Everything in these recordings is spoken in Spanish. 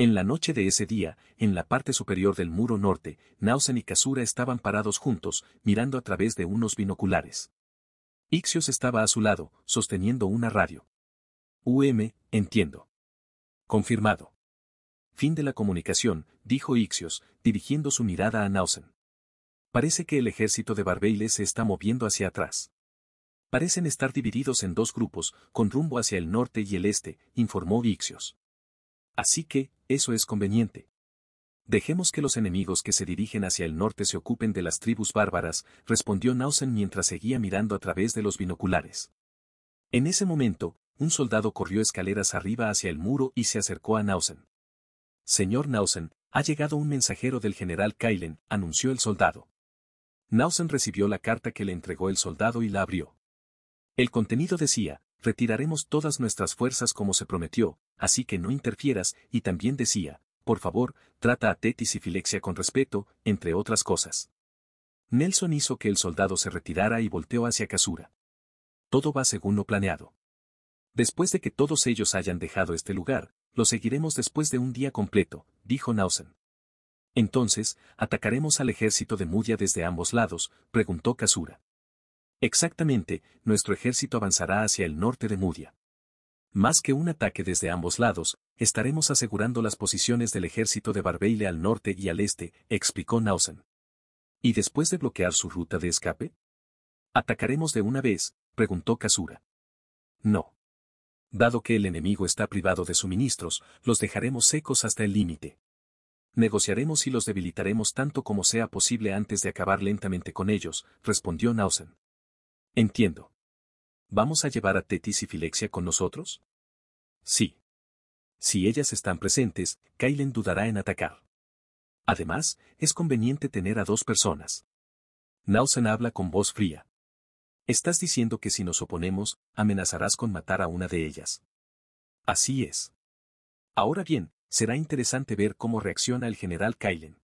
En la noche de ese día, en la parte superior del muro norte, Nausen y Kasura estaban parados juntos, mirando a través de unos binoculares. Ixios estaba a su lado, sosteniendo una radio. UM, entiendo. Confirmado. Fin de la comunicación, dijo Ixios, dirigiendo su mirada a Nausen. Parece que el ejército de Barbeiles se está moviendo hacia atrás. Parecen estar divididos en dos grupos, con rumbo hacia el norte y el este, informó Ixios. Así que, eso es conveniente. Dejemos que los enemigos que se dirigen hacia el norte se ocupen de las tribus bárbaras, respondió Nausen mientras seguía mirando a través de los binoculares. En ese momento, un soldado corrió escaleras arriba hacia el muro y se acercó a Nausen. Señor Nausen, ha llegado un mensajero del general Kailen, anunció el soldado. Nausen recibió la carta que le entregó el soldado y la abrió. El contenido decía, retiraremos todas nuestras fuerzas como se prometió, así que no interfieras, y también decía, por favor, trata a Tetis y Filexia con respeto, entre otras cosas. Nelson hizo que el soldado se retirara y volteó hacia Kasura. Todo va según lo planeado. Después de que todos ellos hayan dejado este lugar, lo seguiremos después de un día completo, dijo Nausen. Entonces, ¿atacaremos al ejército de Mudia desde ambos lados? preguntó Kasura. Exactamente, nuestro ejército avanzará hacia el norte de Mudia. Más que un ataque desde ambos lados, estaremos asegurando las posiciones del ejército de Barbeile al norte y al este, explicó Nausen. ¿Y después de bloquear su ruta de escape? ¿Atacaremos de una vez? preguntó Kasura. No. Dado que el enemigo está privado de suministros, los dejaremos secos hasta el límite. Negociaremos y los debilitaremos tanto como sea posible antes de acabar lentamente con ellos, respondió Nausen. Entiendo. ¿Vamos a llevar a Tetis y Filexia con nosotros? Sí. Si ellas están presentes, Kailen dudará en atacar. Además, es conveniente tener a dos personas. Nausen habla con voz fría. Estás diciendo que si nos oponemos, amenazarás con matar a una de ellas. Así es. Ahora bien, será interesante ver cómo reacciona el general Kailen.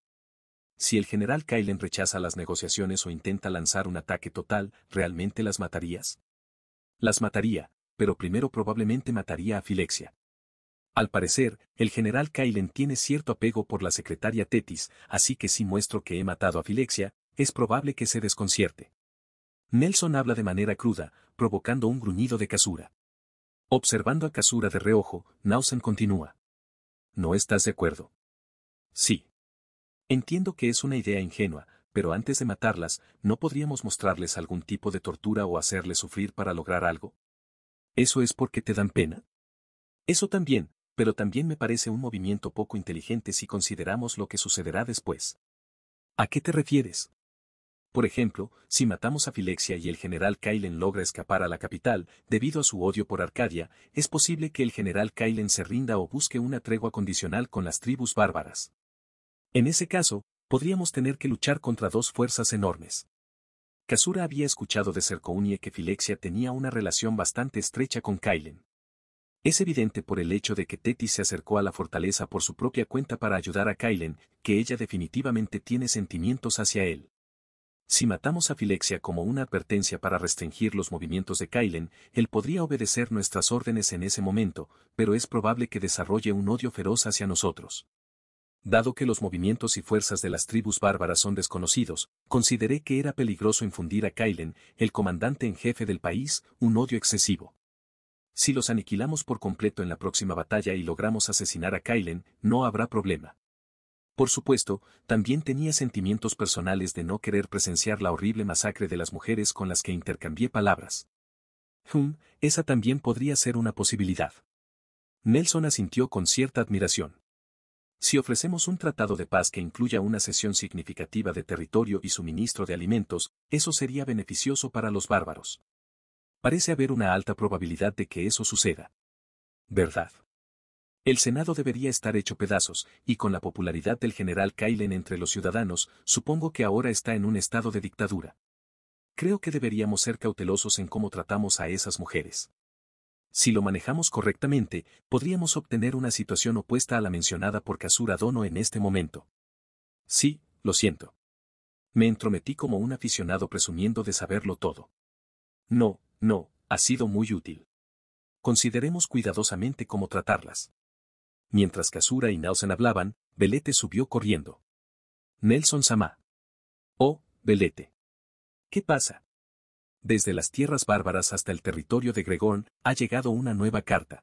Si el general Kylen rechaza las negociaciones o intenta lanzar un ataque total, ¿realmente las matarías? Las mataría, pero primero probablemente mataría a Filexia. Al parecer, el general Kylen tiene cierto apego por la secretaria Tetis, así que si muestro que he matado a Filexia, es probable que se desconcierte. Nelson habla de manera cruda, provocando un gruñido de Casura. Observando a Casura de reojo, Nausen continúa. ¿No estás de acuerdo? Sí. Entiendo que es una idea ingenua, pero antes de matarlas, ¿no podríamos mostrarles algún tipo de tortura o hacerles sufrir para lograr algo? ¿Eso es porque te dan pena? Eso también, pero también me parece un movimiento poco inteligente si consideramos lo que sucederá después. ¿A qué te refieres? Por ejemplo, si matamos a Filexia y el general Kailen logra escapar a la capital, debido a su odio por Arcadia, es posible que el general Kailen se rinda o busque una tregua condicional con las tribus bárbaras. En ese caso, podríamos tener que luchar contra dos fuerzas enormes. Kasura había escuchado de Cercounie que Filexia tenía una relación bastante estrecha con Kailen. Es evidente por el hecho de que Tetis se acercó a la fortaleza por su propia cuenta para ayudar a Kailen, que ella definitivamente tiene sentimientos hacia él. Si matamos a Filexia como una advertencia para restringir los movimientos de Kailen, él podría obedecer nuestras órdenes en ese momento, pero es probable que desarrolle un odio feroz hacia nosotros. Dado que los movimientos y fuerzas de las tribus bárbaras son desconocidos, consideré que era peligroso infundir a Kailen, el comandante en jefe del país, un odio excesivo. Si los aniquilamos por completo en la próxima batalla y logramos asesinar a Kailen, no habrá problema. Por supuesto, también tenía sentimientos personales de no querer presenciar la horrible masacre de las mujeres con las que intercambié palabras. Hum, esa también podría ser una posibilidad. Nelson asintió con cierta admiración. Si ofrecemos un tratado de paz que incluya una cesión significativa de territorio y suministro de alimentos, eso sería beneficioso para los bárbaros. Parece haber una alta probabilidad de que eso suceda. ¿Verdad? El Senado debería estar hecho pedazos, y con la popularidad del general Kailen entre los ciudadanos, supongo que ahora está en un estado de dictadura. Creo que deberíamos ser cautelosos en cómo tratamos a esas mujeres. Si lo manejamos correctamente, podríamos obtener una situación opuesta a la mencionada por Casura Dono en este momento. Sí, lo siento. Me entrometí como un aficionado presumiendo de saberlo todo. No, no, ha sido muy útil. Consideremos cuidadosamente cómo tratarlas. Mientras Casura y Nelson hablaban, Belete subió corriendo. Nelson Samá. Oh, Belete. ¿Qué pasa? desde las tierras bárbaras hasta el territorio de Gregón, ha llegado una nueva carta.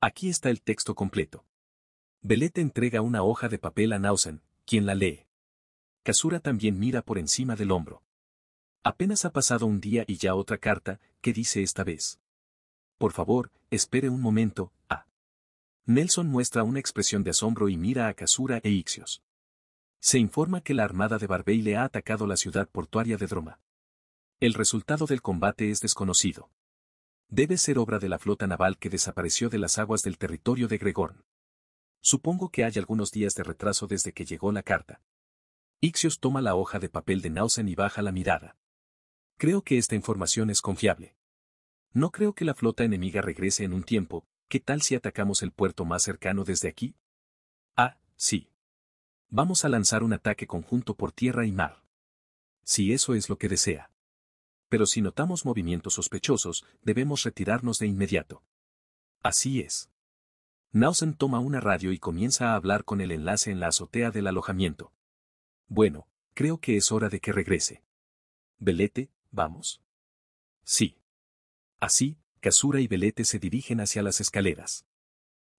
Aquí está el texto completo. Belet entrega una hoja de papel a Nausen, quien la lee. Kasura también mira por encima del hombro. Apenas ha pasado un día y ya otra carta, que dice esta vez. Por favor, espere un momento, ah. Nelson muestra una expresión de asombro y mira a Kasura e Ixios. Se informa que la armada de Barbey le ha atacado la ciudad portuaria de Droma. El resultado del combate es desconocido. Debe ser obra de la flota naval que desapareció de las aguas del territorio de Gregorn. Supongo que hay algunos días de retraso desde que llegó la carta. Ixios toma la hoja de papel de Nausen y baja la mirada. Creo que esta información es confiable. No creo que la flota enemiga regrese en un tiempo, ¿qué tal si atacamos el puerto más cercano desde aquí? Ah, sí. Vamos a lanzar un ataque conjunto por tierra y mar. Si eso es lo que desea pero si notamos movimientos sospechosos, debemos retirarnos de inmediato. Así es. Nausen toma una radio y comienza a hablar con el enlace en la azotea del alojamiento. Bueno, creo que es hora de que regrese. Belete, vamos. Sí. Así, Casura y Belete se dirigen hacia las escaleras.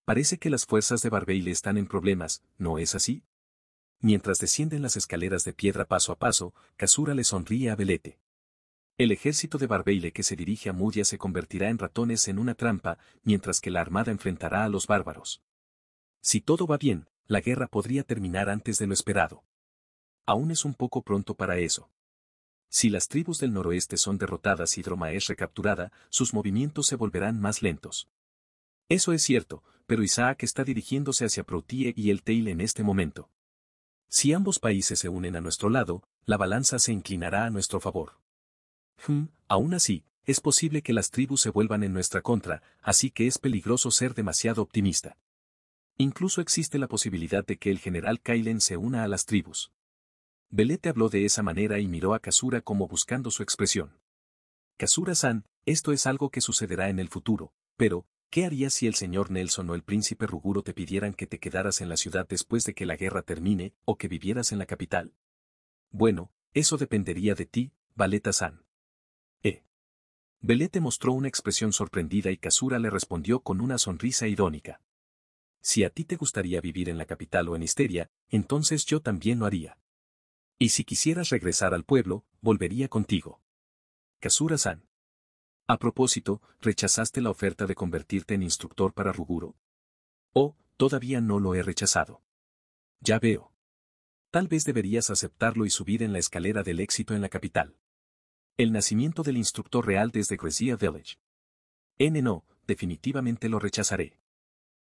Parece que las fuerzas de Barbeil están en problemas, ¿no es así? Mientras descienden las escaleras de piedra paso a paso, Casura le sonríe a Belete. El ejército de Barbeile que se dirige a Mudia se convertirá en ratones en una trampa, mientras que la armada enfrentará a los bárbaros. Si todo va bien, la guerra podría terminar antes de lo esperado. Aún es un poco pronto para eso. Si las tribus del noroeste son derrotadas y Droma es recapturada, sus movimientos se volverán más lentos. Eso es cierto, pero Isaac está dirigiéndose hacia Protie y el Teil en este momento. Si ambos países se unen a nuestro lado, la balanza se inclinará a nuestro favor. Hmm, aún así, es posible que las tribus se vuelvan en nuestra contra, así que es peligroso ser demasiado optimista. Incluso existe la posibilidad de que el general Kailen se una a las tribus. Belete habló de esa manera y miró a Kasura como buscando su expresión. Kasura-san, esto es algo que sucederá en el futuro, pero, ¿qué harías si el señor Nelson o el príncipe Ruguro te pidieran que te quedaras en la ciudad después de que la guerra termine o que vivieras en la capital? Bueno, eso dependería de ti, Valeta san Belete mostró una expresión sorprendida y Kasura le respondió con una sonrisa irónica. Si a ti te gustaría vivir en la capital o en Histeria, entonces yo también lo haría. Y si quisieras regresar al pueblo, volvería contigo. Kasura-san. A propósito, ¿rechazaste la oferta de convertirte en instructor para Ruguro? Oh, todavía no lo he rechazado. Ya veo. Tal vez deberías aceptarlo y subir en la escalera del éxito en la capital. El nacimiento del instructor real desde Grecia Village. N. No, definitivamente lo rechazaré.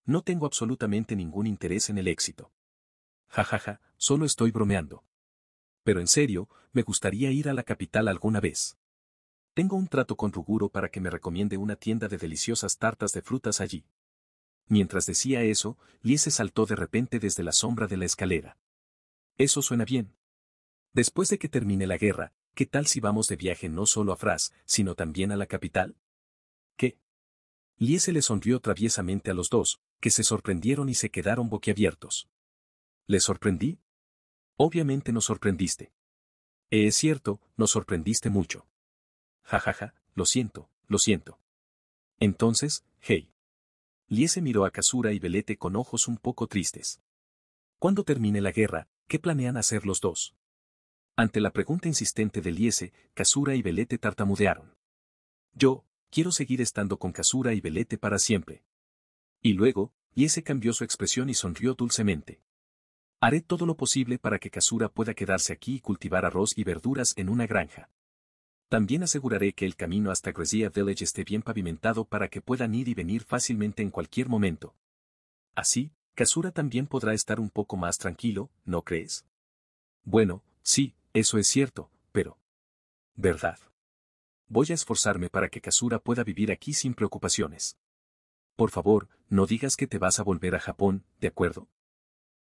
No tengo absolutamente ningún interés en el éxito. Jajaja, ja, ja, solo estoy bromeando. Pero en serio, me gustaría ir a la capital alguna vez. Tengo un trato con Ruguro para que me recomiende una tienda de deliciosas tartas de frutas allí. Mientras decía eso, Liese saltó de repente desde la sombra de la escalera. Eso suena bien. Después de que termine la guerra, ¿qué tal si vamos de viaje no solo a Fras, sino también a la capital? ¿Qué? Liese le sonrió traviesamente a los dos, que se sorprendieron y se quedaron boquiabiertos. ¿Le sorprendí? Obviamente nos sorprendiste. Eh, es cierto, nos sorprendiste mucho. Ja ja ja, lo siento, lo siento. Entonces, hey. Liese miró a Kasura y Belete con ojos un poco tristes. ¿Cuándo termine la guerra, ¿qué planean hacer los dos? Ante la pregunta insistente de Liese, Casura y Belete tartamudearon. Yo, quiero seguir estando con Casura y Belete para siempre. Y luego, Liese cambió su expresión y sonrió dulcemente. Haré todo lo posible para que Casura pueda quedarse aquí y cultivar arroz y verduras en una granja. También aseguraré que el camino hasta Grecia Village esté bien pavimentado para que puedan ir y venir fácilmente en cualquier momento. Así, Kasura también podrá estar un poco más tranquilo, ¿no crees? Bueno, sí, eso es cierto, pero... ¿Verdad? Voy a esforzarme para que Kasura pueda vivir aquí sin preocupaciones. Por favor, no digas que te vas a volver a Japón, ¿de acuerdo?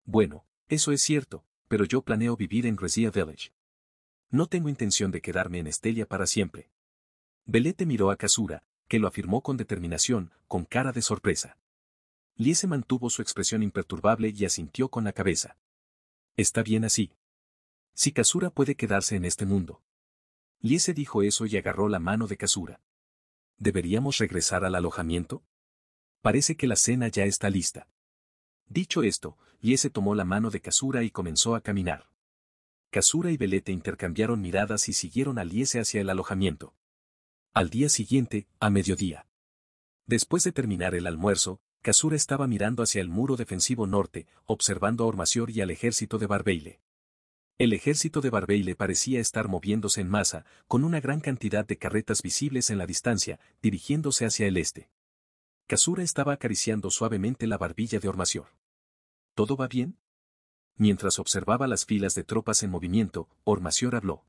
Bueno, eso es cierto, pero yo planeo vivir en Grecia Village. No tengo intención de quedarme en Estelia para siempre. Belete miró a Kasura, que lo afirmó con determinación, con cara de sorpresa. Liese mantuvo su expresión imperturbable y asintió con la cabeza. Está bien así. Si Kasura puede quedarse en este mundo. Liese dijo eso y agarró la mano de Kasura. ¿Deberíamos regresar al alojamiento? Parece que la cena ya está lista. Dicho esto, Liese tomó la mano de Kasura y comenzó a caminar. Kasura y Belete intercambiaron miradas y siguieron a Liese hacia el alojamiento. Al día siguiente, a mediodía. Después de terminar el almuerzo, Kasura estaba mirando hacia el muro defensivo norte, observando a Ormacior y al ejército de Barbeile. El ejército de Barbeille parecía estar moviéndose en masa, con una gran cantidad de carretas visibles en la distancia, dirigiéndose hacia el este. Casura estaba acariciando suavemente la barbilla de Ormacior. ¿Todo va bien? Mientras observaba las filas de tropas en movimiento, Ormacior habló.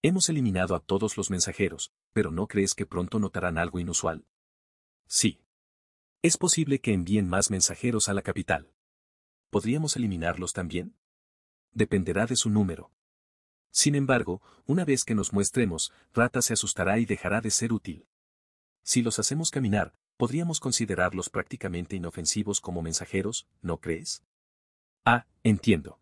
Hemos eliminado a todos los mensajeros, pero ¿no crees que pronto notarán algo inusual? Sí. Es posible que envíen más mensajeros a la capital. ¿Podríamos eliminarlos también? dependerá de su número. Sin embargo, una vez que nos muestremos, Rata se asustará y dejará de ser útil. Si los hacemos caminar, podríamos considerarlos prácticamente inofensivos como mensajeros, ¿no crees? Ah, entiendo.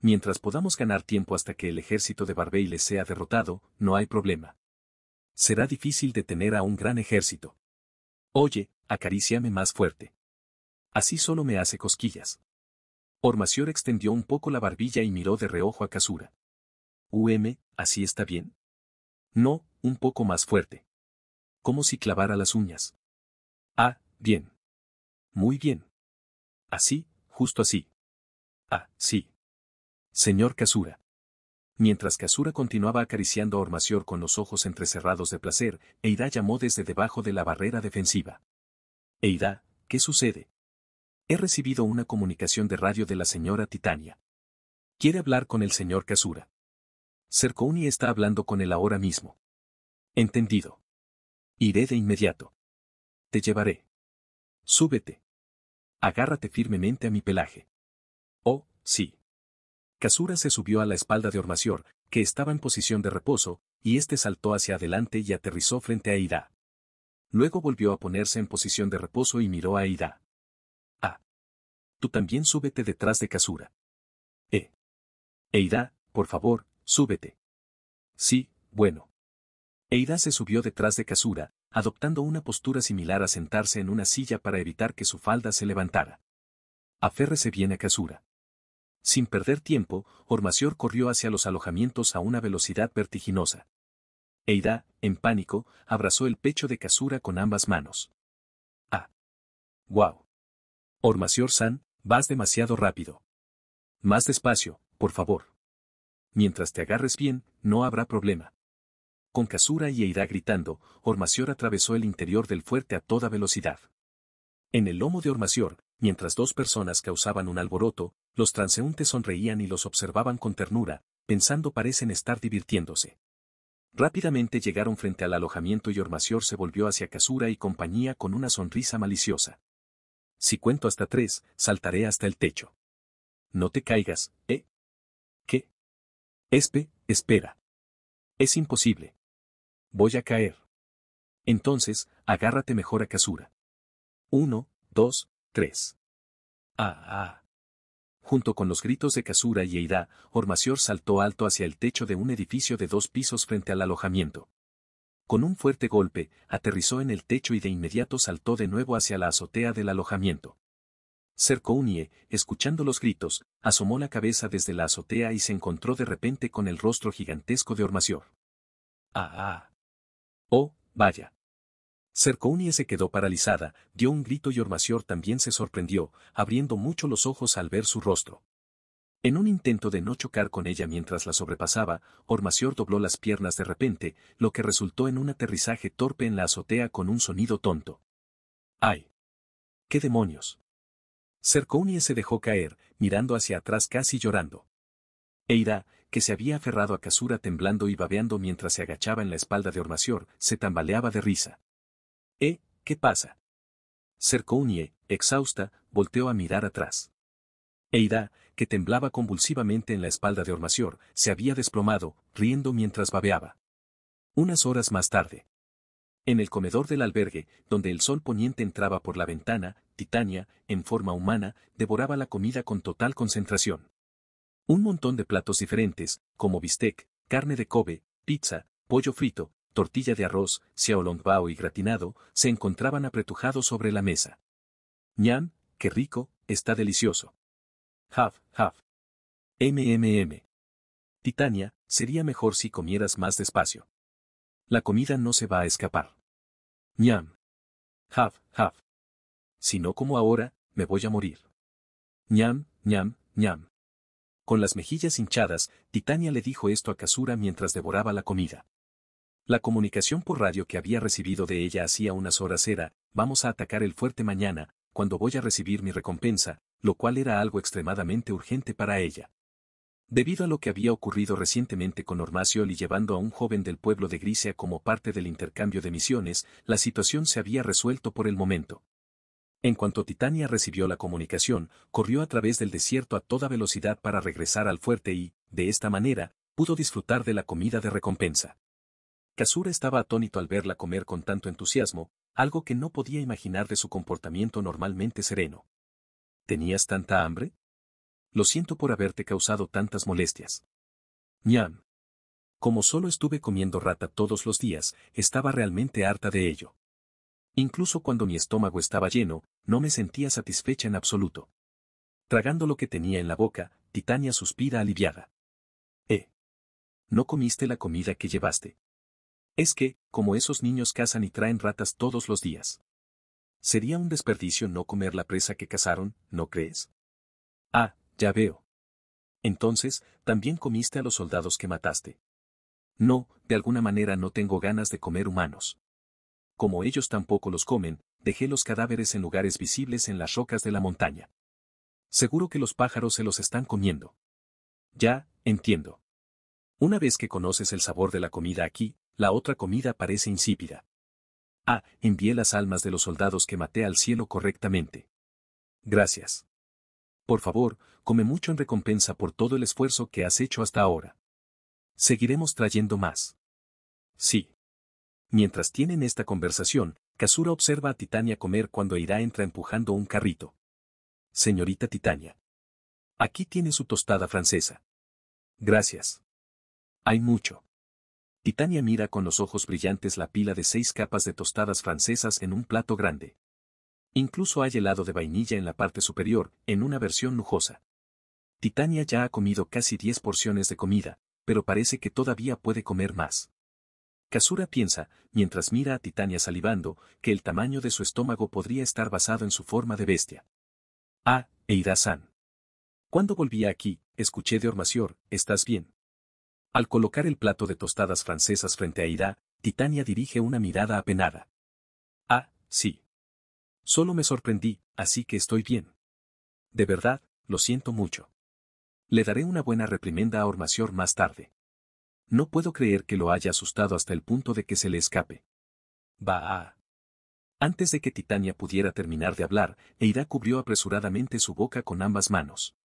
Mientras podamos ganar tiempo hasta que el ejército de les sea derrotado, no hay problema. Será difícil detener a un gran ejército. Oye, acaríciame más fuerte. Así solo me hace cosquillas. Ormacior extendió un poco la barbilla y miró de reojo a Casura. UM, ¿así está bien? No, un poco más fuerte. Como si clavara las uñas. Ah, bien. Muy bien. Así, justo así. Ah, sí. Señor Casura. Mientras Casura continuaba acariciando a Ormacior con los ojos entrecerrados de placer, Eida llamó desde debajo de la barrera defensiva. —Eida, ¿qué sucede? he recibido una comunicación de radio de la señora Titania. Quiere hablar con el señor Casura. y está hablando con él ahora mismo. Entendido. Iré de inmediato. Te llevaré. Súbete. Agárrate firmemente a mi pelaje. Oh, sí. Casura se subió a la espalda de Ormacior, que estaba en posición de reposo, y este saltó hacia adelante y aterrizó frente a Ida. Luego volvió a ponerse en posición de reposo y miró a Ida tú también súbete detrás de Casura. Eh. Eida, por favor, súbete. Sí, bueno. Eida se subió detrás de Casura, adoptando una postura similar a sentarse en una silla para evitar que su falda se levantara. Aférrese bien a Casura. Sin perder tiempo, Ormacior corrió hacia los alojamientos a una velocidad vertiginosa. Eida, en pánico, abrazó el pecho de Casura con ambas manos. ¡Ah! Wow. Ormacior San, Vas demasiado rápido. Más despacio, por favor. Mientras te agarres bien, no habrá problema. Con casura y irá gritando, Ormacior atravesó el interior del fuerte a toda velocidad. En el lomo de Ormacior, mientras dos personas causaban un alboroto, los transeúntes sonreían y los observaban con ternura, pensando parecen estar divirtiéndose. Rápidamente llegaron frente al alojamiento y Ormacior se volvió hacia casura y compañía con una sonrisa maliciosa. Si cuento hasta tres, saltaré hasta el techo. No te caigas, ¿eh? ¿Qué? Espe, espera. Es imposible. Voy a caer. Entonces, agárrate mejor a Casura. Uno, dos, tres. Ah, ah. Junto con los gritos de Casura y Eida, Hormacior saltó alto hacia el techo de un edificio de dos pisos frente al alojamiento con un fuerte golpe, aterrizó en el techo y de inmediato saltó de nuevo hacia la azotea del alojamiento. Cercounie, escuchando los gritos, asomó la cabeza desde la azotea y se encontró de repente con el rostro gigantesco de Ormacior. ¡Ah! ah. ¡Oh, vaya! Cercounie se quedó paralizada, dio un grito y Ormacior también se sorprendió, abriendo mucho los ojos al ver su rostro. En un intento de no chocar con ella mientras la sobrepasaba, Ormacior dobló las piernas de repente, lo que resultó en un aterrizaje torpe en la azotea con un sonido tonto. ¡Ay! ¡Qué demonios! Cercounie se dejó caer, mirando hacia atrás casi llorando. Eida, que se había aferrado a Casura temblando y babeando mientras se agachaba en la espalda de Ormacior, se tambaleaba de risa. ¿Eh? ¿Qué pasa? Cercounie, exhausta, volteó a mirar atrás. Eida, que temblaba convulsivamente en la espalda de Ormacior, se había desplomado, riendo mientras babeaba. Unas horas más tarde. En el comedor del albergue, donde el sol poniente entraba por la ventana, Titania, en forma humana, devoraba la comida con total concentración. Un montón de platos diferentes, como bistec, carne de Kobe, pizza, pollo frito, tortilla de arroz, xiaolongbao y gratinado, se encontraban apretujados sobre la mesa. Ñam, qué rico, está delicioso. M. half. MMM. Titania, sería mejor si comieras más despacio. La comida no se va a escapar. Ñam. Half, half. Si no como ahora, me voy a morir. Ñam, ñam, ñam. Con las mejillas hinchadas, Titania le dijo esto a Casura mientras devoraba la comida. La comunicación por radio que había recibido de ella hacía unas horas era, vamos a atacar el fuerte mañana, cuando voy a recibir mi recompensa, lo cual era algo extremadamente urgente para ella. Debido a lo que había ocurrido recientemente con Ormacio y llevando a un joven del pueblo de Grisia como parte del intercambio de misiones, la situación se había resuelto por el momento. En cuanto Titania recibió la comunicación, corrió a través del desierto a toda velocidad para regresar al fuerte y, de esta manera, pudo disfrutar de la comida de recompensa. Kasura estaba atónito al verla comer con tanto entusiasmo, algo que no podía imaginar de su comportamiento normalmente sereno. ¿Tenías tanta hambre? Lo siento por haberte causado tantas molestias. Ñam. Como solo estuve comiendo rata todos los días, estaba realmente harta de ello. Incluso cuando mi estómago estaba lleno, no me sentía satisfecha en absoluto. Tragando lo que tenía en la boca, Titania suspira aliviada. Eh. No comiste la comida que llevaste. Es que, como esos niños cazan y traen ratas todos los días. Sería un desperdicio no comer la presa que cazaron, ¿no crees? Ah, ya veo. Entonces, también comiste a los soldados que mataste. No, de alguna manera no tengo ganas de comer humanos. Como ellos tampoco los comen, dejé los cadáveres en lugares visibles en las rocas de la montaña. Seguro que los pájaros se los están comiendo. Ya, entiendo. Una vez que conoces el sabor de la comida aquí, la otra comida parece insípida. Ah, envié las almas de los soldados que maté al cielo correctamente. Gracias. Por favor, come mucho en recompensa por todo el esfuerzo que has hecho hasta ahora. Seguiremos trayendo más. Sí. Mientras tienen esta conversación, Kasura observa a Titania comer cuando Ira entra empujando un carrito. Señorita Titania. Aquí tiene su tostada francesa. Gracias. Hay mucho. Titania mira con los ojos brillantes la pila de seis capas de tostadas francesas en un plato grande. Incluso hay helado de vainilla en la parte superior, en una versión lujosa. Titania ya ha comido casi diez porciones de comida, pero parece que todavía puede comer más. Kasura piensa, mientras mira a Titania salivando, que el tamaño de su estómago podría estar basado en su forma de bestia. Ah, Eida-san. Cuando volví aquí, escuché de Ormacior, ¿estás bien? Al colocar el plato de tostadas francesas frente a Ida, Titania dirige una mirada apenada. Ah, sí. Solo me sorprendí, así que estoy bien. De verdad, lo siento mucho. Le daré una buena reprimenda a Ormacior más tarde. No puedo creer que lo haya asustado hasta el punto de que se le escape. Bahá. Antes de que Titania pudiera terminar de hablar, Eira cubrió apresuradamente su boca con ambas manos.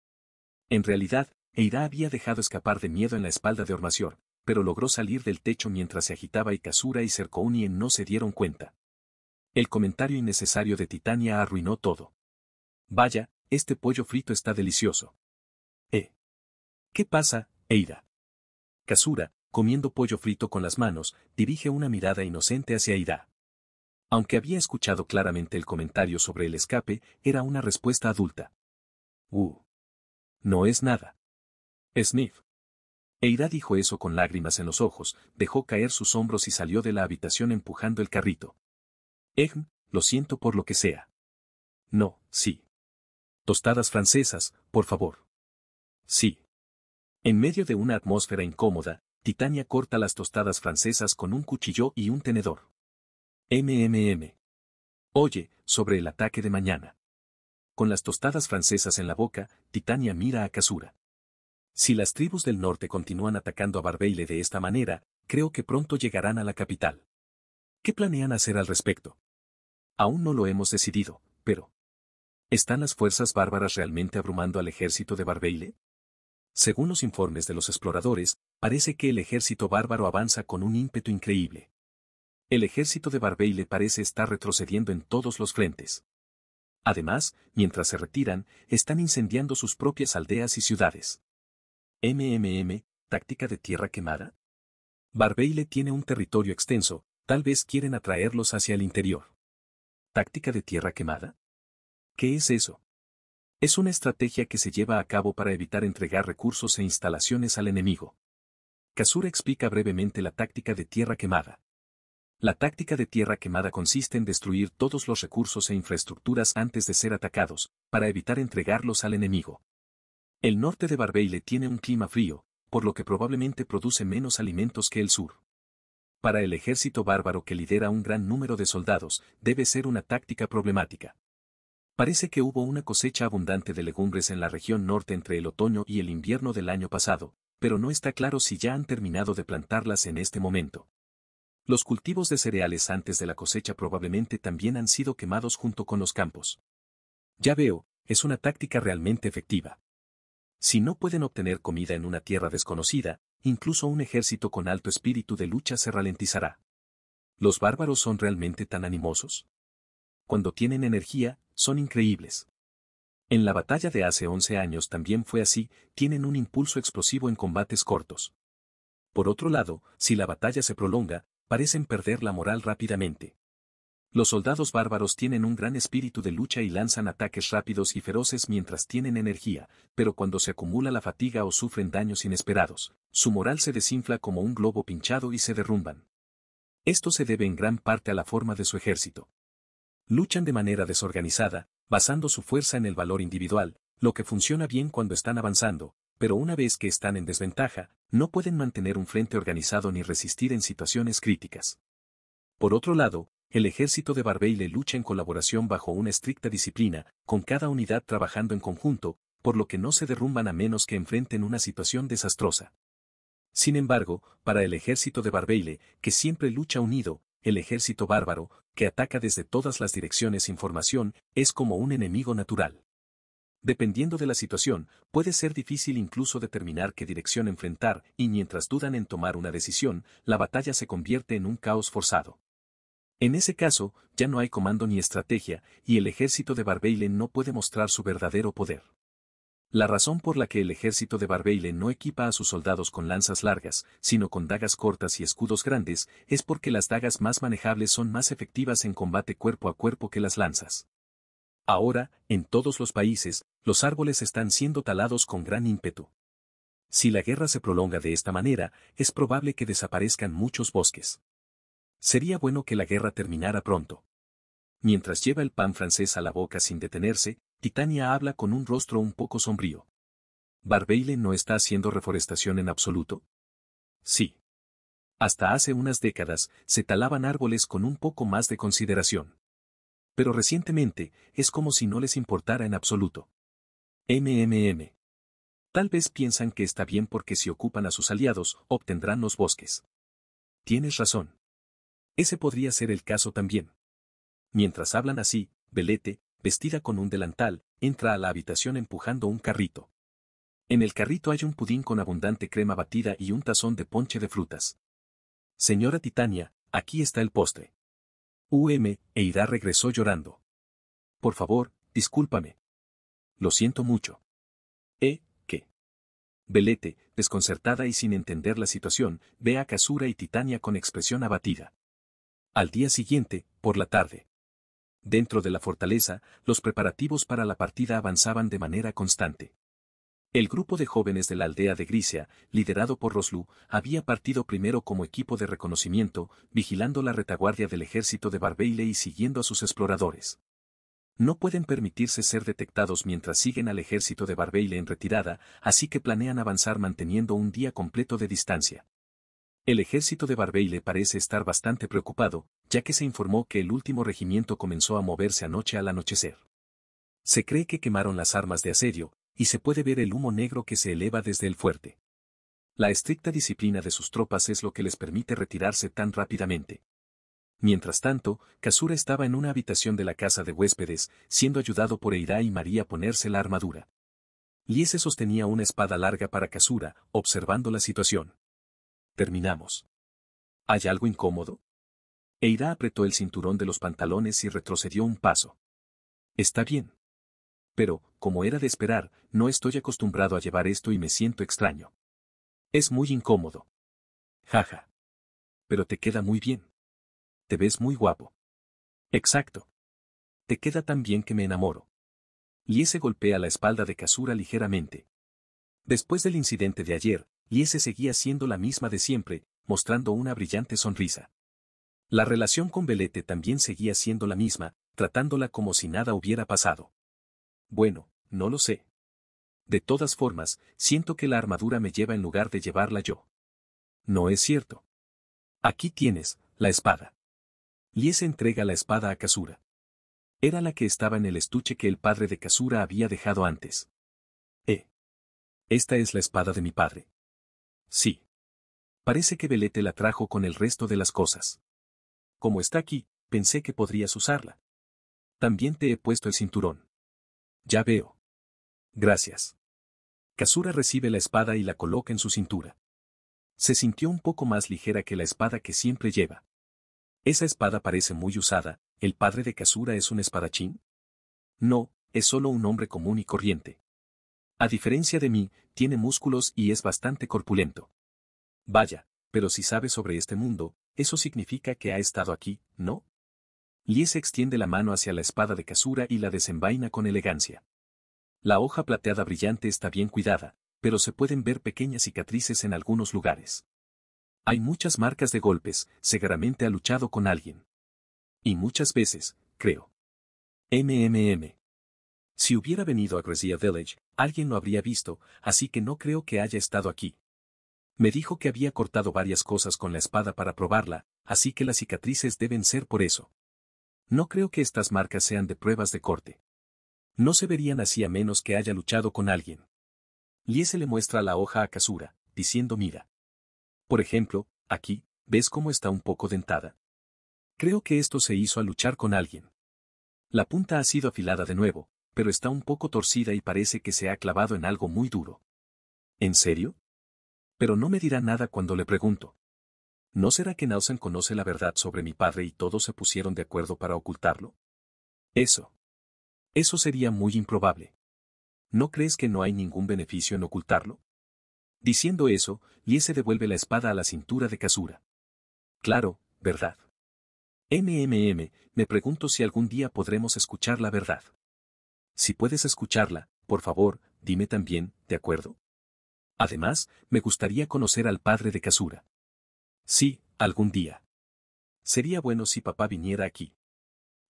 En realidad, Eira había dejado escapar de miedo en la espalda de Ormacior, pero logró salir del techo mientras se agitaba y Casura y Serkounien no se dieron cuenta. El comentario innecesario de Titania arruinó todo. Vaya, este pollo frito está delicioso. ¿Eh? ¿Qué pasa, Eira? Casura, comiendo pollo frito con las manos, dirige una mirada inocente hacia Eira. Aunque había escuchado claramente el comentario sobre el escape, era una respuesta adulta. Uh. No es nada. Smith. Eira dijo eso con lágrimas en los ojos, dejó caer sus hombros y salió de la habitación empujando el carrito. Ehm, lo siento por lo que sea. No, sí. Tostadas francesas, por favor. Sí. En medio de una atmósfera incómoda, Titania corta las tostadas francesas con un cuchillo y un tenedor. MMM. Oye, sobre el ataque de mañana. Con las tostadas francesas en la boca, Titania mira a Casura. Si las tribus del norte continúan atacando a Barbeile de esta manera, creo que pronto llegarán a la capital. ¿Qué planean hacer al respecto? Aún no lo hemos decidido, pero... ¿Están las fuerzas bárbaras realmente abrumando al ejército de Barbeile? Según los informes de los exploradores, parece que el ejército bárbaro avanza con un ímpetu increíble. El ejército de Barbeile parece estar retrocediendo en todos los frentes. Además, mientras se retiran, están incendiando sus propias aldeas y ciudades. MMM, táctica de tierra quemada? Barbeile tiene un territorio extenso, tal vez quieren atraerlos hacia el interior. ¿Táctica de tierra quemada? ¿Qué es eso? Es una estrategia que se lleva a cabo para evitar entregar recursos e instalaciones al enemigo. Kasura explica brevemente la táctica de tierra quemada. La táctica de tierra quemada consiste en destruir todos los recursos e infraestructuras antes de ser atacados, para evitar entregarlos al enemigo. El norte de Barbeile tiene un clima frío, por lo que probablemente produce menos alimentos que el sur. Para el ejército bárbaro que lidera un gran número de soldados, debe ser una táctica problemática. Parece que hubo una cosecha abundante de legumbres en la región norte entre el otoño y el invierno del año pasado, pero no está claro si ya han terminado de plantarlas en este momento. Los cultivos de cereales antes de la cosecha probablemente también han sido quemados junto con los campos. Ya veo, es una táctica realmente efectiva. Si no pueden obtener comida en una tierra desconocida, incluso un ejército con alto espíritu de lucha se ralentizará. Los bárbaros son realmente tan animosos. Cuando tienen energía, son increíbles. En la batalla de hace 11 años también fue así, tienen un impulso explosivo en combates cortos. Por otro lado, si la batalla se prolonga, parecen perder la moral rápidamente. Los soldados bárbaros tienen un gran espíritu de lucha y lanzan ataques rápidos y feroces mientras tienen energía, pero cuando se acumula la fatiga o sufren daños inesperados, su moral se desinfla como un globo pinchado y se derrumban. Esto se debe en gran parte a la forma de su ejército. Luchan de manera desorganizada, basando su fuerza en el valor individual, lo que funciona bien cuando están avanzando, pero una vez que están en desventaja, no pueden mantener un frente organizado ni resistir en situaciones críticas. Por otro lado, el ejército de Barbeile lucha en colaboración bajo una estricta disciplina, con cada unidad trabajando en conjunto, por lo que no se derrumban a menos que enfrenten una situación desastrosa. Sin embargo, para el ejército de Barbeile, que siempre lucha unido, el ejército bárbaro, que ataca desde todas las direcciones sin formación, es como un enemigo natural. Dependiendo de la situación, puede ser difícil incluso determinar qué dirección enfrentar, y mientras dudan en tomar una decisión, la batalla se convierte en un caos forzado. En ese caso, ya no hay comando ni estrategia, y el ejército de Barbeilen no puede mostrar su verdadero poder. La razón por la que el ejército de Barbeilen no equipa a sus soldados con lanzas largas, sino con dagas cortas y escudos grandes, es porque las dagas más manejables son más efectivas en combate cuerpo a cuerpo que las lanzas. Ahora, en todos los países, los árboles están siendo talados con gran ímpetu. Si la guerra se prolonga de esta manera, es probable que desaparezcan muchos bosques. Sería bueno que la guerra terminara pronto. Mientras lleva el pan francés a la boca sin detenerse, Titania habla con un rostro un poco sombrío. Barbeile no está haciendo reforestación en absoluto. Sí. Hasta hace unas décadas se talaban árboles con un poco más de consideración. Pero recientemente es como si no les importara en absoluto. MMM. Tal vez piensan que está bien porque si ocupan a sus aliados obtendrán los bosques. Tienes razón. Ese podría ser el caso también. Mientras hablan así, Belete, vestida con un delantal, entra a la habitación empujando un carrito. En el carrito hay un pudín con abundante crema batida y un tazón de ponche de frutas. Señora Titania, aquí está el postre. UM, Eida regresó llorando. Por favor, discúlpame. Lo siento mucho. ¿Eh, qué? Belete, desconcertada y sin entender la situación, ve a Casura y Titania con expresión abatida. Al día siguiente, por la tarde. Dentro de la fortaleza, los preparativos para la partida avanzaban de manera constante. El grupo de jóvenes de la aldea de Grisia, liderado por Roslu, había partido primero como equipo de reconocimiento, vigilando la retaguardia del ejército de Barbeile y siguiendo a sus exploradores. No pueden permitirse ser detectados mientras siguen al ejército de Barbeile en retirada, así que planean avanzar manteniendo un día completo de distancia. El ejército de Barbeile parece estar bastante preocupado, ya que se informó que el último regimiento comenzó a moverse anoche al anochecer. Se cree que quemaron las armas de asedio, y se puede ver el humo negro que se eleva desde el fuerte. La estricta disciplina de sus tropas es lo que les permite retirarse tan rápidamente. Mientras tanto, Kasura estaba en una habitación de la casa de huéspedes, siendo ayudado por Eira y María a ponerse la armadura. Liese sostenía una espada larga para Kasura, observando la situación. Terminamos. ¿Hay algo incómodo? Eira apretó el cinturón de los pantalones y retrocedió un paso. Está bien. Pero, como era de esperar, no estoy acostumbrado a llevar esto y me siento extraño. Es muy incómodo. Jaja. Pero te queda muy bien. Te ves muy guapo. Exacto. Te queda tan bien que me enamoro. Y golpea la espalda de Casura ligeramente. Después del incidente de ayer, Liese seguía siendo la misma de siempre, mostrando una brillante sonrisa. La relación con Belete también seguía siendo la misma, tratándola como si nada hubiera pasado. Bueno, no lo sé. De todas formas, siento que la armadura me lleva en lugar de llevarla yo. No es cierto. Aquí tienes, la espada. Liese entrega la espada a Kasura. Era la que estaba en el estuche que el padre de Kasura había dejado antes. Eh. Esta es la espada de mi padre. Sí. Parece que Belete la trajo con el resto de las cosas. Como está aquí, pensé que podrías usarla. También te he puesto el cinturón. Ya veo. Gracias. Kasura recibe la espada y la coloca en su cintura. Se sintió un poco más ligera que la espada que siempre lleva. Esa espada parece muy usada, ¿el padre de Kasura es un espadachín? No, es solo un hombre común y corriente. A diferencia de mí, tiene músculos y es bastante corpulento. Vaya, pero si sabe sobre este mundo, eso significa que ha estado aquí, ¿no? Lies extiende la mano hacia la espada de casura y la desenvaina con elegancia. La hoja plateada brillante está bien cuidada, pero se pueden ver pequeñas cicatrices en algunos lugares. Hay muchas marcas de golpes, seguramente ha luchado con alguien. Y muchas veces, creo. MMM. Si hubiera venido a Grecia Village, alguien lo habría visto, así que no creo que haya estado aquí. Me dijo que había cortado varias cosas con la espada para probarla, así que las cicatrices deben ser por eso. No creo que estas marcas sean de pruebas de corte. No se verían así a menos que haya luchado con alguien. Liese le muestra la hoja a casura, diciendo mira. Por ejemplo, aquí, ¿ves cómo está un poco dentada? Creo que esto se hizo al luchar con alguien. La punta ha sido afilada de nuevo, pero está un poco torcida y parece que se ha clavado en algo muy duro. ¿En serio? Pero no me dirá nada cuando le pregunto. ¿No será que Nausen conoce la verdad sobre mi padre y todos se pusieron de acuerdo para ocultarlo? Eso. Eso sería muy improbable. ¿No crees que no hay ningún beneficio en ocultarlo? Diciendo eso, se devuelve la espada a la cintura de Casura. Claro, verdad. MMM, me pregunto si algún día podremos escuchar la verdad. Si puedes escucharla, por favor, dime también, ¿de acuerdo? Además, me gustaría conocer al padre de Casura. Sí, algún día. Sería bueno si papá viniera aquí.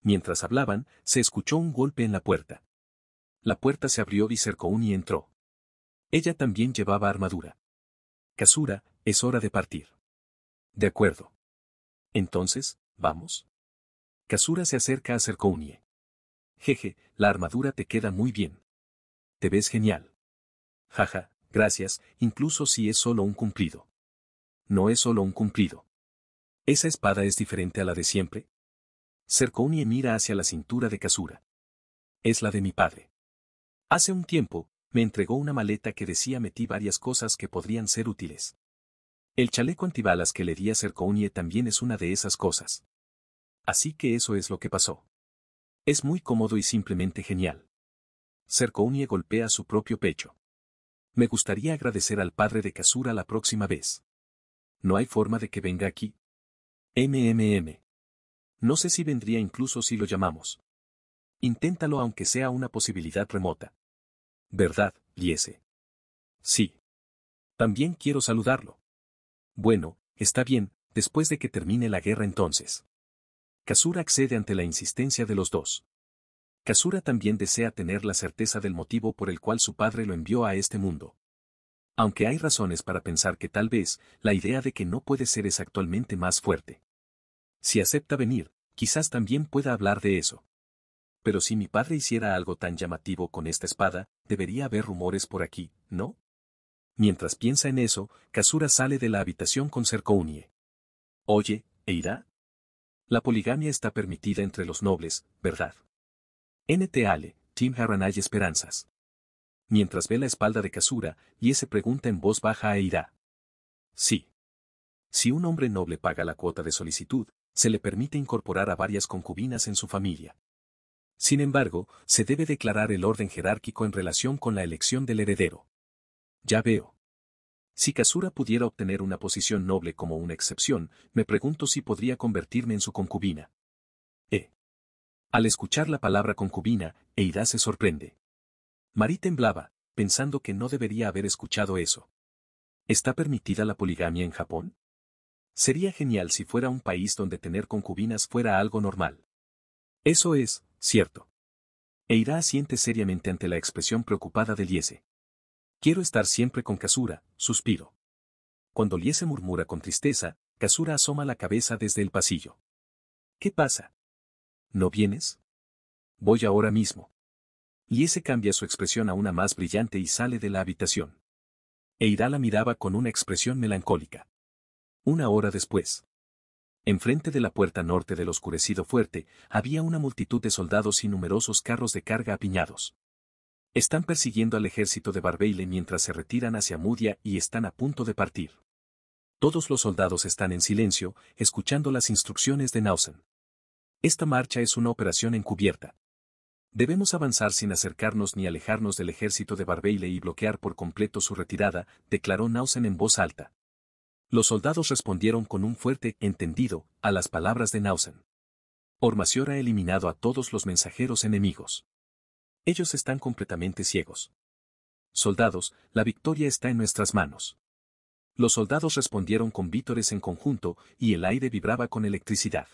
Mientras hablaban, se escuchó un golpe en la puerta. La puerta se abrió y Cercouni entró. Ella también llevaba armadura. Casura, es hora de partir. De acuerdo. Entonces, vamos. Casura se acerca a Jeje, la armadura te queda muy bien. Te ves genial. Jaja, gracias, incluso si es solo un cumplido. No es solo un cumplido. ¿Esa espada es diferente a la de siempre? Cerconie mira hacia la cintura de casura. Es la de mi padre. Hace un tiempo, me entregó una maleta que decía metí varias cosas que podrían ser útiles. El chaleco antibalas que le di a Serconie también es una de esas cosas. Así que eso es lo que pasó. Es muy cómodo y simplemente genial. y e golpea su propio pecho. Me gustaría agradecer al padre de Kasura la próxima vez. No hay forma de que venga aquí. MMM. No sé si vendría incluso si lo llamamos. Inténtalo aunque sea una posibilidad remota. ¿Verdad, Liese? Sí. También quiero saludarlo. Bueno, está bien, después de que termine la guerra entonces. Kasura accede ante la insistencia de los dos. Kasura también desea tener la certeza del motivo por el cual su padre lo envió a este mundo. Aunque hay razones para pensar que tal vez la idea de que no puede ser es actualmente más fuerte. Si acepta venir, quizás también pueda hablar de eso. Pero si mi padre hiciera algo tan llamativo con esta espada, debería haber rumores por aquí, ¿no? Mientras piensa en eso, Kasura sale de la habitación con Serkounie. Oye, irá. La poligamia está permitida entre los nobles, ¿verdad? N.T. E, Tim Harran hay esperanzas. Mientras ve la espalda de Casura, y se pregunta en voz baja e irá. Sí. Si un hombre noble paga la cuota de solicitud, se le permite incorporar a varias concubinas en su familia. Sin embargo, se debe declarar el orden jerárquico en relación con la elección del heredero. Ya veo. Si Kasura pudiera obtener una posición noble como una excepción, me pregunto si podría convertirme en su concubina. E. Al escuchar la palabra concubina, Eida se sorprende. Marí temblaba, pensando que no debería haber escuchado eso. ¿Está permitida la poligamia en Japón? Sería genial si fuera un país donde tener concubinas fuera algo normal. Eso es, cierto. Eira asiente seriamente ante la expresión preocupada de Liese. Quiero estar siempre con Kasura, suspiro. Cuando Liese murmura con tristeza, Kasura asoma la cabeza desde el pasillo. ¿Qué pasa? ¿No vienes? Voy ahora mismo. Liese cambia su expresión a una más brillante y sale de la habitación. Eira la miraba con una expresión melancólica. Una hora después. Enfrente de la puerta norte del oscurecido fuerte, había una multitud de soldados y numerosos carros de carga apiñados. Están persiguiendo al ejército de Barbeile mientras se retiran hacia Mudia y están a punto de partir. Todos los soldados están en silencio, escuchando las instrucciones de Nausen. Esta marcha es una operación encubierta. Debemos avanzar sin acercarnos ni alejarnos del ejército de Barbeile y bloquear por completo su retirada, declaró Nausen en voz alta. Los soldados respondieron con un fuerte entendido a las palabras de Nausen. Ormacior ha eliminado a todos los mensajeros enemigos. Ellos están completamente ciegos. Soldados, la victoria está en nuestras manos. Los soldados respondieron con vítores en conjunto y el aire vibraba con electricidad.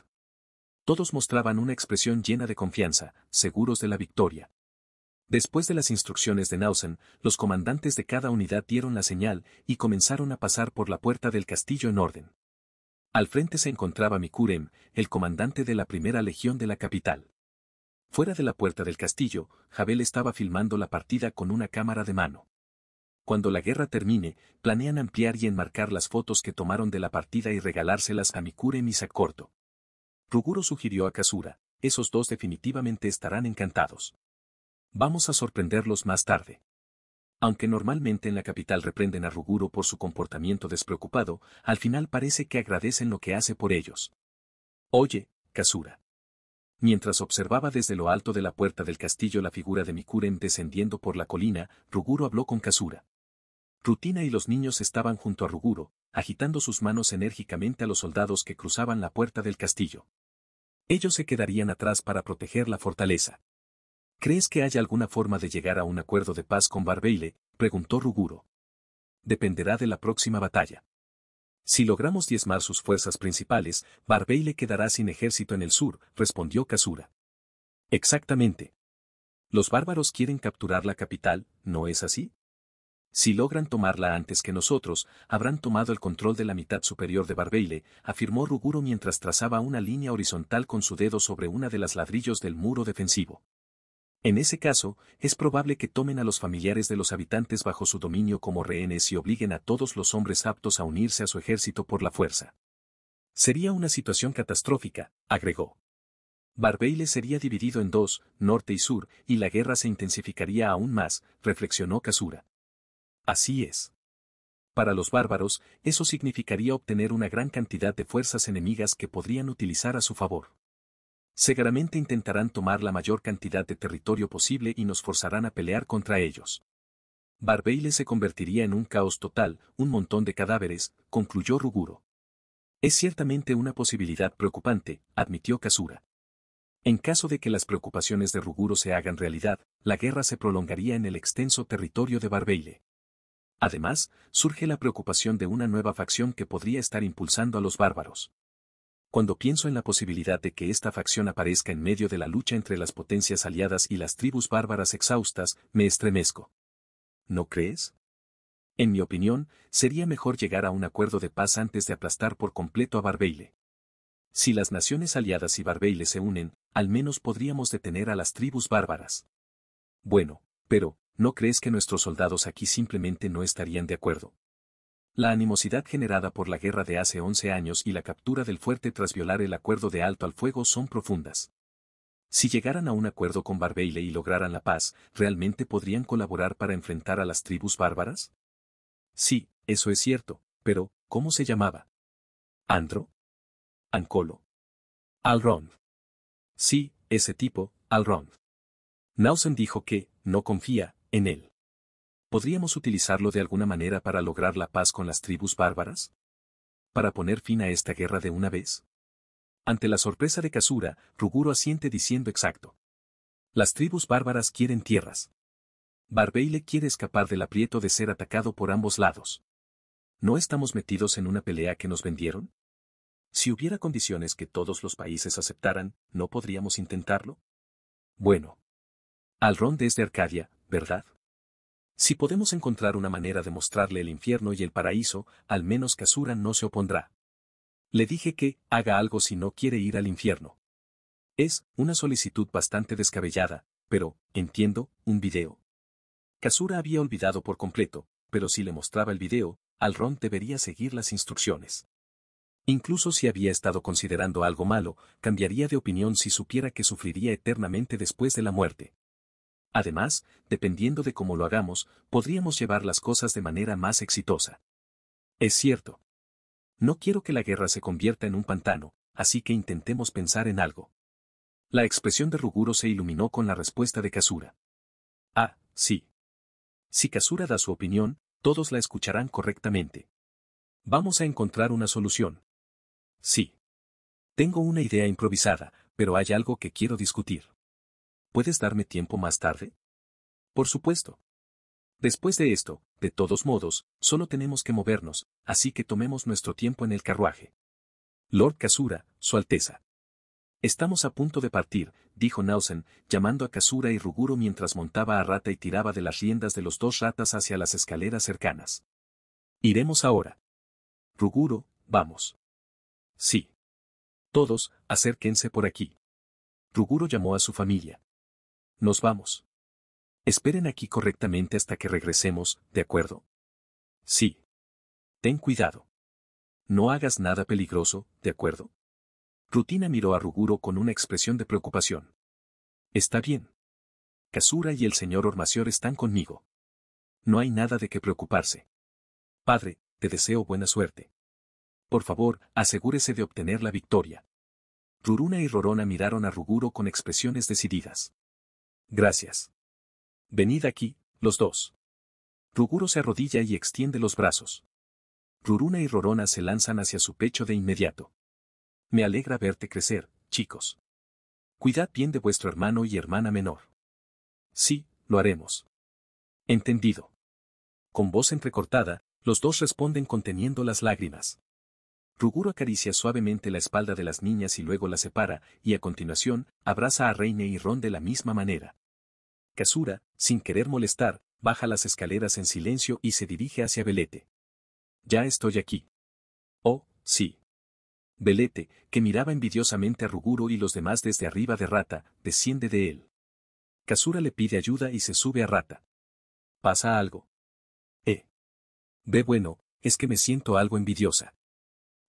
Todos mostraban una expresión llena de confianza, seguros de la victoria. Después de las instrucciones de Nausen, los comandantes de cada unidad dieron la señal y comenzaron a pasar por la puerta del castillo en orden. Al frente se encontraba Mikurem, el comandante de la primera legión de la capital. Fuera de la puerta del castillo, Jabel estaba filmando la partida con una cámara de mano. Cuando la guerra termine, planean ampliar y enmarcar las fotos que tomaron de la partida y regalárselas a Mikure corto. Ruguro sugirió a Kasura, esos dos definitivamente estarán encantados. Vamos a sorprenderlos más tarde. Aunque normalmente en la capital reprenden a Ruguro por su comportamiento despreocupado, al final parece que agradecen lo que hace por ellos. Oye, Kasura. Mientras observaba desde lo alto de la puerta del castillo la figura de Mikuren descendiendo por la colina, Ruguro habló con Casura. Rutina y los niños estaban junto a Ruguro, agitando sus manos enérgicamente a los soldados que cruzaban la puerta del castillo. Ellos se quedarían atrás para proteger la fortaleza. ¿Crees que haya alguna forma de llegar a un acuerdo de paz con Barbeile? preguntó Ruguro. Dependerá de la próxima batalla. Si logramos diezmar sus fuerzas principales, Barbeile quedará sin ejército en el sur, respondió Casura. Exactamente. Los bárbaros quieren capturar la capital, ¿no es así? Si logran tomarla antes que nosotros, habrán tomado el control de la mitad superior de Barbeile, afirmó Ruguro mientras trazaba una línea horizontal con su dedo sobre una de las ladrillos del muro defensivo. En ese caso, es probable que tomen a los familiares de los habitantes bajo su dominio como rehenes y obliguen a todos los hombres aptos a unirse a su ejército por la fuerza. Sería una situación catastrófica, agregó. Barbeile sería dividido en dos, norte y sur, y la guerra se intensificaría aún más, reflexionó Casura. Así es. Para los bárbaros, eso significaría obtener una gran cantidad de fuerzas enemigas que podrían utilizar a su favor. Seguramente intentarán tomar la mayor cantidad de territorio posible y nos forzarán a pelear contra ellos. Barbeile se convertiría en un caos total, un montón de cadáveres, concluyó Ruguro. Es ciertamente una posibilidad preocupante, admitió Kasura. En caso de que las preocupaciones de Ruguro se hagan realidad, la guerra se prolongaría en el extenso territorio de Barbeile. Además, surge la preocupación de una nueva facción que podría estar impulsando a los bárbaros. Cuando pienso en la posibilidad de que esta facción aparezca en medio de la lucha entre las potencias aliadas y las tribus bárbaras exhaustas, me estremezco. ¿No crees? En mi opinión, sería mejor llegar a un acuerdo de paz antes de aplastar por completo a Barbeile. Si las naciones aliadas y Barbeile se unen, al menos podríamos detener a las tribus bárbaras. Bueno, pero, ¿no crees que nuestros soldados aquí simplemente no estarían de acuerdo? La animosidad generada por la guerra de hace 11 años y la captura del fuerte tras violar el acuerdo de alto al fuego son profundas. Si llegaran a un acuerdo con Barbeile y lograran la paz, ¿realmente podrían colaborar para enfrentar a las tribus bárbaras? Sí, eso es cierto, pero, ¿cómo se llamaba? ¿Andro? Ancolo. Alrond. Sí, ese tipo, Alrond. Nausen dijo que, no confía, en él. ¿podríamos utilizarlo de alguna manera para lograr la paz con las tribus bárbaras? ¿Para poner fin a esta guerra de una vez? Ante la sorpresa de Casura, Ruguro asiente diciendo exacto. Las tribus bárbaras quieren tierras. Barbeile quiere escapar del aprieto de ser atacado por ambos lados. ¿No estamos metidos en una pelea que nos vendieron? Si hubiera condiciones que todos los países aceptaran, ¿no podríamos intentarlo? Bueno. Alrond es de este Arcadia, ¿verdad? Si podemos encontrar una manera de mostrarle el infierno y el paraíso, al menos Kasura no se opondrá. Le dije que, haga algo si no quiere ir al infierno. Es, una solicitud bastante descabellada, pero, entiendo, un video. Kasura había olvidado por completo, pero si le mostraba el video, Alron debería seguir las instrucciones. Incluso si había estado considerando algo malo, cambiaría de opinión si supiera que sufriría eternamente después de la muerte. Además, dependiendo de cómo lo hagamos, podríamos llevar las cosas de manera más exitosa. Es cierto. No quiero que la guerra se convierta en un pantano, así que intentemos pensar en algo. La expresión de Ruguro se iluminó con la respuesta de Kasura. Ah, sí. Si Kasura da su opinión, todos la escucharán correctamente. Vamos a encontrar una solución. Sí. Tengo una idea improvisada, pero hay algo que quiero discutir. ¿Puedes darme tiempo más tarde? Por supuesto. Después de esto, de todos modos, solo tenemos que movernos, así que tomemos nuestro tiempo en el carruaje. Lord Kasura, Su Alteza. Estamos a punto de partir, dijo Nausen, llamando a Kasura y Ruguro mientras montaba a Rata y tiraba de las riendas de los dos ratas hacia las escaleras cercanas. Iremos ahora. Ruguro, vamos. Sí. Todos, acérquense por aquí. Ruguro llamó a su familia. Nos vamos. Esperen aquí correctamente hasta que regresemos, ¿de acuerdo? Sí. Ten cuidado. No hagas nada peligroso, ¿de acuerdo? Rutina miró a Ruguro con una expresión de preocupación. Está bien. Kasura y el señor Ormacior están conmigo. No hay nada de qué preocuparse. Padre, te deseo buena suerte. Por favor, asegúrese de obtener la victoria. Ruruna y Rorona miraron a Ruguro con expresiones decididas. Gracias. Venid aquí, los dos. Ruguro se arrodilla y extiende los brazos. Ruruna y Rorona se lanzan hacia su pecho de inmediato. Me alegra verte crecer, chicos. Cuidad bien de vuestro hermano y hermana menor. Sí, lo haremos. Entendido. Con voz entrecortada, los dos responden conteniendo las lágrimas. Ruguro acaricia suavemente la espalda de las niñas y luego la separa, y a continuación, abraza a Reine y Ron de la misma manera. Casura, sin querer molestar, baja las escaleras en silencio y se dirige hacia Belete. Ya estoy aquí. Oh, sí. Belete, que miraba envidiosamente a Ruguro y los demás desde arriba de Rata, desciende de él. Casura le pide ayuda y se sube a Rata. Pasa algo. Eh. Ve bueno, es que me siento algo envidiosa.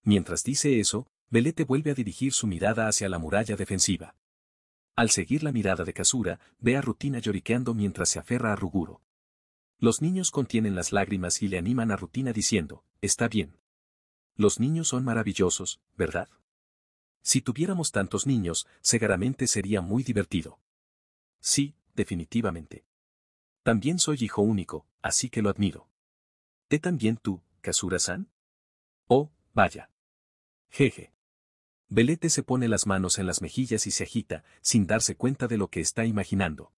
Mientras dice eso, Belete vuelve a dirigir su mirada hacia la muralla defensiva. Al seguir la mirada de Kasura, ve a Rutina lloriqueando mientras se aferra a Ruguro. Los niños contienen las lágrimas y le animan a Rutina diciendo, está bien. Los niños son maravillosos, ¿verdad? Si tuviéramos tantos niños, seguramente sería muy divertido. Sí, definitivamente. También soy hijo único, así que lo admiro. ¿Te también tú, Kasura-san? Oh, vaya. Jeje. Belete se pone las manos en las mejillas y se agita, sin darse cuenta de lo que está imaginando.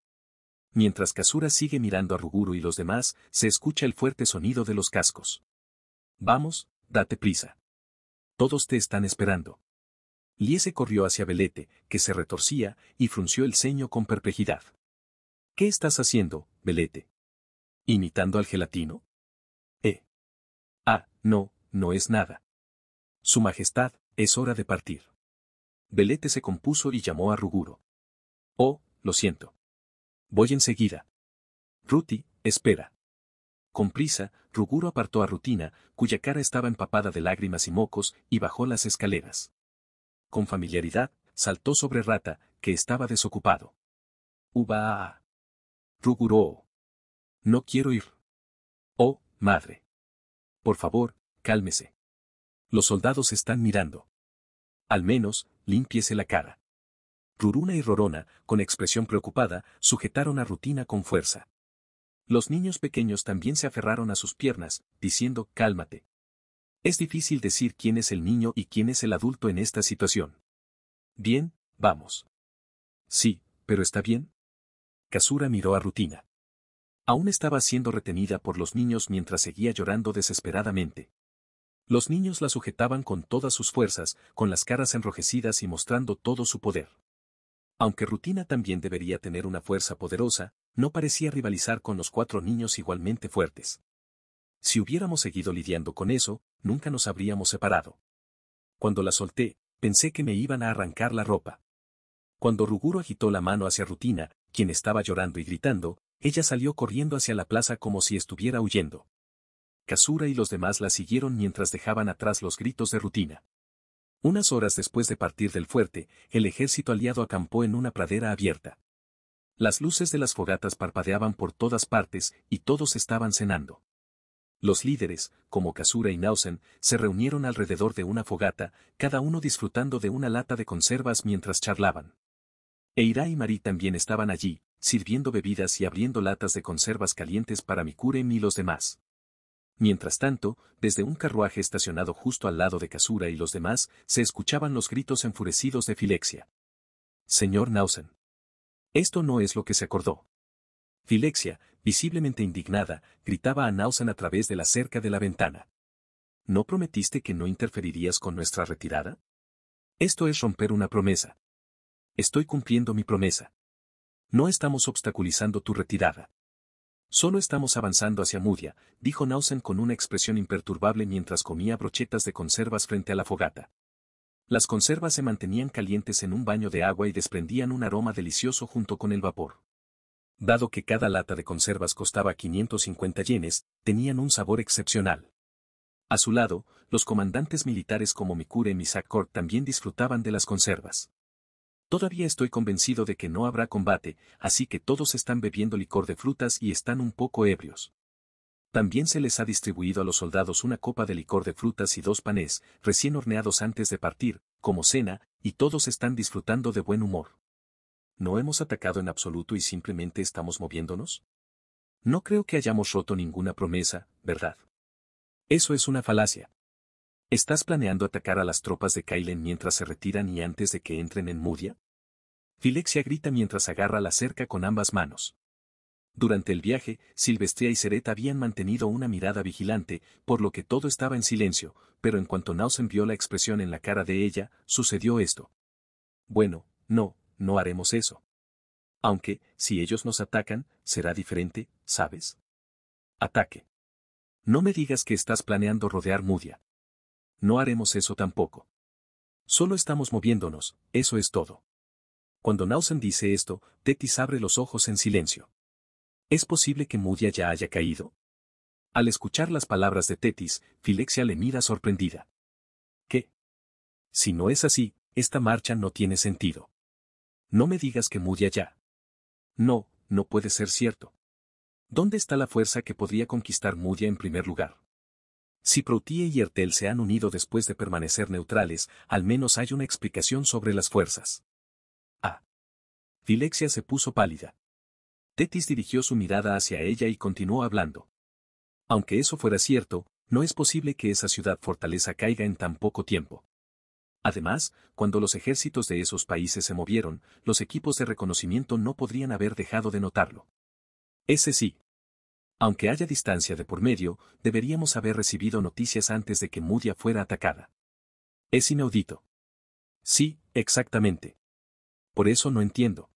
Mientras Casura sigue mirando a Ruguru y los demás, se escucha el fuerte sonido de los cascos. Vamos, date prisa. Todos te están esperando. Liese corrió hacia Belete, que se retorcía, y frunció el ceño con perplejidad. ¿Qué estás haciendo, Belete? ¿Imitando al gelatino? Eh. Ah, no, no es nada. Su Majestad, es hora de partir. Belete se compuso y llamó a Ruguro. Oh, lo siento. Voy enseguida. Ruti, espera. Con prisa, Ruguro apartó a Rutina, cuya cara estaba empapada de lágrimas y mocos, y bajó las escaleras. Con familiaridad, saltó sobre Rata, que estaba desocupado. Uba. Ruguro. No quiero ir. Oh, madre. Por favor, cálmese. Los soldados están mirando. Al menos, límpiese la cara. Ruruna y Rorona, con expresión preocupada, sujetaron a Rutina con fuerza. Los niños pequeños también se aferraron a sus piernas, diciendo, cálmate. Es difícil decir quién es el niño y quién es el adulto en esta situación. Bien, vamos. Sí, pero está bien. Kasura miró a Rutina. Aún estaba siendo retenida por los niños mientras seguía llorando desesperadamente. Los niños la sujetaban con todas sus fuerzas, con las caras enrojecidas y mostrando todo su poder. Aunque Rutina también debería tener una fuerza poderosa, no parecía rivalizar con los cuatro niños igualmente fuertes. Si hubiéramos seguido lidiando con eso, nunca nos habríamos separado. Cuando la solté, pensé que me iban a arrancar la ropa. Cuando Ruguro agitó la mano hacia Rutina, quien estaba llorando y gritando, ella salió corriendo hacia la plaza como si estuviera huyendo. Kasura y los demás la siguieron mientras dejaban atrás los gritos de rutina. Unas horas después de partir del fuerte, el ejército aliado acampó en una pradera abierta. Las luces de las fogatas parpadeaban por todas partes y todos estaban cenando. Los líderes, como Kasura y Nausen, se reunieron alrededor de una fogata, cada uno disfrutando de una lata de conservas mientras charlaban. Eira y Mari también estaban allí, sirviendo bebidas y abriendo latas de conservas calientes para Mikure y los demás. Mientras tanto, desde un carruaje estacionado justo al lado de Casura y los demás, se escuchaban los gritos enfurecidos de Filexia. Señor Nausen. Esto no es lo que se acordó. Filexia, visiblemente indignada, gritaba a Nausen a través de la cerca de la ventana. ¿No prometiste que no interferirías con nuestra retirada? Esto es romper una promesa. Estoy cumpliendo mi promesa. No estamos obstaculizando tu retirada. Solo estamos avanzando hacia Mudia, dijo Nausen con una expresión imperturbable mientras comía brochetas de conservas frente a la fogata. Las conservas se mantenían calientes en un baño de agua y desprendían un aroma delicioso junto con el vapor. Dado que cada lata de conservas costaba 550 yenes, tenían un sabor excepcional. A su lado, los comandantes militares como Mikure y Misakor también disfrutaban de las conservas. Todavía estoy convencido de que no habrá combate, así que todos están bebiendo licor de frutas y están un poco ebrios. También se les ha distribuido a los soldados una copa de licor de frutas y dos panes, recién horneados antes de partir, como cena, y todos están disfrutando de buen humor. ¿No hemos atacado en absoluto y simplemente estamos moviéndonos? No creo que hayamos roto ninguna promesa, ¿verdad? Eso es una falacia. ¿Estás planeando atacar a las tropas de Kailen mientras se retiran y antes de que entren en Mudia? Filexia grita mientras agarra la cerca con ambas manos. Durante el viaje, Silvestria y Seret habían mantenido una mirada vigilante, por lo que todo estaba en silencio, pero en cuanto Nausen vio la expresión en la cara de ella, sucedió esto. Bueno, no, no haremos eso. Aunque, si ellos nos atacan, será diferente, ¿sabes? Ataque. No me digas que estás planeando rodear Mudia no haremos eso tampoco. Solo estamos moviéndonos, eso es todo. Cuando Nausen dice esto, Tetis abre los ojos en silencio. Es posible que Mudia ya haya caído. Al escuchar las palabras de Tetis, Filexia le mira sorprendida. ¿Qué? Si no es así, esta marcha no tiene sentido. No me digas que Mudia ya. No, no puede ser cierto. ¿Dónde está la fuerza que podría conquistar Mudia en primer lugar? Si Protie y Ertel se han unido después de permanecer neutrales, al menos hay una explicación sobre las fuerzas. Ah. Filexia se puso pálida. Tetis dirigió su mirada hacia ella y continuó hablando. Aunque eso fuera cierto, no es posible que esa ciudad fortaleza caiga en tan poco tiempo. Además, cuando los ejércitos de esos países se movieron, los equipos de reconocimiento no podrían haber dejado de notarlo. Ese sí, aunque haya distancia de por medio, deberíamos haber recibido noticias antes de que Mudia fuera atacada. Es inaudito. Sí, exactamente. Por eso no entiendo.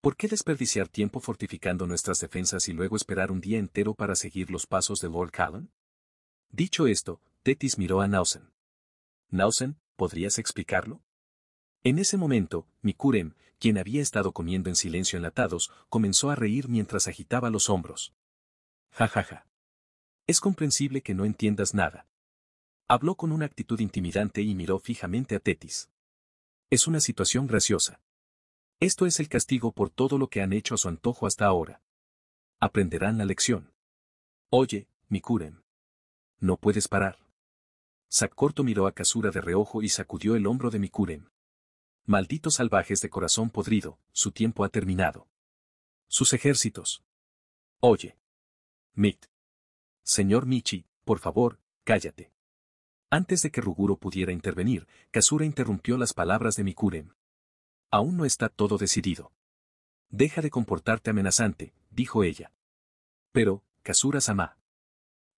¿Por qué desperdiciar tiempo fortificando nuestras defensas y luego esperar un día entero para seguir los pasos de Lord Callan? Dicho esto, Tetis miró a Nausen. Nausen, ¿podrías explicarlo? En ese momento, Mikurem, quien había estado comiendo en silencio enlatados, comenzó a reír mientras agitaba los hombros jajaja. Ja, ja. Es comprensible que no entiendas nada. Habló con una actitud intimidante y miró fijamente a Tetis. Es una situación graciosa. Esto es el castigo por todo lo que han hecho a su antojo hasta ahora. Aprenderán la lección. Oye, Mikuren. No puedes parar. Sakorto miró a Casura de reojo y sacudió el hombro de Mikuren. Malditos salvajes de corazón podrido, su tiempo ha terminado. Sus ejércitos. Oye. «Mit. Señor Michi, por favor, cállate. Antes de que Ruguro pudiera intervenir, Kasura interrumpió las palabras de Mikurem. Aún no está todo decidido. Deja de comportarte amenazante, dijo ella. Pero, Kasura-sama.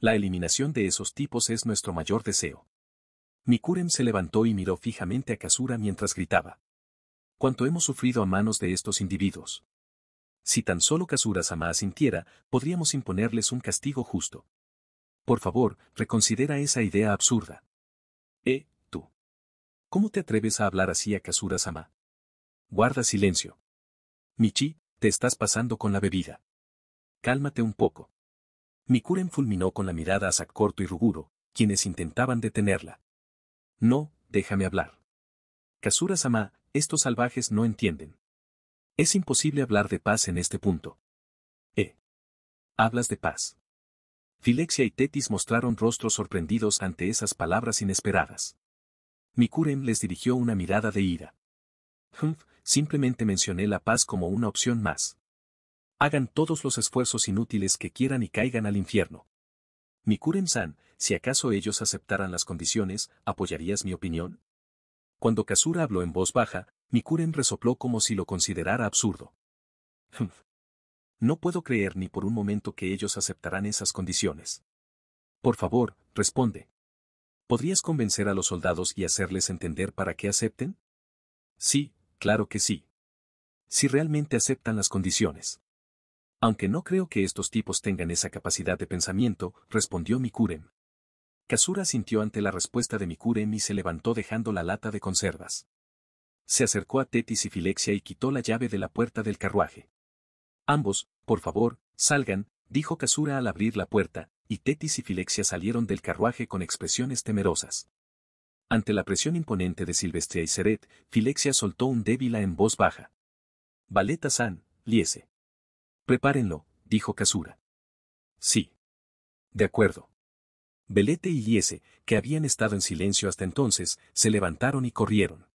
La eliminación de esos tipos es nuestro mayor deseo. Mikurem se levantó y miró fijamente a Kasura mientras gritaba. ¿Cuánto hemos sufrido a manos de estos individuos? Si tan solo Kasura-sama asintiera, podríamos imponerles un castigo justo. Por favor, reconsidera esa idea absurda. Eh, tú. ¿Cómo te atreves a hablar así a Kasura-sama? Guarda silencio. Michi, te estás pasando con la bebida. Cálmate un poco. Mikuren fulminó con la mirada a corto y Ruguro, quienes intentaban detenerla. No, déjame hablar. Kasura-sama, estos salvajes no entienden. Es imposible hablar de paz en este punto. E. Hablas de paz. Filexia y Tetis mostraron rostros sorprendidos ante esas palabras inesperadas. Mikurem les dirigió una mirada de ira. Humph, simplemente mencioné la paz como una opción más. Hagan todos los esfuerzos inútiles que quieran y caigan al infierno. Mikurem-san, si acaso ellos aceptaran las condiciones, ¿apoyarías mi opinión? Cuando Kasura habló en voz baja, Mikuren resopló como si lo considerara absurdo. Hm. no puedo creer ni por un momento que ellos aceptarán esas condiciones. Por favor, responde. ¿Podrías convencer a los soldados y hacerles entender para qué acepten? Sí, claro que sí. Si realmente aceptan las condiciones. Aunque no creo que estos tipos tengan esa capacidad de pensamiento, respondió Mikurem. Kasura sintió ante la respuesta de Mikurem y se levantó dejando la lata de conservas se acercó a Tetis y Filexia y quitó la llave de la puerta del carruaje. Ambos, por favor, salgan, dijo Casura al abrir la puerta, y Tetis y Filexia salieron del carruaje con expresiones temerosas. Ante la presión imponente de Silvestre y Seret, Filexia soltó un débila en voz baja. Valeta San, liese. Prepárenlo, dijo Casura. Sí. De acuerdo. Belete y Liese, que habían estado en silencio hasta entonces, se levantaron y corrieron.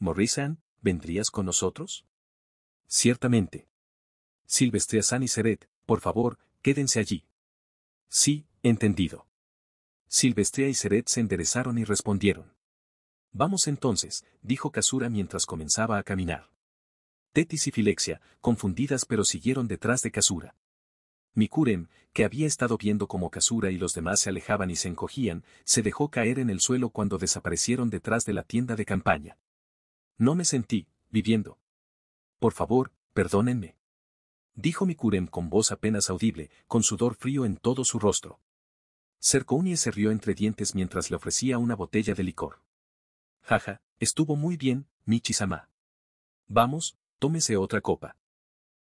Morrisan, ¿vendrías con nosotros? Ciertamente. Silvestre San y Seret, por favor, quédense allí. Sí, entendido. Silvestria y Seret se enderezaron y respondieron. Vamos entonces, dijo Casura mientras comenzaba a caminar. Tetis y Filexia, confundidas pero siguieron detrás de Casura. Mikurem, que había estado viendo cómo Casura y los demás se alejaban y se encogían, se dejó caer en el suelo cuando desaparecieron detrás de la tienda de campaña. No me sentí, viviendo. Por favor, perdónenme. Dijo Mikurem con voz apenas audible, con sudor frío en todo su rostro. y se rió entre dientes mientras le ofrecía una botella de licor. Jaja, estuvo muy bien, michi Vamos, tómese otra copa.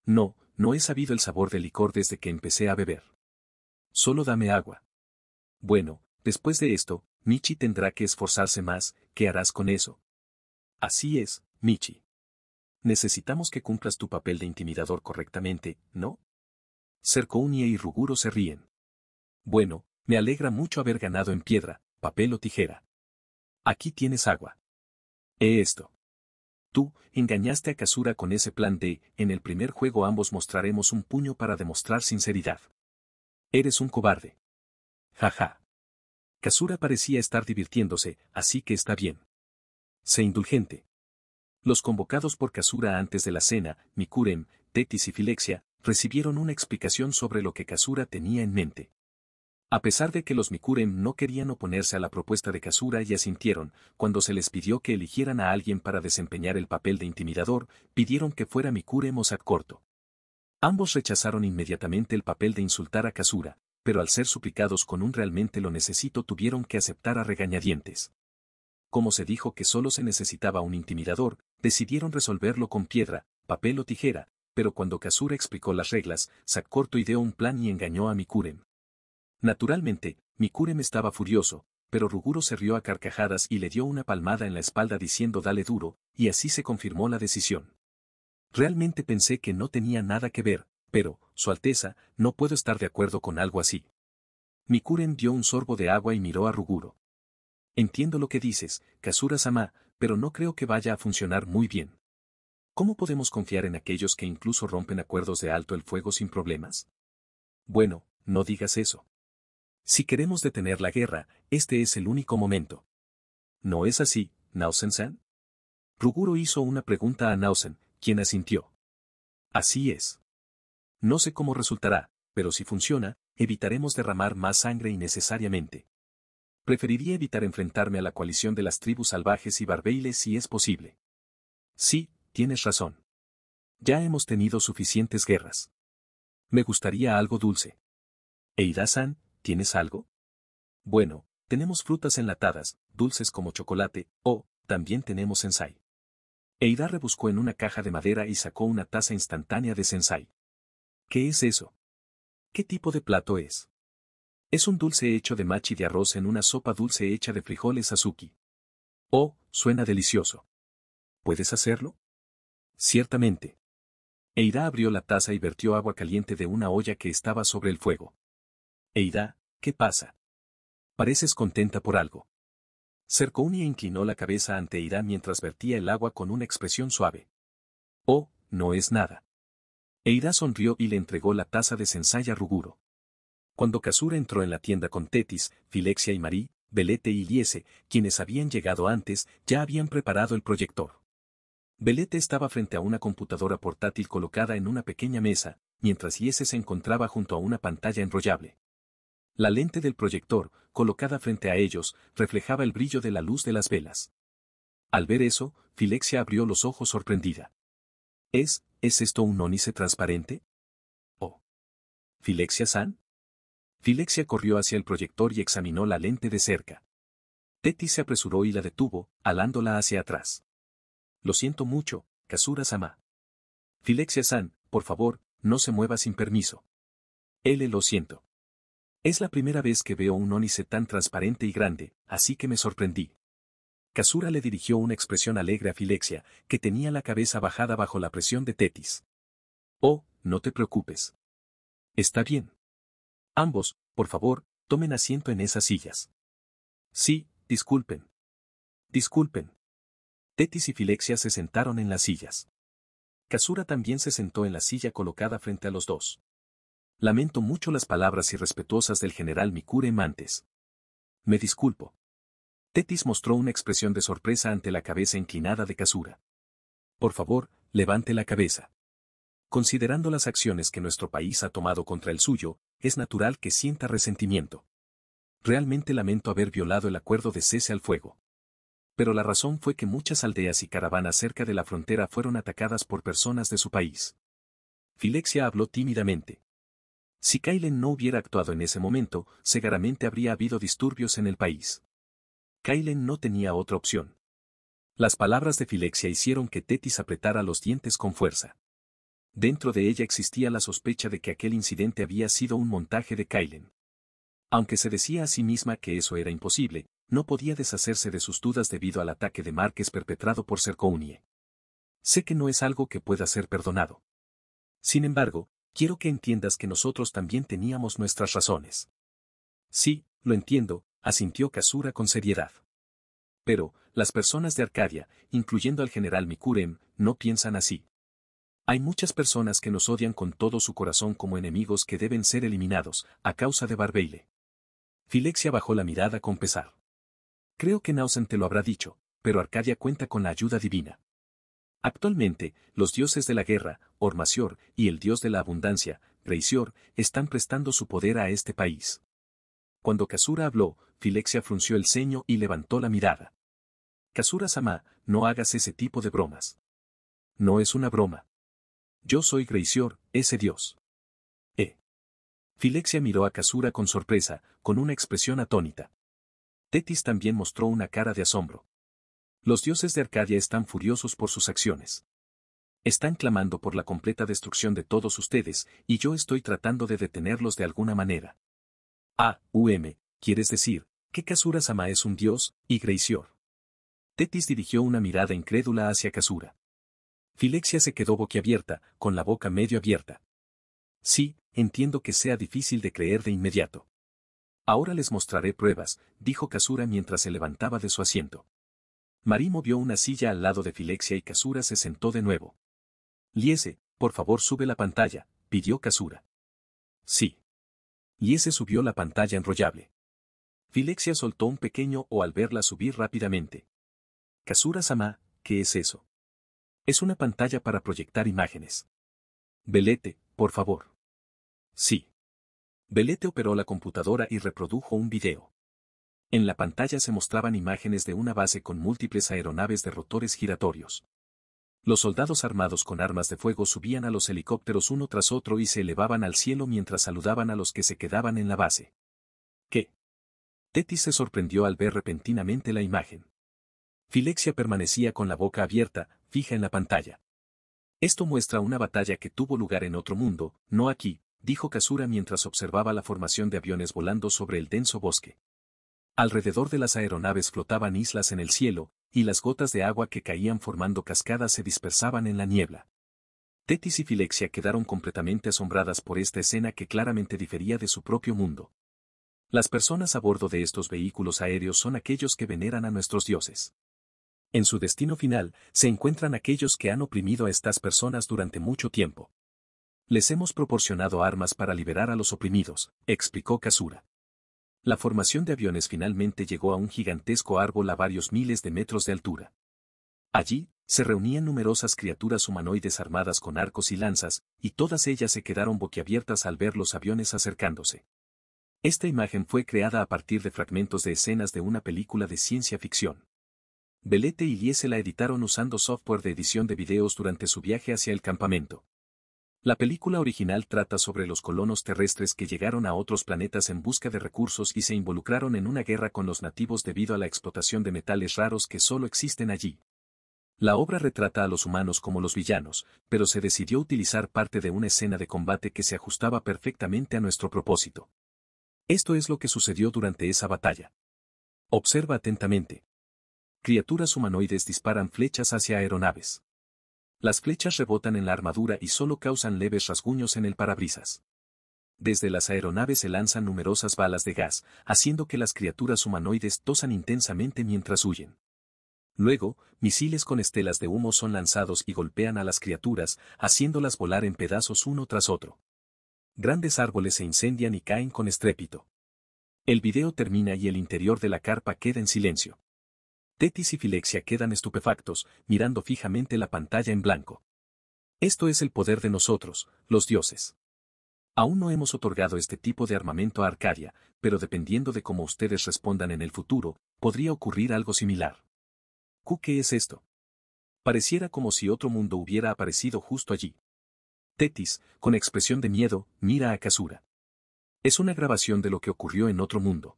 No, no he sabido el sabor del licor desde que empecé a beber. Solo dame agua. Bueno, después de esto, Michi tendrá que esforzarse más, ¿qué harás con eso? Así es, Michi. Necesitamos que cumplas tu papel de intimidador correctamente, ¿no? Cercounia y Ruguro se ríen. Bueno, me alegra mucho haber ganado en piedra, papel o tijera. Aquí tienes agua. He esto. Tú, engañaste a Kasura con ese plan de, en el primer juego ambos mostraremos un puño para demostrar sinceridad. Eres un cobarde. Jaja. Ja. Kasura parecía estar divirtiéndose, así que está bien. Se indulgente. Los convocados por Casura antes de la cena, Mikurem, Tetis y Filexia, recibieron una explicación sobre lo que Casura tenía en mente. A pesar de que los Mikurem no querían oponerse a la propuesta de Kasura y asintieron, cuando se les pidió que eligieran a alguien para desempeñar el papel de intimidador, pidieron que fuera Mikurem o Sakorto. Ambos rechazaron inmediatamente el papel de insultar a Kasura, pero al ser suplicados con un realmente lo necesito tuvieron que aceptar a regañadientes como se dijo que solo se necesitaba un intimidador, decidieron resolverlo con piedra, papel o tijera, pero cuando Kasura explicó las reglas, Sakorto ideó un plan y engañó a Mikurem. Naturalmente, Mikurem estaba furioso, pero Ruguro se rió a carcajadas y le dio una palmada en la espalda diciendo dale duro, y así se confirmó la decisión. Realmente pensé que no tenía nada que ver, pero, Su Alteza, no puedo estar de acuerdo con algo así. Mikuren dio un sorbo de agua y miró a Ruguro. Entiendo lo que dices, Kasura-sama, pero no creo que vaya a funcionar muy bien. ¿Cómo podemos confiar en aquellos que incluso rompen acuerdos de alto el fuego sin problemas? Bueno, no digas eso. Si queremos detener la guerra, este es el único momento. ¿No es así, Nausen-san? Ruguro hizo una pregunta a Nausen, quien asintió. Así es. No sé cómo resultará, pero si funciona, evitaremos derramar más sangre innecesariamente preferiría evitar enfrentarme a la coalición de las tribus salvajes y barbeiles si es posible. Sí, tienes razón. Ya hemos tenido suficientes guerras. Me gustaría algo dulce. Eida-san, ¿tienes algo? Bueno, tenemos frutas enlatadas, dulces como chocolate, o, también tenemos sensai. Eida rebuscó en una caja de madera y sacó una taza instantánea de sensai. ¿Qué es eso? ¿Qué tipo de plato es? Es un dulce hecho de machi de arroz en una sopa dulce hecha de frijoles azuki. Oh, suena delicioso. ¿Puedes hacerlo? Ciertamente. Eira abrió la taza y vertió agua caliente de una olla que estaba sobre el fuego. Eira, ¿qué pasa? Pareces contenta por algo. y inclinó la cabeza ante Eira mientras vertía el agua con una expresión suave. Oh, no es nada. Eira sonrió y le entregó la taza de Sensaya Ruguro. Cuando Casura entró en la tienda con Tetis, Filexia y Marie, Belete y Liese, quienes habían llegado antes, ya habían preparado el proyector. Belete estaba frente a una computadora portátil colocada en una pequeña mesa, mientras Liese se encontraba junto a una pantalla enrollable. La lente del proyector, colocada frente a ellos, reflejaba el brillo de la luz de las velas. Al ver eso, Filexia abrió los ojos sorprendida. ¿Es, es esto un ónice transparente? Oh. ¿Filexia San? Filexia corrió hacia el proyector y examinó la lente de cerca. Tetis se apresuró y la detuvo, alándola hacia atrás. Lo siento mucho, Kasura-sama. filexia san por favor, no se mueva sin permiso. L lo siento. Es la primera vez que veo un ónice tan transparente y grande, así que me sorprendí. Casura le dirigió una expresión alegre a Filexia, que tenía la cabeza bajada bajo la presión de Tetis. Oh, no te preocupes. Está bien. Ambos, por favor, tomen asiento en esas sillas. Sí, disculpen. Disculpen. Tetis y Filexia se sentaron en las sillas. Casura también se sentó en la silla colocada frente a los dos. Lamento mucho las palabras irrespetuosas del general Mikure Mantes. Me disculpo. Tetis mostró una expresión de sorpresa ante la cabeza inclinada de Casura. Por favor, levante la cabeza. Considerando las acciones que nuestro país ha tomado contra el suyo, es natural que sienta resentimiento. Realmente lamento haber violado el acuerdo de cese al fuego. Pero la razón fue que muchas aldeas y caravanas cerca de la frontera fueron atacadas por personas de su país. Filexia habló tímidamente. Si Kailen no hubiera actuado en ese momento, seguramente habría habido disturbios en el país. Kailen no tenía otra opción. Las palabras de Filexia hicieron que Tetis apretara los dientes con fuerza dentro de ella existía la sospecha de que aquel incidente había sido un montaje de Kylen. Aunque se decía a sí misma que eso era imposible, no podía deshacerse de sus dudas debido al ataque de Marques perpetrado por Sercounie. Sé que no es algo que pueda ser perdonado. Sin embargo, quiero que entiendas que nosotros también teníamos nuestras razones. Sí, lo entiendo, asintió Kasura con seriedad. Pero, las personas de Arcadia, incluyendo al general Mikurem, no piensan así. Hay muchas personas que nos odian con todo su corazón como enemigos que deben ser eliminados, a causa de Barbeile. Filexia bajó la mirada con pesar. Creo que Nausen te lo habrá dicho, pero Arcadia cuenta con la ayuda divina. Actualmente, los dioses de la guerra, Ormacior, y el dios de la abundancia, Reisior, están prestando su poder a este país. Cuando Casura habló, Filexia frunció el ceño y levantó la mirada. Casura sama no hagas ese tipo de bromas. No es una broma. Yo soy Greisior, ese dios. Eh. Filexia miró a Kasura con sorpresa, con una expresión atónita. Tetis también mostró una cara de asombro. Los dioses de Arcadia están furiosos por sus acciones. Están clamando por la completa destrucción de todos ustedes, y yo estoy tratando de detenerlos de alguna manera. Ah, UM, quieres decir, que Kasura-sama es un dios, y Greisior. Tetis dirigió una mirada incrédula hacia Kasura. Filexia se quedó boquiabierta, con la boca medio abierta. Sí, entiendo que sea difícil de creer de inmediato. Ahora les mostraré pruebas, dijo Kasura mientras se levantaba de su asiento. Marí movió una silla al lado de Filexia y Casura se sentó de nuevo. Liese, por favor sube la pantalla, pidió Casura. Sí. Liese subió la pantalla enrollable. Filexia soltó un pequeño o al verla subir rápidamente. Kasura-sama, ¿qué es eso? Es una pantalla para proyectar imágenes. Belete, por favor. Sí. Belete operó la computadora y reprodujo un video. En la pantalla se mostraban imágenes de una base con múltiples aeronaves de rotores giratorios. Los soldados armados con armas de fuego subían a los helicópteros uno tras otro y se elevaban al cielo mientras saludaban a los que se quedaban en la base. ¿Qué? Teti se sorprendió al ver repentinamente la imagen. Filexia permanecía con la boca abierta, fija en la pantalla. Esto muestra una batalla que tuvo lugar en otro mundo, no aquí, dijo Kasura mientras observaba la formación de aviones volando sobre el denso bosque. Alrededor de las aeronaves flotaban islas en el cielo, y las gotas de agua que caían formando cascadas se dispersaban en la niebla. Tetis y Filexia quedaron completamente asombradas por esta escena que claramente difería de su propio mundo. Las personas a bordo de estos vehículos aéreos son aquellos que veneran a nuestros dioses. En su destino final, se encuentran aquellos que han oprimido a estas personas durante mucho tiempo. Les hemos proporcionado armas para liberar a los oprimidos, explicó Kasura. La formación de aviones finalmente llegó a un gigantesco árbol a varios miles de metros de altura. Allí, se reunían numerosas criaturas humanoides armadas con arcos y lanzas, y todas ellas se quedaron boquiabiertas al ver los aviones acercándose. Esta imagen fue creada a partir de fragmentos de escenas de una película de ciencia ficción. Belete y Liese la editaron usando software de edición de videos durante su viaje hacia el campamento. La película original trata sobre los colonos terrestres que llegaron a otros planetas en busca de recursos y se involucraron en una guerra con los nativos debido a la explotación de metales raros que solo existen allí. La obra retrata a los humanos como los villanos, pero se decidió utilizar parte de una escena de combate que se ajustaba perfectamente a nuestro propósito. Esto es lo que sucedió durante esa batalla. Observa atentamente criaturas humanoides disparan flechas hacia aeronaves. Las flechas rebotan en la armadura y solo causan leves rasguños en el parabrisas. Desde las aeronaves se lanzan numerosas balas de gas, haciendo que las criaturas humanoides tosan intensamente mientras huyen. Luego, misiles con estelas de humo son lanzados y golpean a las criaturas, haciéndolas volar en pedazos uno tras otro. Grandes árboles se incendian y caen con estrépito. El video termina y el interior de la carpa queda en silencio. Tetis y Filexia quedan estupefactos, mirando fijamente la pantalla en blanco. Esto es el poder de nosotros, los dioses. Aún no hemos otorgado este tipo de armamento a Arcadia, pero dependiendo de cómo ustedes respondan en el futuro, podría ocurrir algo similar. qué es esto? Pareciera como si otro mundo hubiera aparecido justo allí. Tetis, con expresión de miedo, mira a Casura. Es una grabación de lo que ocurrió en otro mundo.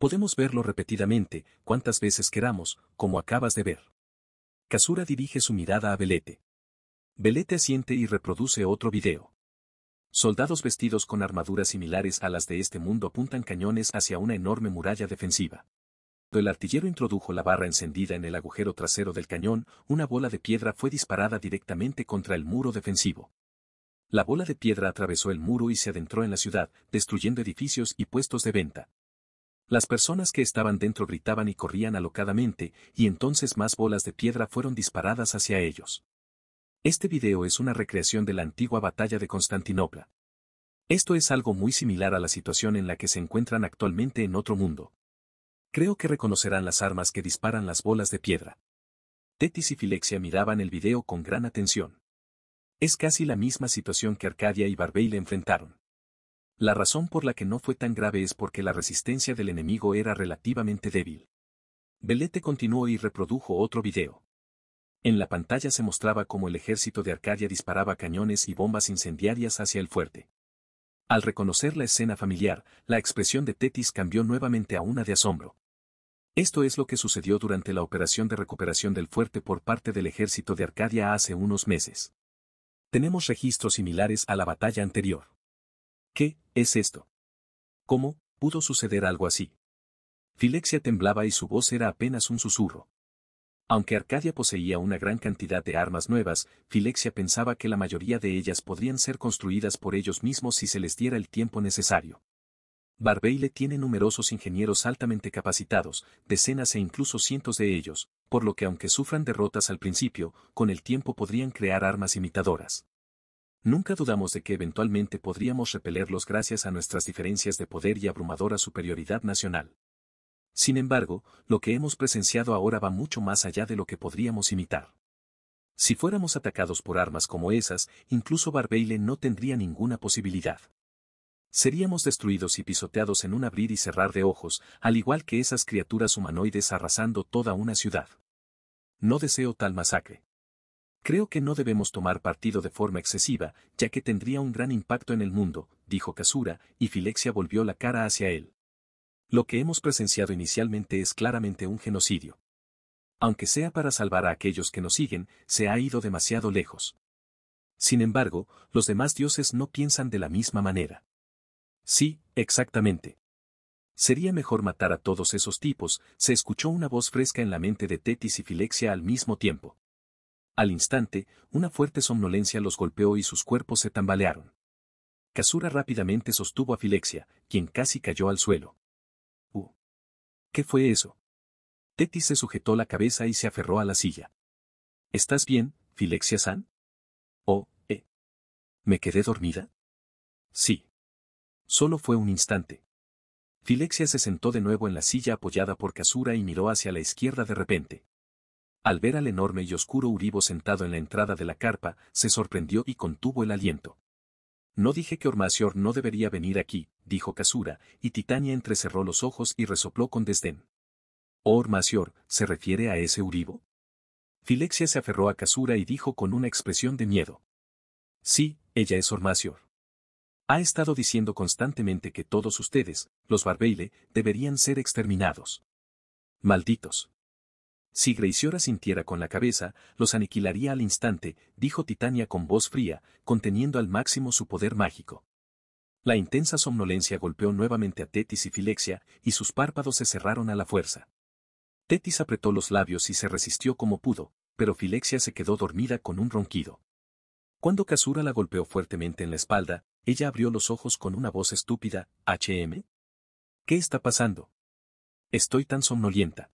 Podemos verlo repetidamente, cuantas veces queramos, como acabas de ver. Casura dirige su mirada a Belete. Belete asiente y reproduce otro video. Soldados vestidos con armaduras similares a las de este mundo apuntan cañones hacia una enorme muralla defensiva. Cuando el artillero introdujo la barra encendida en el agujero trasero del cañón, una bola de piedra fue disparada directamente contra el muro defensivo. La bola de piedra atravesó el muro y se adentró en la ciudad, destruyendo edificios y puestos de venta. Las personas que estaban dentro gritaban y corrían alocadamente, y entonces más bolas de piedra fueron disparadas hacia ellos. Este video es una recreación de la antigua batalla de Constantinopla. Esto es algo muy similar a la situación en la que se encuentran actualmente en otro mundo. Creo que reconocerán las armas que disparan las bolas de piedra. Tetis y Filexia miraban el video con gran atención. Es casi la misma situación que Arcadia y Barbeil le enfrentaron. La razón por la que no fue tan grave es porque la resistencia del enemigo era relativamente débil. Belete continuó y reprodujo otro video. En la pantalla se mostraba cómo el ejército de Arcadia disparaba cañones y bombas incendiarias hacia el fuerte. Al reconocer la escena familiar, la expresión de Tetis cambió nuevamente a una de asombro. Esto es lo que sucedió durante la operación de recuperación del fuerte por parte del ejército de Arcadia hace unos meses. Tenemos registros similares a la batalla anterior. ¿Qué es esto? ¿Cómo pudo suceder algo así? Filexia temblaba y su voz era apenas un susurro. Aunque Arcadia poseía una gran cantidad de armas nuevas, Filexia pensaba que la mayoría de ellas podrían ser construidas por ellos mismos si se les diera el tiempo necesario. Barbeile tiene numerosos ingenieros altamente capacitados, decenas e incluso cientos de ellos, por lo que aunque sufran derrotas al principio, con el tiempo podrían crear armas imitadoras. Nunca dudamos de que eventualmente podríamos repelerlos gracias a nuestras diferencias de poder y abrumadora superioridad nacional. Sin embargo, lo que hemos presenciado ahora va mucho más allá de lo que podríamos imitar. Si fuéramos atacados por armas como esas, incluso Barbeile no tendría ninguna posibilidad. Seríamos destruidos y pisoteados en un abrir y cerrar de ojos, al igual que esas criaturas humanoides arrasando toda una ciudad. No deseo tal masacre. Creo que no debemos tomar partido de forma excesiva, ya que tendría un gran impacto en el mundo, dijo Kasura, y Filexia volvió la cara hacia él. Lo que hemos presenciado inicialmente es claramente un genocidio. Aunque sea para salvar a aquellos que nos siguen, se ha ido demasiado lejos. Sin embargo, los demás dioses no piensan de la misma manera. Sí, exactamente. Sería mejor matar a todos esos tipos, se escuchó una voz fresca en la mente de Tetis y Filexia al mismo tiempo. Al instante, una fuerte somnolencia los golpeó y sus cuerpos se tambalearon. Casura rápidamente sostuvo a Filexia, quien casi cayó al suelo. Uh, ¿Qué fue eso? Tetis se sujetó la cabeza y se aferró a la silla. ¿Estás bien, Filexia-san? Oh, eh. ¿Me quedé dormida? Sí. Solo fue un instante. Filexia se sentó de nuevo en la silla apoyada por Casura y miró hacia la izquierda de repente. Al ver al enorme y oscuro Uribo sentado en la entrada de la carpa, se sorprendió y contuvo el aliento. No dije que Ormacior no debería venir aquí, dijo Casura, y Titania entrecerró los ojos y resopló con desdén. ¿O oh, Ormacior se refiere a ese Uribo? Filexia se aferró a Casura y dijo con una expresión de miedo. Sí, ella es Ormacior. Ha estado diciendo constantemente que todos ustedes, los Barbeile, deberían ser exterminados. Malditos. Si Graciora sintiera con la cabeza, los aniquilaría al instante, dijo Titania con voz fría, conteniendo al máximo su poder mágico. La intensa somnolencia golpeó nuevamente a Tetis y Filexia, y sus párpados se cerraron a la fuerza. Tetis apretó los labios y se resistió como pudo, pero Filexia se quedó dormida con un ronquido. Cuando Casura la golpeó fuertemente en la espalda, ella abrió los ojos con una voz estúpida, ¿HM? ¿Qué está pasando? Estoy tan somnolienta.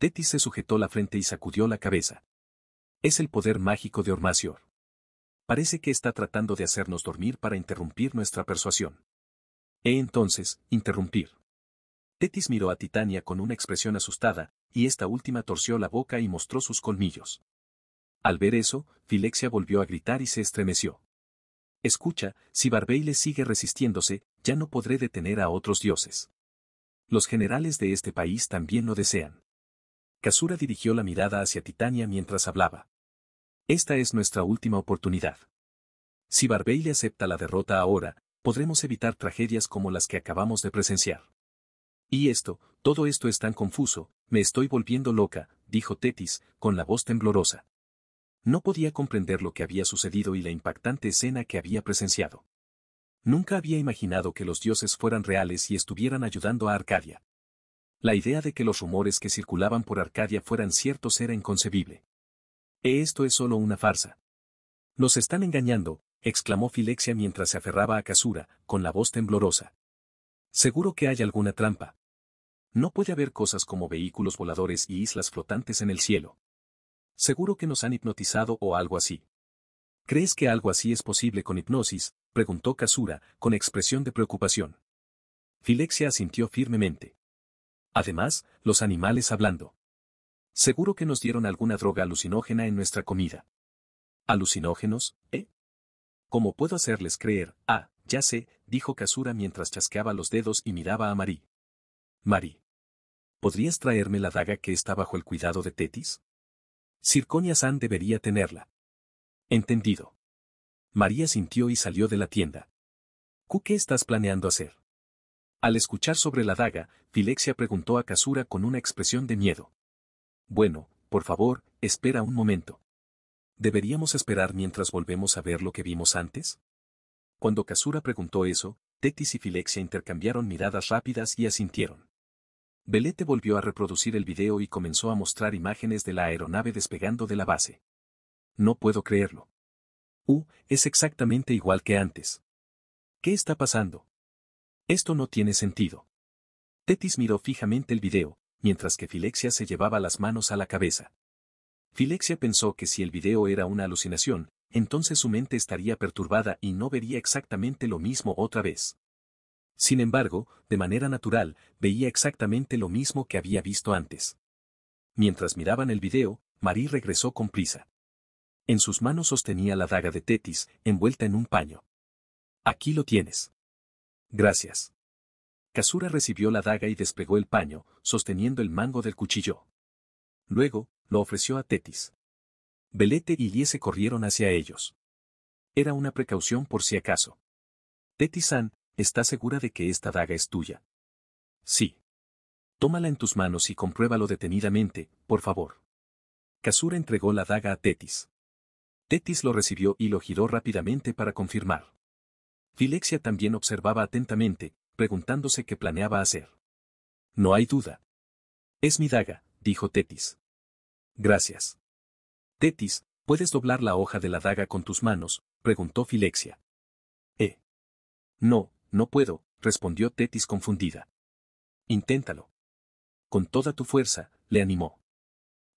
Tetis se sujetó la frente y sacudió la cabeza. Es el poder mágico de Ormacior. Parece que está tratando de hacernos dormir para interrumpir nuestra persuasión. E entonces, interrumpir. Tetis miró a Titania con una expresión asustada, y esta última torció la boca y mostró sus colmillos. Al ver eso, Filexia volvió a gritar y se estremeció. Escucha, si Barbeile sigue resistiéndose, ya no podré detener a otros dioses. Los generales de este país también lo desean. Kasura dirigió la mirada hacia Titania mientras hablaba. Esta es nuestra última oportunidad. Si le acepta la derrota ahora, podremos evitar tragedias como las que acabamos de presenciar. Y esto, todo esto es tan confuso, me estoy volviendo loca, dijo Tetis, con la voz temblorosa. No podía comprender lo que había sucedido y la impactante escena que había presenciado. Nunca había imaginado que los dioses fueran reales y estuvieran ayudando a Arcadia. La idea de que los rumores que circulaban por Arcadia fueran ciertos era inconcebible. Esto es solo una farsa. Nos están engañando, exclamó Filexia mientras se aferraba a Casura, con la voz temblorosa. Seguro que hay alguna trampa. No puede haber cosas como vehículos voladores y islas flotantes en el cielo. Seguro que nos han hipnotizado o algo así. ¿Crees que algo así es posible con hipnosis? preguntó Casura, con expresión de preocupación. Filexia asintió firmemente. Además, los animales hablando. Seguro que nos dieron alguna droga alucinógena en nuestra comida. ¿Alucinógenos, eh? ¿Cómo puedo hacerles creer? Ah, ya sé, dijo Casura mientras chasqueaba los dedos y miraba a Marí. Marí. ¿Podrías traerme la daga que está bajo el cuidado de Tetis? Circonia-san debería tenerla. Entendido. María sintió y salió de la tienda. ¿Qué estás planeando hacer? Al escuchar sobre la daga, Filexia preguntó a Casura con una expresión de miedo. Bueno, por favor, espera un momento. ¿Deberíamos esperar mientras volvemos a ver lo que vimos antes? Cuando Casura preguntó eso, Tetis y Filexia intercambiaron miradas rápidas y asintieron. Belete volvió a reproducir el video y comenzó a mostrar imágenes de la aeronave despegando de la base. No puedo creerlo. Uh, es exactamente igual que antes. ¿Qué está pasando? Esto no tiene sentido. Tetis miró fijamente el video, mientras que Filexia se llevaba las manos a la cabeza. Filexia pensó que si el video era una alucinación, entonces su mente estaría perturbada y no vería exactamente lo mismo otra vez. Sin embargo, de manera natural, veía exactamente lo mismo que había visto antes. Mientras miraban el video, Marie regresó con prisa. En sus manos sostenía la daga de Tetis, envuelta en un paño. Aquí lo tienes. Gracias. Casura recibió la daga y despegó el paño, sosteniendo el mango del cuchillo. Luego, lo ofreció a Tetis. Belete y Lie se corrieron hacia ellos. Era una precaución por si acaso. Tetisan, san ¿estás segura de que esta daga es tuya? Sí. Tómala en tus manos y compruébalo detenidamente, por favor. Casura entregó la daga a Tetis. Tetis lo recibió y lo giró rápidamente para confirmar. Filexia también observaba atentamente, preguntándose qué planeaba hacer. No hay duda. Es mi daga, dijo Tetis. Gracias. Tetis, ¿puedes doblar la hoja de la daga con tus manos? preguntó Filexia. Eh. No, no puedo, respondió Tetis confundida. Inténtalo. Con toda tu fuerza, le animó.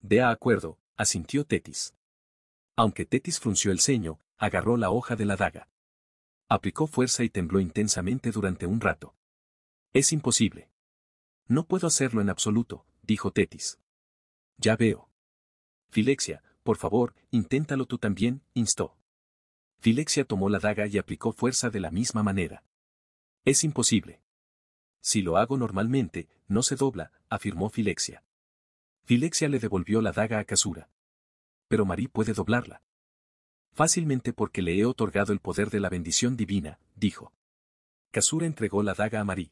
De acuerdo, asintió Tetis. Aunque Tetis frunció el ceño, agarró la hoja de la daga. Aplicó fuerza y tembló intensamente durante un rato. Es imposible. No puedo hacerlo en absoluto, dijo Tetis. Ya veo. Filexia, por favor, inténtalo tú también, instó. Filexia tomó la daga y aplicó fuerza de la misma manera. Es imposible. Si lo hago normalmente, no se dobla, afirmó Filexia. Filexia le devolvió la daga a Casura. Pero Marí puede doblarla fácilmente porque le he otorgado el poder de la bendición divina, dijo. Casura entregó la daga a Marí.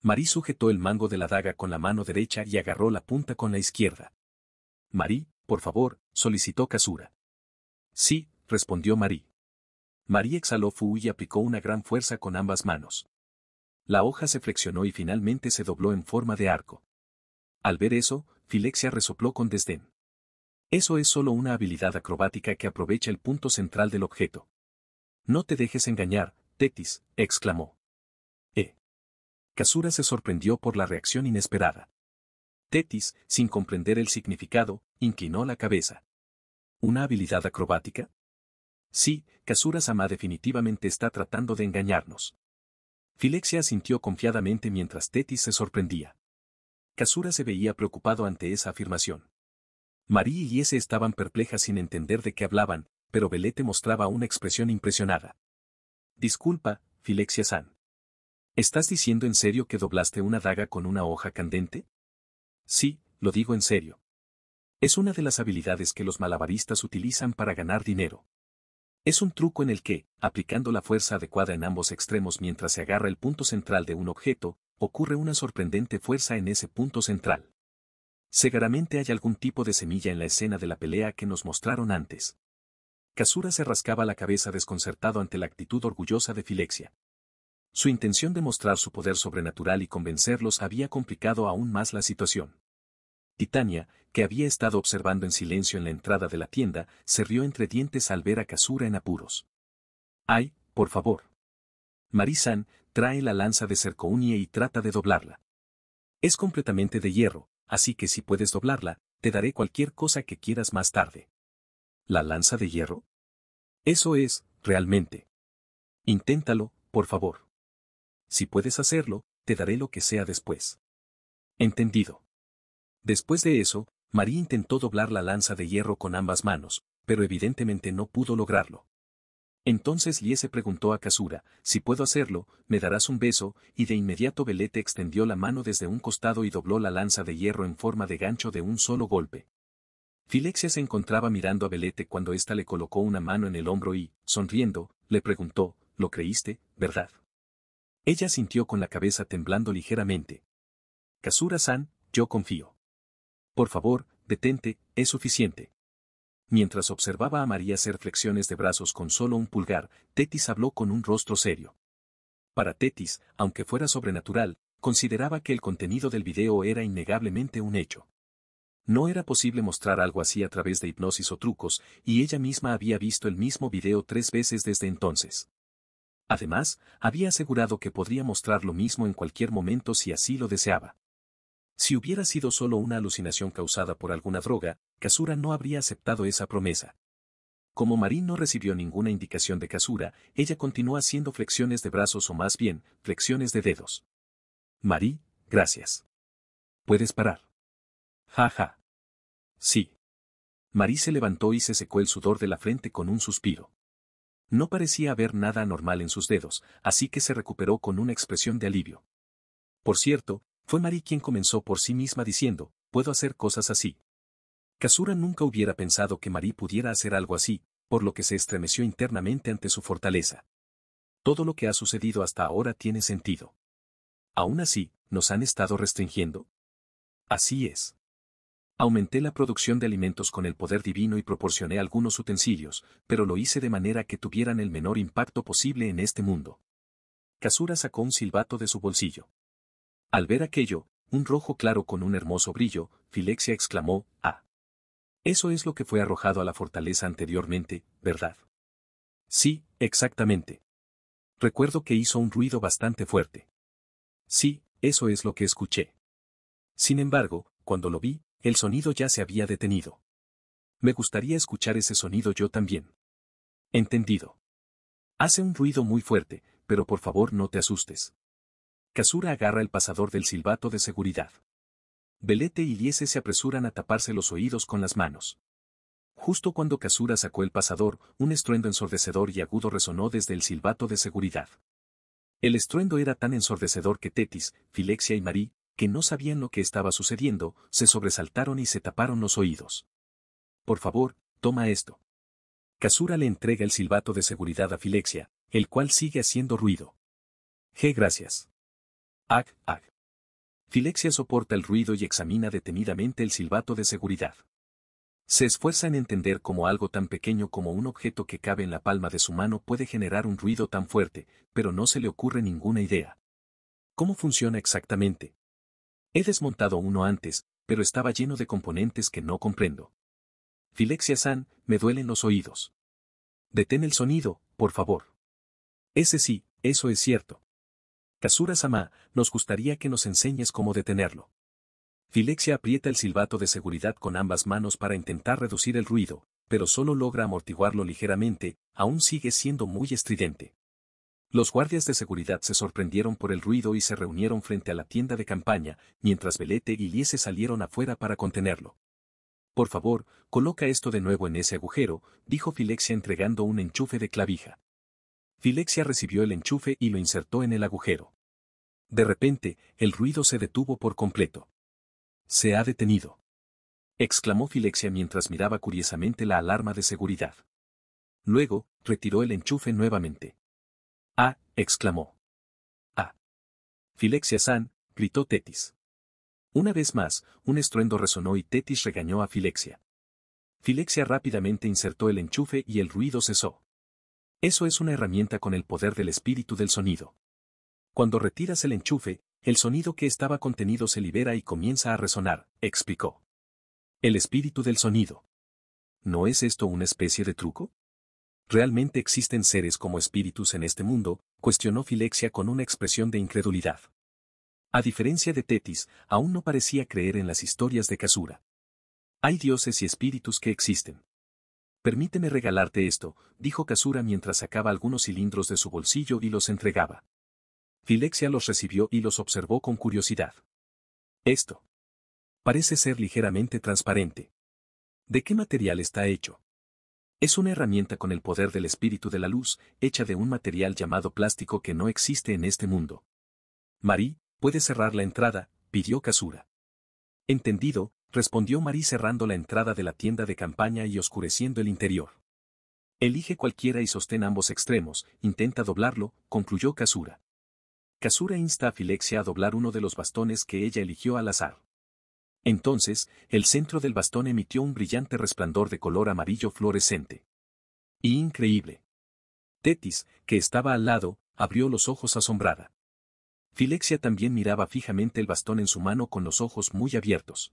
Marí sujetó el mango de la daga con la mano derecha y agarró la punta con la izquierda. Marí, por favor, solicitó Casura. Sí, respondió Marí. Marí exhaló Fu y aplicó una gran fuerza con ambas manos. La hoja se flexionó y finalmente se dobló en forma de arco. Al ver eso, Filexia resopló con desdén. Eso es solo una habilidad acrobática que aprovecha el punto central del objeto. No te dejes engañar, Tetis, exclamó. Eh. Kasura se sorprendió por la reacción inesperada. Tetis, sin comprender el significado, inclinó la cabeza. ¿Una habilidad acrobática? Sí, Kasura-sama definitivamente está tratando de engañarnos. Filexia sintió confiadamente mientras Tetis se sorprendía. Casura se veía preocupado ante esa afirmación. María y ese estaban perplejas sin entender de qué hablaban, pero Belete mostraba una expresión impresionada. Disculpa, Filexia San. ¿Estás diciendo en serio que doblaste una daga con una hoja candente? Sí, lo digo en serio. Es una de las habilidades que los malabaristas utilizan para ganar dinero. Es un truco en el que, aplicando la fuerza adecuada en ambos extremos mientras se agarra el punto central de un objeto, ocurre una sorprendente fuerza en ese punto central. Seguramente hay algún tipo de semilla en la escena de la pelea que nos mostraron antes. Casura se rascaba la cabeza desconcertado ante la actitud orgullosa de Filexia. Su intención de mostrar su poder sobrenatural y convencerlos había complicado aún más la situación. Titania, que había estado observando en silencio en la entrada de la tienda, se rió entre dientes al ver a Casura en apuros. ¡Ay, por favor! Marisan, trae la lanza de Cercounie y trata de doblarla. Es completamente de hierro, así que si puedes doblarla, te daré cualquier cosa que quieras más tarde. ¿La lanza de hierro? Eso es, realmente. Inténtalo, por favor. Si puedes hacerlo, te daré lo que sea después. Entendido. Después de eso, María intentó doblar la lanza de hierro con ambas manos, pero evidentemente no pudo lograrlo. Entonces Liese preguntó a Casura: si puedo hacerlo, me darás un beso, y de inmediato Belete extendió la mano desde un costado y dobló la lanza de hierro en forma de gancho de un solo golpe. Filexia se encontraba mirando a Belete cuando ésta le colocó una mano en el hombro y, sonriendo, le preguntó, ¿lo creíste, verdad? Ella sintió con la cabeza temblando ligeramente. Casura, san yo confío. Por favor, detente, es suficiente. Mientras observaba a María hacer flexiones de brazos con solo un pulgar, Tetis habló con un rostro serio. Para Tetis, aunque fuera sobrenatural, consideraba que el contenido del video era innegablemente un hecho. No era posible mostrar algo así a través de hipnosis o trucos, y ella misma había visto el mismo video tres veces desde entonces. Además, había asegurado que podría mostrar lo mismo en cualquier momento si así lo deseaba. Si hubiera sido solo una alucinación causada por alguna droga, Kasura no habría aceptado esa promesa. Como Marie no recibió ninguna indicación de Kasura, ella continuó haciendo flexiones de brazos o más bien, flexiones de dedos. Marí, gracias. ¿Puedes parar? Ja, ja. Sí. Marí se levantó y se secó el sudor de la frente con un suspiro. No parecía haber nada anormal en sus dedos, así que se recuperó con una expresión de alivio. Por cierto, fue Marí quien comenzó por sí misma diciendo, puedo hacer cosas así. Casura nunca hubiera pensado que Marí pudiera hacer algo así, por lo que se estremeció internamente ante su fortaleza. Todo lo que ha sucedido hasta ahora tiene sentido. Aún así, nos han estado restringiendo. Así es. Aumenté la producción de alimentos con el poder divino y proporcioné algunos utensilios, pero lo hice de manera que tuvieran el menor impacto posible en este mundo. Casura sacó un silbato de su bolsillo. Al ver aquello, un rojo claro con un hermoso brillo, Filexia exclamó, Ah. Eso es lo que fue arrojado a la fortaleza anteriormente, ¿verdad? Sí, exactamente. Recuerdo que hizo un ruido bastante fuerte. Sí, eso es lo que escuché. Sin embargo, cuando lo vi, el sonido ya se había detenido. Me gustaría escuchar ese sonido yo también. Entendido. Hace un ruido muy fuerte, pero por favor no te asustes. Casura agarra el pasador del silbato de seguridad. Belete y Liese se apresuran a taparse los oídos con las manos. Justo cuando Casura sacó el pasador, un estruendo ensordecedor y agudo resonó desde el silbato de seguridad. El estruendo era tan ensordecedor que Tetis, Filexia y Marí, que no sabían lo que estaba sucediendo, se sobresaltaron y se taparon los oídos. Por favor, toma esto. Casura le entrega el silbato de seguridad a Filexia, el cual sigue haciendo ruido. G gracias. Ag, ag. Filexia soporta el ruido y examina detenidamente el silbato de seguridad. Se esfuerza en entender cómo algo tan pequeño como un objeto que cabe en la palma de su mano puede generar un ruido tan fuerte, pero no se le ocurre ninguna idea. ¿Cómo funciona exactamente? He desmontado uno antes, pero estaba lleno de componentes que no comprendo. Filexia San, me duelen los oídos. Detén el sonido, por favor. Ese sí, eso es cierto. Kasura-sama, nos gustaría que nos enseñes cómo detenerlo. Filexia aprieta el silbato de seguridad con ambas manos para intentar reducir el ruido, pero solo logra amortiguarlo ligeramente, aún sigue siendo muy estridente. Los guardias de seguridad se sorprendieron por el ruido y se reunieron frente a la tienda de campaña, mientras Belete y Liese salieron afuera para contenerlo. Por favor, coloca esto de nuevo en ese agujero, dijo Filexia entregando un enchufe de clavija. Filexia recibió el enchufe y lo insertó en el agujero. De repente, el ruido se detuvo por completo. Se ha detenido. Exclamó Filexia mientras miraba curiosamente la alarma de seguridad. Luego, retiró el enchufe nuevamente. Ah, exclamó. Ah. Filexia-san, gritó Tetis. Una vez más, un estruendo resonó y Tetis regañó a Filexia. Filexia rápidamente insertó el enchufe y el ruido cesó. Eso es una herramienta con el poder del espíritu del sonido. Cuando retiras el enchufe, el sonido que estaba contenido se libera y comienza a resonar, explicó. El espíritu del sonido. ¿No es esto una especie de truco? ¿Realmente existen seres como espíritus en este mundo? cuestionó Filexia con una expresión de incredulidad. A diferencia de Tetis, aún no parecía creer en las historias de Casura. Hay dioses y espíritus que existen. Permíteme regalarte esto, dijo Kasura mientras sacaba algunos cilindros de su bolsillo y los entregaba. Filexia los recibió y los observó con curiosidad. Esto. Parece ser ligeramente transparente. ¿De qué material está hecho? Es una herramienta con el poder del espíritu de la luz, hecha de un material llamado plástico que no existe en este mundo. Marí, puede cerrar la entrada, pidió Casura. Entendido, respondió Marie cerrando la entrada de la tienda de campaña y oscureciendo el interior. Elige cualquiera y sostén ambos extremos, intenta doblarlo, concluyó Casura Casura insta a Filexia a doblar uno de los bastones que ella eligió al azar. Entonces, el centro del bastón emitió un brillante resplandor de color amarillo fluorescente. Y increíble. Tetis, que estaba al lado, abrió los ojos asombrada. Filexia también miraba fijamente el bastón en su mano con los ojos muy abiertos.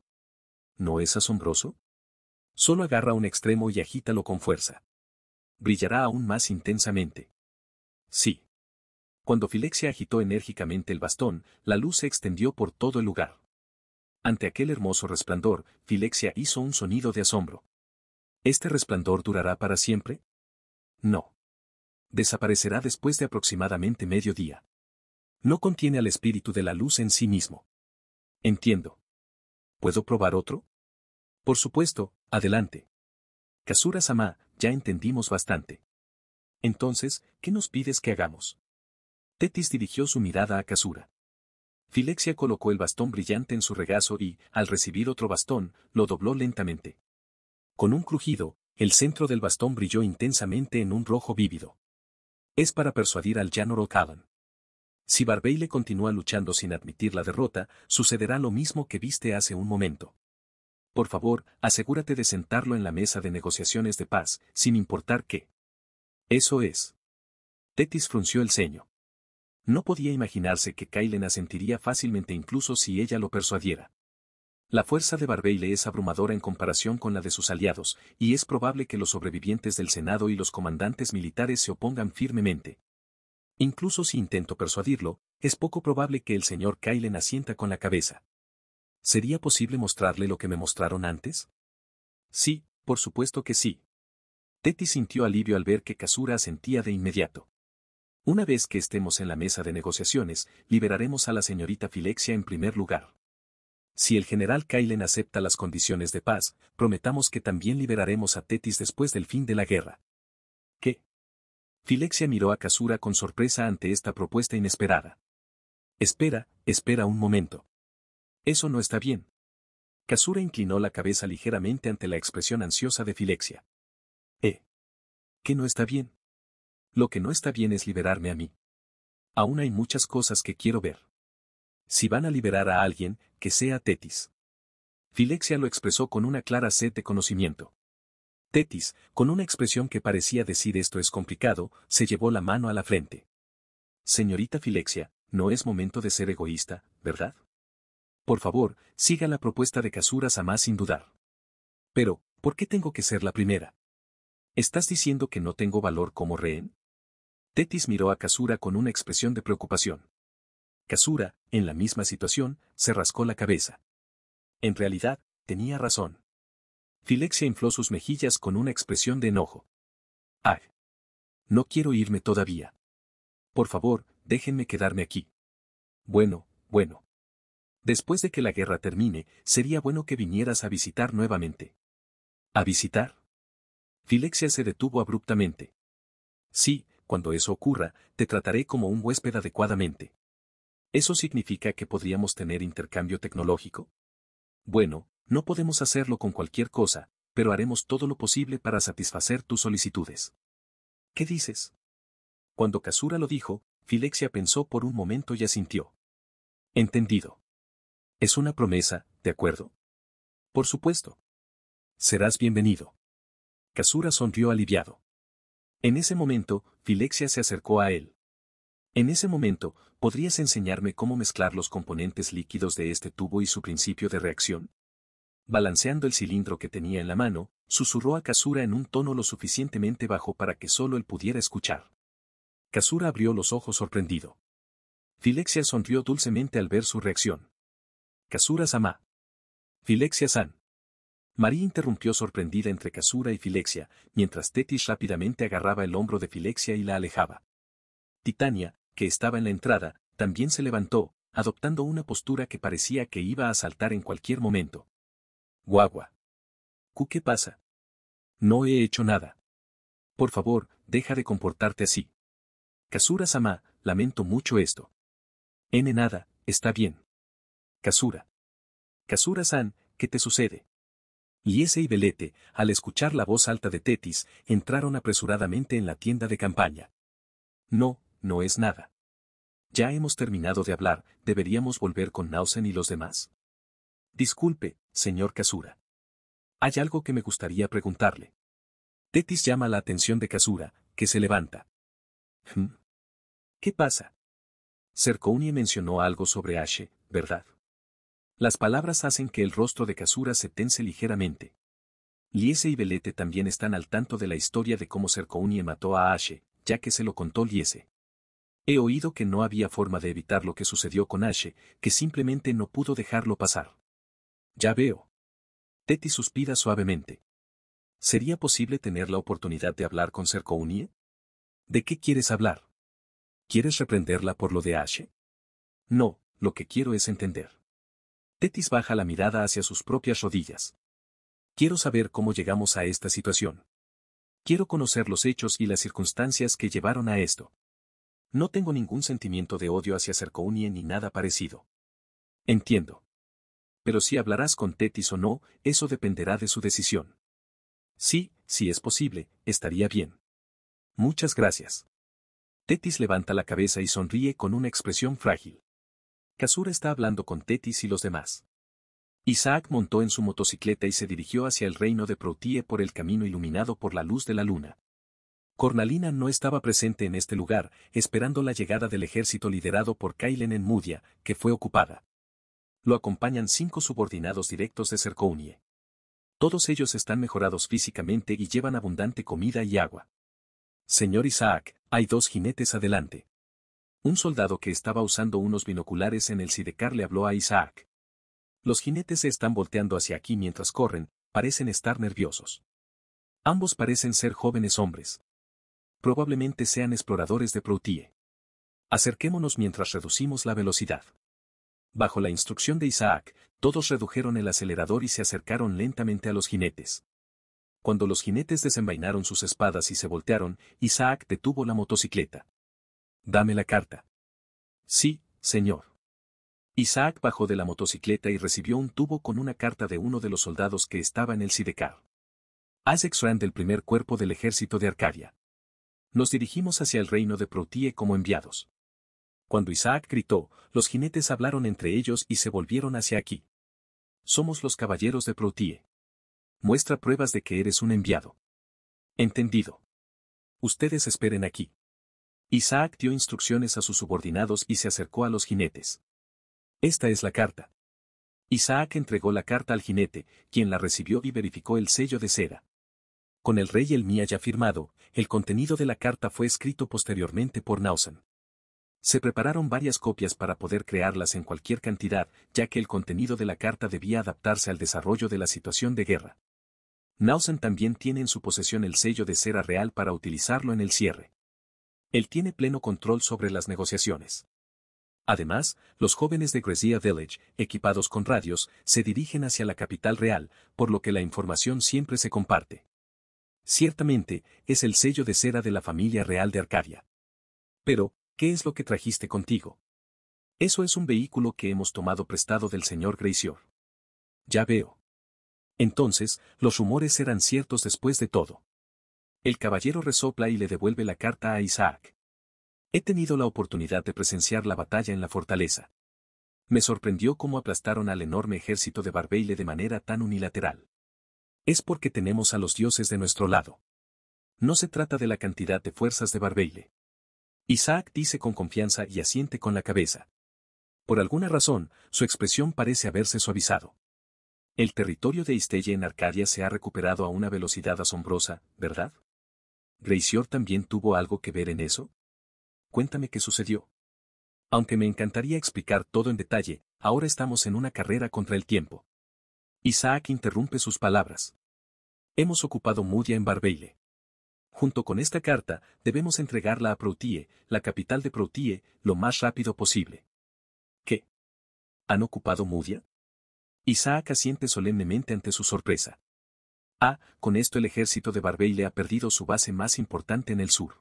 ¿no es asombroso? Solo agarra un extremo y agítalo con fuerza. Brillará aún más intensamente. Sí. Cuando Filexia agitó enérgicamente el bastón, la luz se extendió por todo el lugar. Ante aquel hermoso resplandor, Filexia hizo un sonido de asombro. ¿Este resplandor durará para siempre? No. Desaparecerá después de aproximadamente medio día. No contiene al espíritu de la luz en sí mismo. Entiendo. ¿Puedo probar otro? Por supuesto, adelante. «Casura sama ya entendimos bastante. Entonces, ¿qué nos pides que hagamos? Tetis dirigió su mirada a Casura. Filexia colocó el bastón brillante en su regazo y, al recibir otro bastón, lo dobló lentamente. Con un crujido, el centro del bastón brilló intensamente en un rojo vívido. Es para persuadir al Janor O'Callaghan. Si le continúa luchando sin admitir la derrota, sucederá lo mismo que viste hace un momento por favor, asegúrate de sentarlo en la mesa de negociaciones de paz, sin importar qué. Eso es. Tetis frunció el ceño. No podía imaginarse que Kailen asentiría fácilmente incluso si ella lo persuadiera. La fuerza de Barbeile es abrumadora en comparación con la de sus aliados, y es probable que los sobrevivientes del Senado y los comandantes militares se opongan firmemente. Incluso si intento persuadirlo, es poco probable que el señor Kailen asienta con la cabeza. ¿Sería posible mostrarle lo que me mostraron antes? Sí, por supuesto que sí. Tetis sintió alivio al ver que Kasura asentía de inmediato. Una vez que estemos en la mesa de negociaciones, liberaremos a la señorita Filexia en primer lugar. Si el general Kailen acepta las condiciones de paz, prometamos que también liberaremos a Tetis después del fin de la guerra. ¿Qué? Filexia miró a Casura con sorpresa ante esta propuesta inesperada. Espera, espera un momento. Eso no está bien. Casura inclinó la cabeza ligeramente ante la expresión ansiosa de Filexia. ¿Eh? ¿Qué no está bien? Lo que no está bien es liberarme a mí. Aún hay muchas cosas que quiero ver. Si van a liberar a alguien, que sea Tetis. Filexia lo expresó con una clara sed de conocimiento. Tetis, con una expresión que parecía decir esto es complicado, se llevó la mano a la frente. Señorita Filexia, no es momento de ser egoísta, ¿verdad? por favor, siga la propuesta de Casuras a más sin dudar. Pero, ¿por qué tengo que ser la primera? ¿Estás diciendo que no tengo valor como rehén? Tetis miró a Casura con una expresión de preocupación. Casura, en la misma situación, se rascó la cabeza. En realidad, tenía razón. Filexia infló sus mejillas con una expresión de enojo. ¡Ay! No quiero irme todavía. Por favor, déjenme quedarme aquí. Bueno, bueno después de que la guerra termine, sería bueno que vinieras a visitar nuevamente. ¿A visitar? Filexia se detuvo abruptamente. Sí, cuando eso ocurra, te trataré como un huésped adecuadamente. ¿Eso significa que podríamos tener intercambio tecnológico? Bueno, no podemos hacerlo con cualquier cosa, pero haremos todo lo posible para satisfacer tus solicitudes. ¿Qué dices? Cuando Kasura lo dijo, Filexia pensó por un momento y asintió. Entendido. Es una promesa, ¿de acuerdo? Por supuesto. Serás bienvenido. Kasura sonrió aliviado. En ese momento, Filexia se acercó a él. En ese momento, ¿podrías enseñarme cómo mezclar los componentes líquidos de este tubo y su principio de reacción? Balanceando el cilindro que tenía en la mano, susurró a Kasura en un tono lo suficientemente bajo para que solo él pudiera escuchar. Kasura abrió los ojos sorprendido. Filexia sonrió dulcemente al ver su reacción. Kasura-sama. Filexia-san. María interrumpió sorprendida entre Casura y Filexia, mientras Tetis rápidamente agarraba el hombro de Filexia y la alejaba. Titania, que estaba en la entrada, también se levantó, adoptando una postura que parecía que iba a saltar en cualquier momento. Guagua. qué pasa? No he hecho nada. Por favor, deja de comportarte así. Kasura-sama, lamento mucho esto. N nada, está bien casura Kasura-san, ¿qué te sucede? ese y Belete, al escuchar la voz alta de Tetis, entraron apresuradamente en la tienda de campaña. No, no es nada. Ya hemos terminado de hablar, deberíamos volver con Nausen y los demás. Disculpe, señor Casura. Hay algo que me gustaría preguntarle. Tetis llama la atención de Casura, que se levanta. Hm. ¿Qué pasa? y mencionó algo sobre Ashe, ¿verdad? Las palabras hacen que el rostro de Kasura se tense ligeramente. Liese y Belete también están al tanto de la historia de cómo Serkounie mató a Ashe, ya que se lo contó Liese. He oído que no había forma de evitar lo que sucedió con Ashe, que simplemente no pudo dejarlo pasar. Ya veo. Teti suspira suavemente. ¿Sería posible tener la oportunidad de hablar con Serkounie? ¿De qué quieres hablar? ¿Quieres reprenderla por lo de Ashe? No, lo que quiero es entender. Tetis baja la mirada hacia sus propias rodillas. Quiero saber cómo llegamos a esta situación. Quiero conocer los hechos y las circunstancias que llevaron a esto. No tengo ningún sentimiento de odio hacia Cercounie ni nada parecido. Entiendo. Pero si hablarás con Tetis o no, eso dependerá de su decisión. Sí, si es posible, estaría bien. Muchas gracias. Tetis levanta la cabeza y sonríe con una expresión frágil. Casura está hablando con Tetis y los demás. Isaac montó en su motocicleta y se dirigió hacia el reino de Proutie por el camino iluminado por la luz de la luna. Cornalina no estaba presente en este lugar, esperando la llegada del ejército liderado por Kailen en Mudia, que fue ocupada. Lo acompañan cinco subordinados directos de Cercounie. Todos ellos están mejorados físicamente y llevan abundante comida y agua. Señor Isaac, hay dos jinetes adelante. Un soldado que estaba usando unos binoculares en el sidecar le habló a Isaac. Los jinetes se están volteando hacia aquí mientras corren, parecen estar nerviosos. Ambos parecen ser jóvenes hombres. Probablemente sean exploradores de Proutie. Acerquémonos mientras reducimos la velocidad. Bajo la instrucción de Isaac, todos redujeron el acelerador y se acercaron lentamente a los jinetes. Cuando los jinetes desenvainaron sus espadas y se voltearon, Isaac detuvo la motocicleta. Dame la carta. Sí, señor. Isaac bajó de la motocicleta y recibió un tubo con una carta de uno de los soldados que estaba en el Sidecar. Isaac del primer cuerpo del ejército de Arcadia. Nos dirigimos hacia el reino de Protie como enviados. Cuando Isaac gritó, los jinetes hablaron entre ellos y se volvieron hacia aquí. Somos los caballeros de Protie. Muestra pruebas de que eres un enviado. Entendido. Ustedes esperen aquí. Isaac dio instrucciones a sus subordinados y se acercó a los jinetes. Esta es la carta. Isaac entregó la carta al jinete, quien la recibió y verificó el sello de cera. Con el rey el ya firmado, el contenido de la carta fue escrito posteriormente por Nausen. Se prepararon varias copias para poder crearlas en cualquier cantidad, ya que el contenido de la carta debía adaptarse al desarrollo de la situación de guerra. Nausen también tiene en su posesión el sello de cera real para utilizarlo en el cierre. Él tiene pleno control sobre las negociaciones. Además, los jóvenes de Grecia Village, equipados con radios, se dirigen hacia la capital real, por lo que la información siempre se comparte. Ciertamente, es el sello de cera de la familia real de Arcadia. Pero, ¿qué es lo que trajiste contigo? Eso es un vehículo que hemos tomado prestado del señor Greysior. Ya veo. Entonces, los rumores eran ciertos después de todo. El caballero resopla y le devuelve la carta a Isaac. He tenido la oportunidad de presenciar la batalla en la fortaleza. Me sorprendió cómo aplastaron al enorme ejército de Barbeile de manera tan unilateral. Es porque tenemos a los dioses de nuestro lado. No se trata de la cantidad de fuerzas de Barbeile. Isaac dice con confianza y asiente con la cabeza. Por alguna razón, su expresión parece haberse suavizado. El territorio de Istelle en Arcadia se ha recuperado a una velocidad asombrosa, ¿verdad? Reisior también tuvo algo que ver en eso? Cuéntame qué sucedió. Aunque me encantaría explicar todo en detalle, ahora estamos en una carrera contra el tiempo. Isaac interrumpe sus palabras. Hemos ocupado Mudia en Barbeile. Junto con esta carta, debemos entregarla a Proutie, la capital de Proutie, lo más rápido posible. ¿Qué? ¿Han ocupado Mudia? Isaac asiente solemnemente ante su sorpresa. Ah, con esto el ejército de Barbeile ha perdido su base más importante en el sur.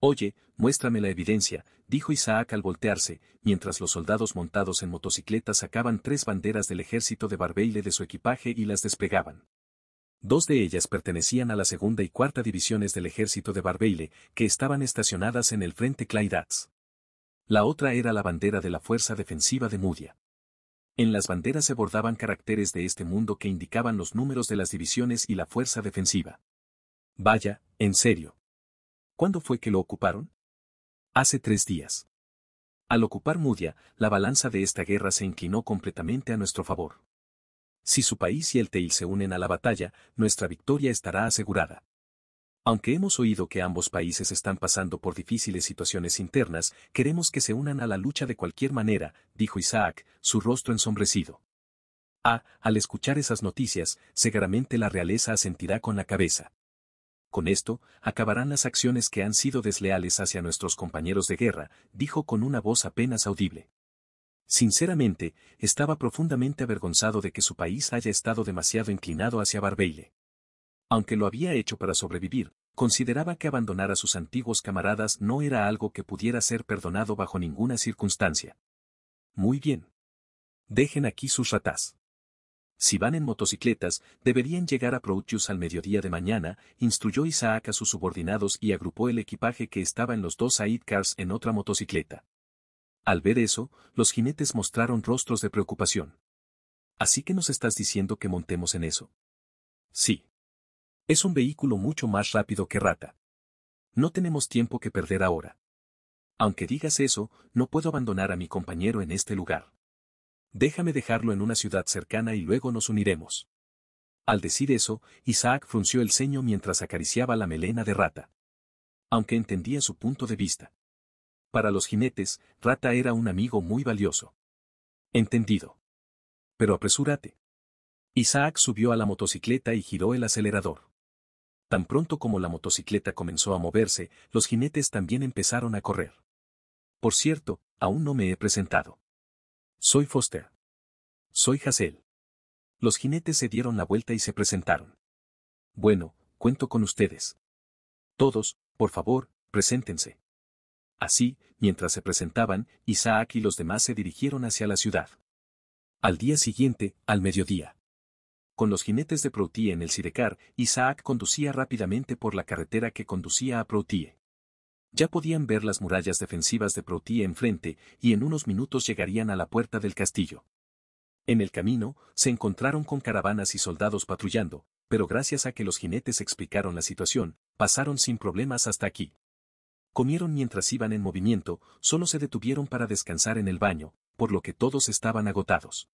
Oye, muéstrame la evidencia, dijo Isaac al voltearse, mientras los soldados montados en motocicletas sacaban tres banderas del ejército de Barbeile de su equipaje y las despegaban. Dos de ellas pertenecían a la segunda y cuarta divisiones del ejército de Barbeile, que estaban estacionadas en el frente Claydats. La otra era la bandera de la fuerza defensiva de Mudia. En las banderas se bordaban caracteres de este mundo que indicaban los números de las divisiones y la fuerza defensiva. Vaya, en serio. ¿Cuándo fue que lo ocuparon? Hace tres días. Al ocupar Mudia, la balanza de esta guerra se inclinó completamente a nuestro favor. Si su país y el Teil se unen a la batalla, nuestra victoria estará asegurada. Aunque hemos oído que ambos países están pasando por difíciles situaciones internas, queremos que se unan a la lucha de cualquier manera, dijo Isaac, su rostro ensombrecido. Ah, al escuchar esas noticias, seguramente la realeza asentirá con la cabeza. Con esto, acabarán las acciones que han sido desleales hacia nuestros compañeros de guerra, dijo con una voz apenas audible. Sinceramente, estaba profundamente avergonzado de que su país haya estado demasiado inclinado hacia Barbeile. Aunque lo había hecho para sobrevivir, consideraba que abandonar a sus antiguos camaradas no era algo que pudiera ser perdonado bajo ninguna circunstancia. Muy bien. Dejen aquí sus ratas. Si van en motocicletas, deberían llegar a Proutius al mediodía de mañana, instruyó Isaac a sus subordinados y agrupó el equipaje que estaba en los dos cars en otra motocicleta. Al ver eso, los jinetes mostraron rostros de preocupación. Así que nos estás diciendo que montemos en eso. Sí. Es un vehículo mucho más rápido que Rata. No tenemos tiempo que perder ahora. Aunque digas eso, no puedo abandonar a mi compañero en este lugar. Déjame dejarlo en una ciudad cercana y luego nos uniremos. Al decir eso, Isaac frunció el ceño mientras acariciaba la melena de Rata. Aunque entendía su punto de vista. Para los jinetes, Rata era un amigo muy valioso. Entendido. Pero apresúrate. Isaac subió a la motocicleta y giró el acelerador. Tan pronto como la motocicleta comenzó a moverse, los jinetes también empezaron a correr. Por cierto, aún no me he presentado. Soy Foster. Soy Hazel. Los jinetes se dieron la vuelta y se presentaron. Bueno, cuento con ustedes. Todos, por favor, preséntense. Así, mientras se presentaban, Isaac y los demás se dirigieron hacia la ciudad. Al día siguiente, al mediodía. Con los jinetes de Proutie en el Sirecar, Isaac conducía rápidamente por la carretera que conducía a proutie Ya podían ver las murallas defensivas de Proutie enfrente y en unos minutos llegarían a la puerta del castillo. En el camino, se encontraron con caravanas y soldados patrullando, pero gracias a que los jinetes explicaron la situación, pasaron sin problemas hasta aquí. Comieron mientras iban en movimiento, solo se detuvieron para descansar en el baño, por lo que todos estaban agotados.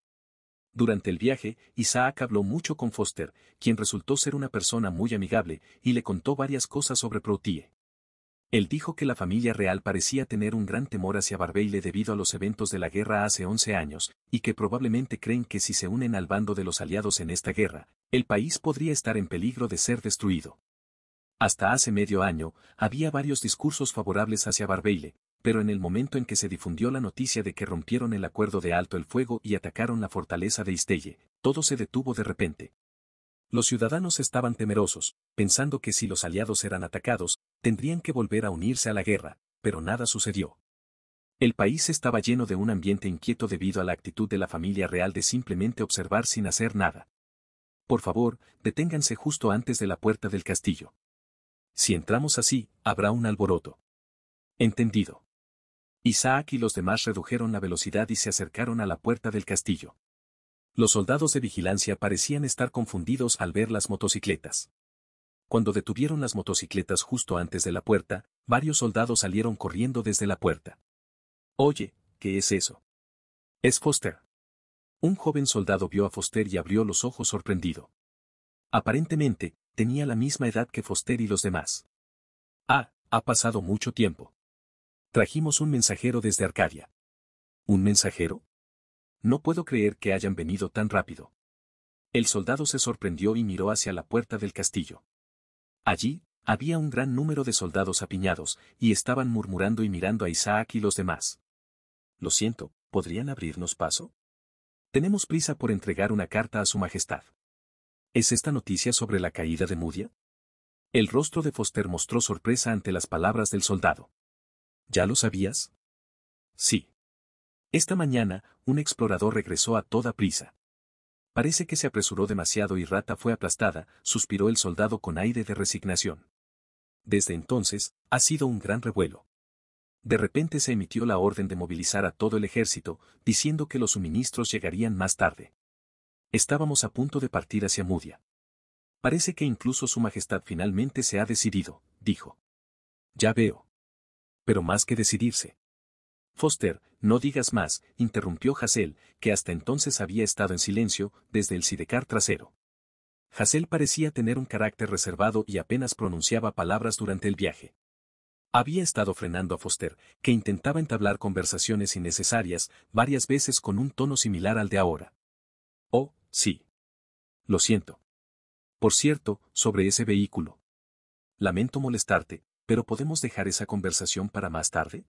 Durante el viaje, Isaac habló mucho con Foster, quien resultó ser una persona muy amigable, y le contó varias cosas sobre Protie. Él dijo que la familia real parecía tener un gran temor hacia Barbeile debido a los eventos de la guerra hace 11 años, y que probablemente creen que si se unen al bando de los aliados en esta guerra, el país podría estar en peligro de ser destruido. Hasta hace medio año, había varios discursos favorables hacia Barbeile, pero en el momento en que se difundió la noticia de que rompieron el acuerdo de alto el fuego y atacaron la fortaleza de Istelle, todo se detuvo de repente. Los ciudadanos estaban temerosos, pensando que si los aliados eran atacados, tendrían que volver a unirse a la guerra, pero nada sucedió. El país estaba lleno de un ambiente inquieto debido a la actitud de la familia real de simplemente observar sin hacer nada. Por favor, deténganse justo antes de la puerta del castillo. Si entramos así, habrá un alboroto. Entendido. Isaac y los demás redujeron la velocidad y se acercaron a la puerta del castillo. Los soldados de vigilancia parecían estar confundidos al ver las motocicletas. Cuando detuvieron las motocicletas justo antes de la puerta, varios soldados salieron corriendo desde la puerta. Oye, ¿qué es eso? Es Foster. Un joven soldado vio a Foster y abrió los ojos sorprendido. Aparentemente, tenía la misma edad que Foster y los demás. Ah, ha pasado mucho tiempo. Trajimos un mensajero desde Arcadia. ¿Un mensajero? No puedo creer que hayan venido tan rápido. El soldado se sorprendió y miró hacia la puerta del castillo. Allí, había un gran número de soldados apiñados, y estaban murmurando y mirando a Isaac y los demás. Lo siento, ¿podrían abrirnos paso? Tenemos prisa por entregar una carta a su majestad. ¿Es esta noticia sobre la caída de Mudia? El rostro de Foster mostró sorpresa ante las palabras del soldado. ¿Ya lo sabías? Sí. Esta mañana, un explorador regresó a toda prisa. Parece que se apresuró demasiado y Rata fue aplastada, suspiró el soldado con aire de resignación. Desde entonces, ha sido un gran revuelo. De repente se emitió la orden de movilizar a todo el ejército, diciendo que los suministros llegarían más tarde. Estábamos a punto de partir hacia Mudia. Parece que incluso Su Majestad finalmente se ha decidido, dijo. Ya veo pero más que decidirse. Foster, no digas más, interrumpió Hassel, que hasta entonces había estado en silencio, desde el sidecar trasero. Hassel parecía tener un carácter reservado y apenas pronunciaba palabras durante el viaje. Había estado frenando a Foster, que intentaba entablar conversaciones innecesarias varias veces con un tono similar al de ahora. Oh, sí. Lo siento. Por cierto, sobre ese vehículo. Lamento molestarte, pero podemos dejar esa conversación para más tarde.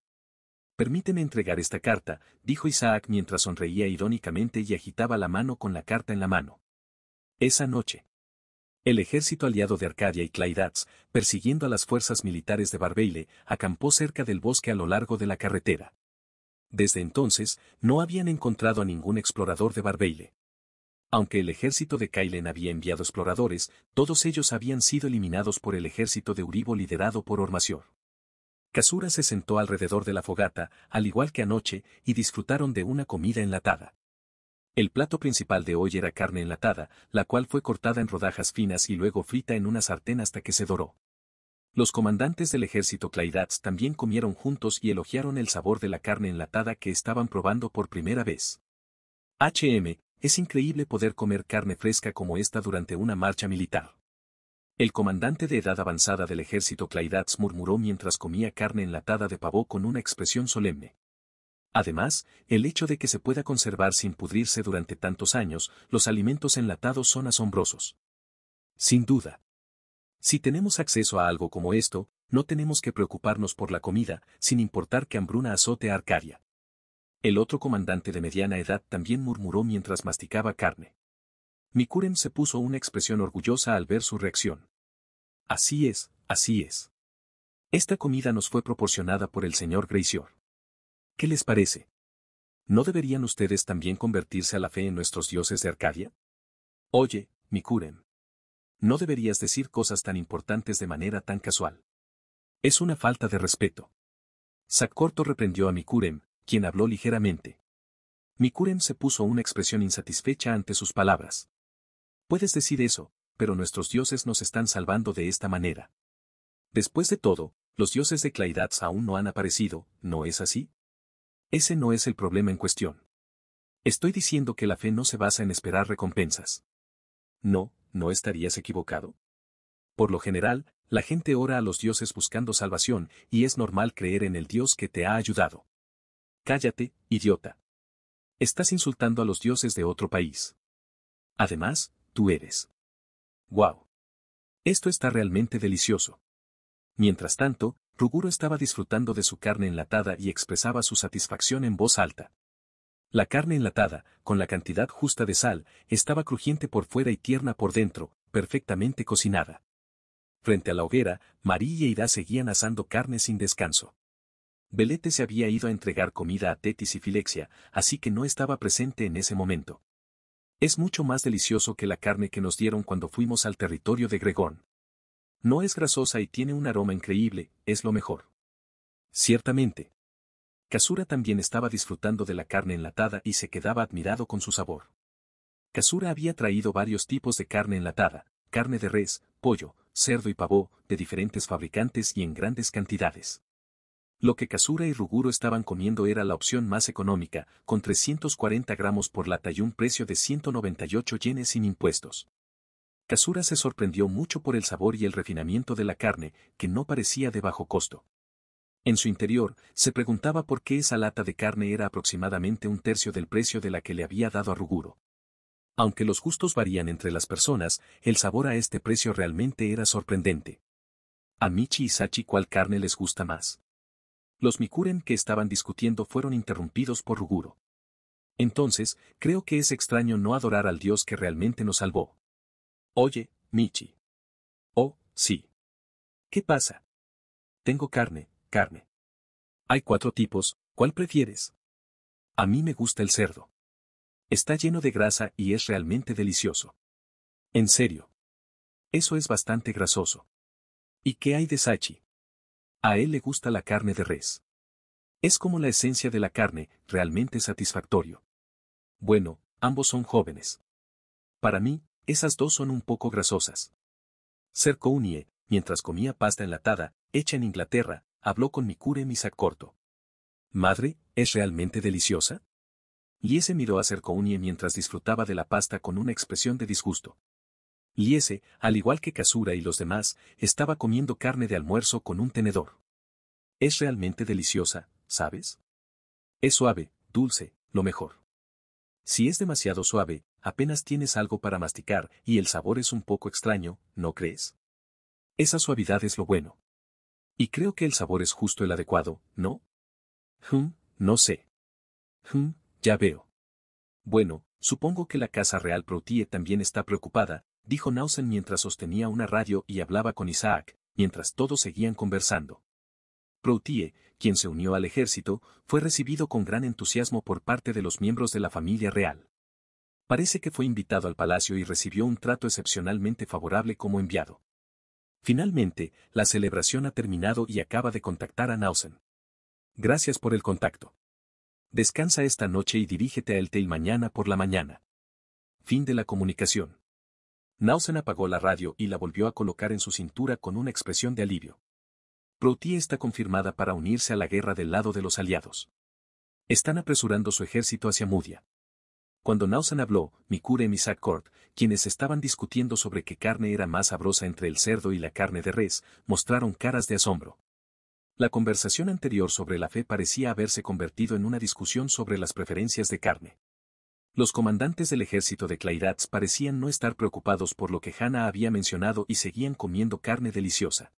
Permíteme entregar esta carta, dijo Isaac mientras sonreía irónicamente y agitaba la mano con la carta en la mano. Esa noche. El ejército aliado de Arcadia y Claidats, persiguiendo a las fuerzas militares de Barbeile, acampó cerca del bosque a lo largo de la carretera. Desde entonces, no habían encontrado a ningún explorador de Barbeile. Aunque el ejército de Kailen había enviado exploradores, todos ellos habían sido eliminados por el ejército de Uribo liderado por Ormacior. Casura se sentó alrededor de la fogata, al igual que anoche, y disfrutaron de una comida enlatada. El plato principal de hoy era carne enlatada, la cual fue cortada en rodajas finas y luego frita en una sartén hasta que se doró. Los comandantes del ejército Claidats también comieron juntos y elogiaron el sabor de la carne enlatada que estaban probando por primera vez. HM, es increíble poder comer carne fresca como esta durante una marcha militar. El comandante de edad avanzada del ejército Claidats murmuró mientras comía carne enlatada de pavó con una expresión solemne. Además, el hecho de que se pueda conservar sin pudrirse durante tantos años, los alimentos enlatados son asombrosos. Sin duda. Si tenemos acceso a algo como esto, no tenemos que preocuparnos por la comida, sin importar que hambruna azote a Arcadia. El otro comandante de mediana edad también murmuró mientras masticaba carne. Mikurem se puso una expresión orgullosa al ver su reacción. Así es, así es. Esta comida nos fue proporcionada por el señor Gracior. ¿Qué les parece? ¿No deberían ustedes también convertirse a la fe en nuestros dioses de Arcadia? Oye, Mikurem. No deberías decir cosas tan importantes de manera tan casual. Es una falta de respeto. Sacorto reprendió a Mikurem quien habló ligeramente. Mikuren se puso una expresión insatisfecha ante sus palabras. Puedes decir eso, pero nuestros dioses nos están salvando de esta manera. Después de todo, los dioses de Klaidats aún no han aparecido, ¿no es así? Ese no es el problema en cuestión. Estoy diciendo que la fe no se basa en esperar recompensas. No, no estarías equivocado. Por lo general, la gente ora a los dioses buscando salvación y es normal creer en el Dios que te ha ayudado. Cállate, idiota. Estás insultando a los dioses de otro país. Además, tú eres. ¡Guau! Esto está realmente delicioso. Mientras tanto, Ruguro estaba disfrutando de su carne enlatada y expresaba su satisfacción en voz alta. La carne enlatada, con la cantidad justa de sal, estaba crujiente por fuera y tierna por dentro, perfectamente cocinada. Frente a la hoguera, María y Ida seguían asando carne sin descanso. Belete se había ido a entregar comida a Tetis y Filexia, así que no estaba presente en ese momento. Es mucho más delicioso que la carne que nos dieron cuando fuimos al territorio de Gregón. No es grasosa y tiene un aroma increíble, es lo mejor. Ciertamente. Casura también estaba disfrutando de la carne enlatada y se quedaba admirado con su sabor. Casura había traído varios tipos de carne enlatada, carne de res, pollo, cerdo y pavó, de diferentes fabricantes y en grandes cantidades. Lo que Kasura y Ruguro estaban comiendo era la opción más económica, con 340 gramos por lata y un precio de 198 yenes sin impuestos. Kasura se sorprendió mucho por el sabor y el refinamiento de la carne, que no parecía de bajo costo. En su interior, se preguntaba por qué esa lata de carne era aproximadamente un tercio del precio de la que le había dado a Ruguro. Aunque los gustos varían entre las personas, el sabor a este precio realmente era sorprendente. A Michi y Sachi cuál carne les gusta más los Mikuren que estaban discutiendo fueron interrumpidos por Ruguro. Entonces, creo que es extraño no adorar al Dios que realmente nos salvó. Oye, Michi. Oh, sí. ¿Qué pasa? Tengo carne, carne. Hay cuatro tipos, ¿cuál prefieres? A mí me gusta el cerdo. Está lleno de grasa y es realmente delicioso. En serio. Eso es bastante grasoso. ¿Y qué hay de Sachi? A él le gusta la carne de res. Es como la esencia de la carne, realmente satisfactorio. Bueno, ambos son jóvenes. Para mí, esas dos son un poco grasosas. Ser mientras comía pasta enlatada, hecha en Inglaterra, habló con mi misa corto. Madre, ¿es realmente deliciosa? Y ese miró a counie mientras disfrutaba de la pasta con una expresión de disgusto. Liese, al igual que Kasura y los demás, estaba comiendo carne de almuerzo con un tenedor. Es realmente deliciosa, ¿sabes? Es suave, dulce, lo mejor. Si es demasiado suave, apenas tienes algo para masticar y el sabor es un poco extraño, ¿no crees? Esa suavidad es lo bueno. Y creo que el sabor es justo el adecuado, ¿no? Hmm, no sé. Hmm, ya veo. Bueno, supongo que la Casa Real Protie también está preocupada, dijo Nausen mientras sostenía una radio y hablaba con Isaac, mientras todos seguían conversando. Proutie, quien se unió al ejército, fue recibido con gran entusiasmo por parte de los miembros de la familia real. Parece que fue invitado al palacio y recibió un trato excepcionalmente favorable como enviado. Finalmente, la celebración ha terminado y acaba de contactar a Nausen. Gracias por el contacto. Descansa esta noche y dirígete a té mañana por la mañana. Fin de la comunicación. Nausen apagó la radio y la volvió a colocar en su cintura con una expresión de alivio. Proti está confirmada para unirse a la guerra del lado de los aliados. Están apresurando su ejército hacia Mudia. Cuando Nausen habló, Mikure y Misakort, quienes estaban discutiendo sobre qué carne era más sabrosa entre el cerdo y la carne de res, mostraron caras de asombro. La conversación anterior sobre la fe parecía haberse convertido en una discusión sobre las preferencias de carne. Los comandantes del ejército de Clairats parecían no estar preocupados por lo que Hannah había mencionado y seguían comiendo carne deliciosa.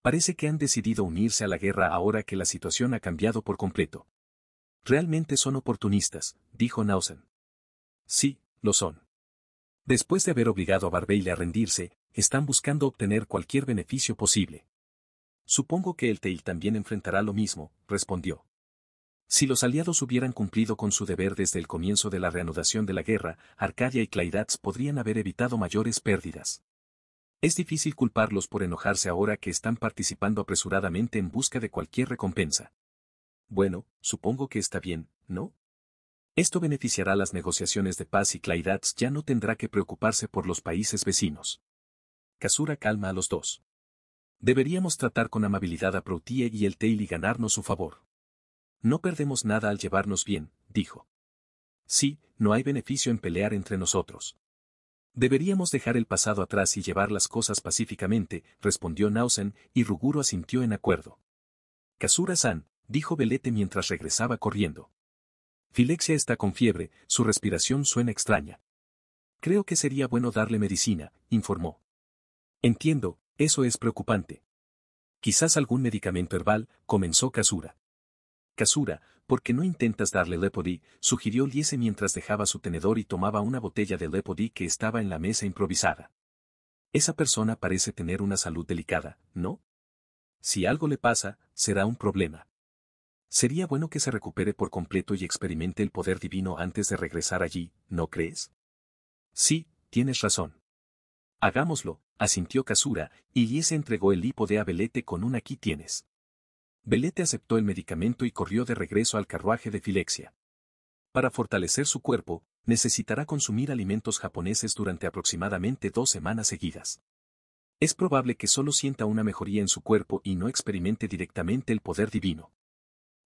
Parece que han decidido unirse a la guerra ahora que la situación ha cambiado por completo. Realmente son oportunistas, dijo Nausen. Sí, lo son. Después de haber obligado a Barbeil a rendirse, están buscando obtener cualquier beneficio posible. Supongo que el Tail también enfrentará lo mismo, respondió. Si los aliados hubieran cumplido con su deber desde el comienzo de la reanudación de la guerra, Arcadia y Clairats podrían haber evitado mayores pérdidas. Es difícil culparlos por enojarse ahora que están participando apresuradamente en busca de cualquier recompensa. Bueno, supongo que está bien, ¿no? Esto beneficiará las negociaciones de paz y Clairats ya no tendrá que preocuparse por los países vecinos. Casura calma a los dos. Deberíamos tratar con amabilidad a Protie y el Tail y ganarnos su favor. No perdemos nada al llevarnos bien, dijo. Sí, no hay beneficio en pelear entre nosotros. Deberíamos dejar el pasado atrás y llevar las cosas pacíficamente, respondió Nausen, y Ruguro asintió en acuerdo. Kasura-san, dijo Belete mientras regresaba corriendo. Filexia está con fiebre, su respiración suena extraña. Creo que sería bueno darle medicina, informó. Entiendo, eso es preocupante. Quizás algún medicamento herbal, comenzó Kasura. —Casura, ¿por qué no intentas darle Lepodí? sugirió Liese mientras dejaba su tenedor y tomaba una botella de Lepodí que estaba en la mesa improvisada. Esa persona parece tener una salud delicada, ¿no? Si algo le pasa, será un problema. Sería bueno que se recupere por completo y experimente el poder divino antes de regresar allí, ¿no crees? Sí, tienes razón. Hagámoslo, asintió Casura, y Liese entregó el hipo de Abelete con un aquí tienes. Belete aceptó el medicamento y corrió de regreso al carruaje de Filexia. Para fortalecer su cuerpo, necesitará consumir alimentos japoneses durante aproximadamente dos semanas seguidas. Es probable que solo sienta una mejoría en su cuerpo y no experimente directamente el poder divino.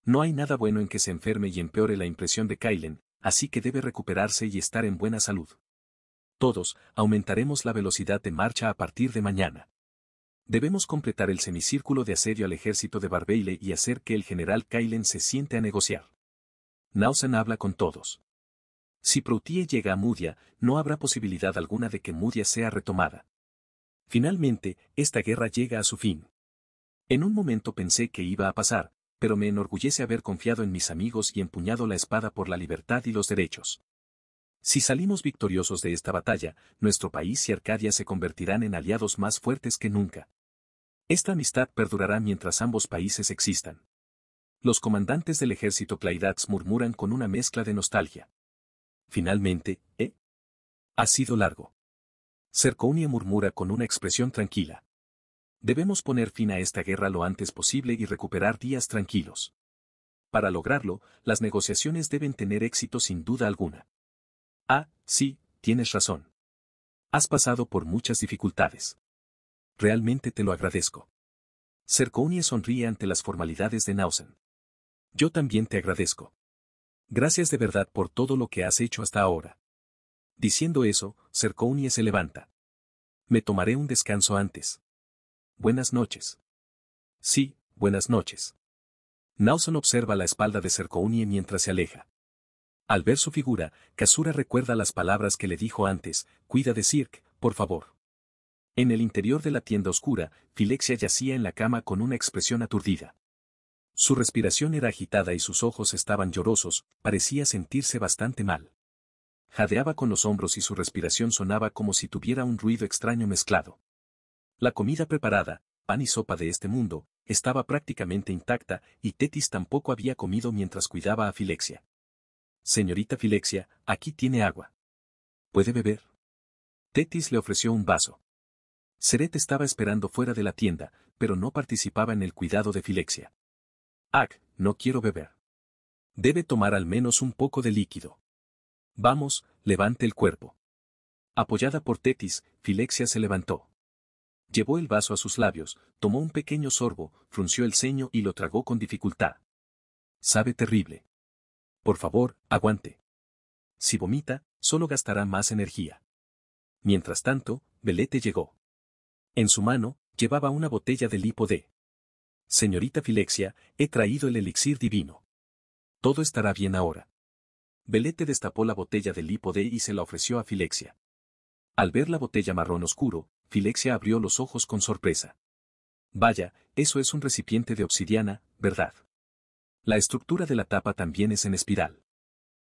No hay nada bueno en que se enferme y empeore la impresión de Kailen, así que debe recuperarse y estar en buena salud. Todos, aumentaremos la velocidad de marcha a partir de mañana. Debemos completar el semicírculo de asedio al ejército de Barbeile y hacer que el general Kailen se siente a negociar. Nausen habla con todos. Si Proutier llega a Mudia, no habrá posibilidad alguna de que Mudia sea retomada. Finalmente, esta guerra llega a su fin. En un momento pensé que iba a pasar, pero me enorgullece haber confiado en mis amigos y empuñado la espada por la libertad y los derechos. Si salimos victoriosos de esta batalla, nuestro país y Arcadia se convertirán en aliados más fuertes que nunca. Esta amistad perdurará mientras ambos países existan. Los comandantes del ejército Plaidats murmuran con una mezcla de nostalgia. Finalmente, ¿eh? Ha sido largo. Cerconia murmura con una expresión tranquila. Debemos poner fin a esta guerra lo antes posible y recuperar días tranquilos. Para lograrlo, las negociaciones deben tener éxito sin duda alguna. Ah, sí, tienes razón. Has pasado por muchas dificultades realmente te lo agradezco. Cercounie sonríe ante las formalidades de Nausen. Yo también te agradezco. Gracias de verdad por todo lo que has hecho hasta ahora. Diciendo eso, Cercounie se levanta. Me tomaré un descanso antes. Buenas noches. Sí, buenas noches. Nausen observa la espalda de Cercounie mientras se aleja. Al ver su figura, Kasura recuerda las palabras que le dijo antes, cuida de Cirque, por favor. En el interior de la tienda oscura, Filexia yacía en la cama con una expresión aturdida. Su respiración era agitada y sus ojos estaban llorosos, parecía sentirse bastante mal. Jadeaba con los hombros y su respiración sonaba como si tuviera un ruido extraño mezclado. La comida preparada, pan y sopa de este mundo, estaba prácticamente intacta y Tetis tampoco había comido mientras cuidaba a Filexia. Señorita Filexia, aquí tiene agua. ¿Puede beber? Tetis le ofreció un vaso. Seret estaba esperando fuera de la tienda, pero no participaba en el cuidado de Filexia. —¡Ah! no quiero beber. Debe tomar al menos un poco de líquido. Vamos, levante el cuerpo. Apoyada por Tetis, Filexia se levantó. Llevó el vaso a sus labios, tomó un pequeño sorbo, frunció el ceño y lo tragó con dificultad. Sabe terrible. Por favor, aguante. Si vomita, solo gastará más energía. Mientras tanto, Belete llegó. En su mano, llevaba una botella de lipo Señorita Filexia, he traído el elixir divino. Todo estará bien ahora. Belete destapó la botella de lipo y se la ofreció a Filexia. Al ver la botella marrón oscuro, Filexia abrió los ojos con sorpresa. Vaya, eso es un recipiente de obsidiana, ¿verdad? La estructura de la tapa también es en espiral.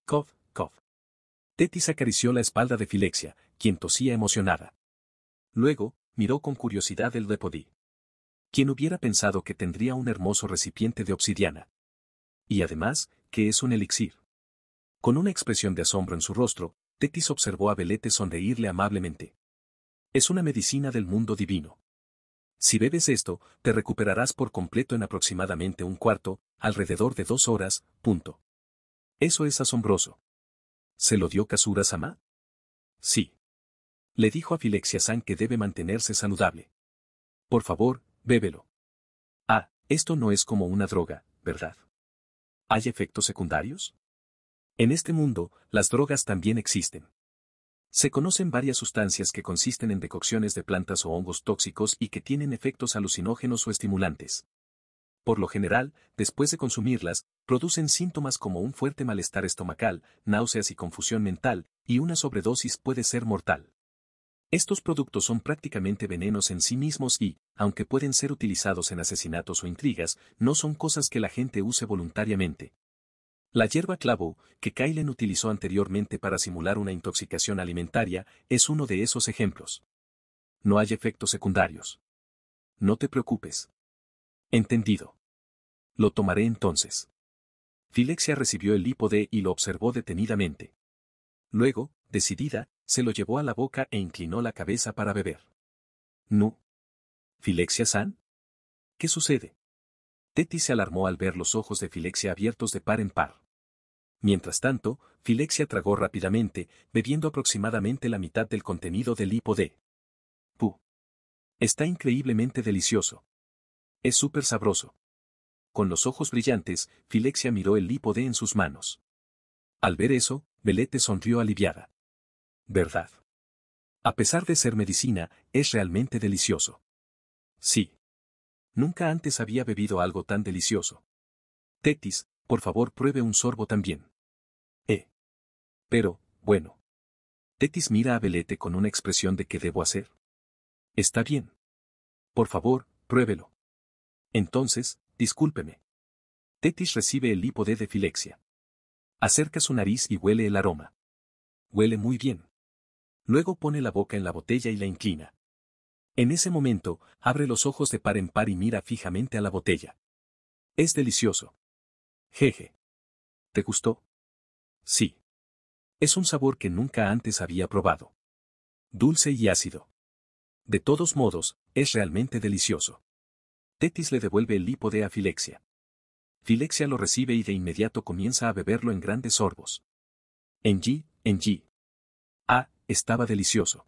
Cof, cof. Tetis acarició la espalda de Filexia, quien tosía emocionada. Luego, miró con curiosidad el depodí. ¿Quién hubiera pensado que tendría un hermoso recipiente de obsidiana? Y además, que es un elixir. Con una expresión de asombro en su rostro, Tetis observó a Belete sonreírle amablemente. Es una medicina del mundo divino. Si bebes esto, te recuperarás por completo en aproximadamente un cuarto, alrededor de dos horas, punto. Eso es asombroso. ¿Se lo dio Kasura Sama? Sí le dijo a San que debe mantenerse saludable. Por favor, bébelo. Ah, esto no es como una droga, ¿verdad? ¿Hay efectos secundarios? En este mundo, las drogas también existen. Se conocen varias sustancias que consisten en decocciones de plantas o hongos tóxicos y que tienen efectos alucinógenos o estimulantes. Por lo general, después de consumirlas, producen síntomas como un fuerte malestar estomacal, náuseas y confusión mental, y una sobredosis puede ser mortal. Estos productos son prácticamente venenos en sí mismos y, aunque pueden ser utilizados en asesinatos o intrigas, no son cosas que la gente use voluntariamente. La hierba clavo, que Kylen utilizó anteriormente para simular una intoxicación alimentaria, es uno de esos ejemplos. No hay efectos secundarios. No te preocupes. Entendido. Lo tomaré entonces. Filexia recibió el hipo y lo observó detenidamente. Luego, decidida, se lo llevó a la boca e inclinó la cabeza para beber. ¿No? ¿Filexia-san? ¿Qué sucede? Teti se alarmó al ver los ojos de Filexia abiertos de par en par. Mientras tanto, Filexia tragó rápidamente, bebiendo aproximadamente la mitad del contenido del hipo d Pu. Está increíblemente delicioso. Es súper sabroso. Con los ojos brillantes, Filexia miró el lipo en sus manos. Al ver eso, Belete sonrió aliviada. ¿verdad? A pesar de ser medicina, es realmente delicioso. Sí. Nunca antes había bebido algo tan delicioso. Tetis, por favor pruebe un sorbo también. Eh. Pero, bueno. Tetis mira a Belete con una expresión de qué debo hacer. Está bien. Por favor, pruébelo. Entonces, discúlpeme. Tetis recibe el hipo de defilexia. Acerca su nariz y huele el aroma. Huele muy bien. Luego pone la boca en la botella y la inclina. En ese momento, abre los ojos de par en par y mira fijamente a la botella. Es delicioso. Jeje. ¿Te gustó? Sí. Es un sabor que nunca antes había probado. Dulce y ácido. De todos modos, es realmente delicioso. Tetis le devuelve el lipo de afilexia. Filexia lo recibe y de inmediato comienza a beberlo en grandes sorbos. En Enji. Estaba delicioso.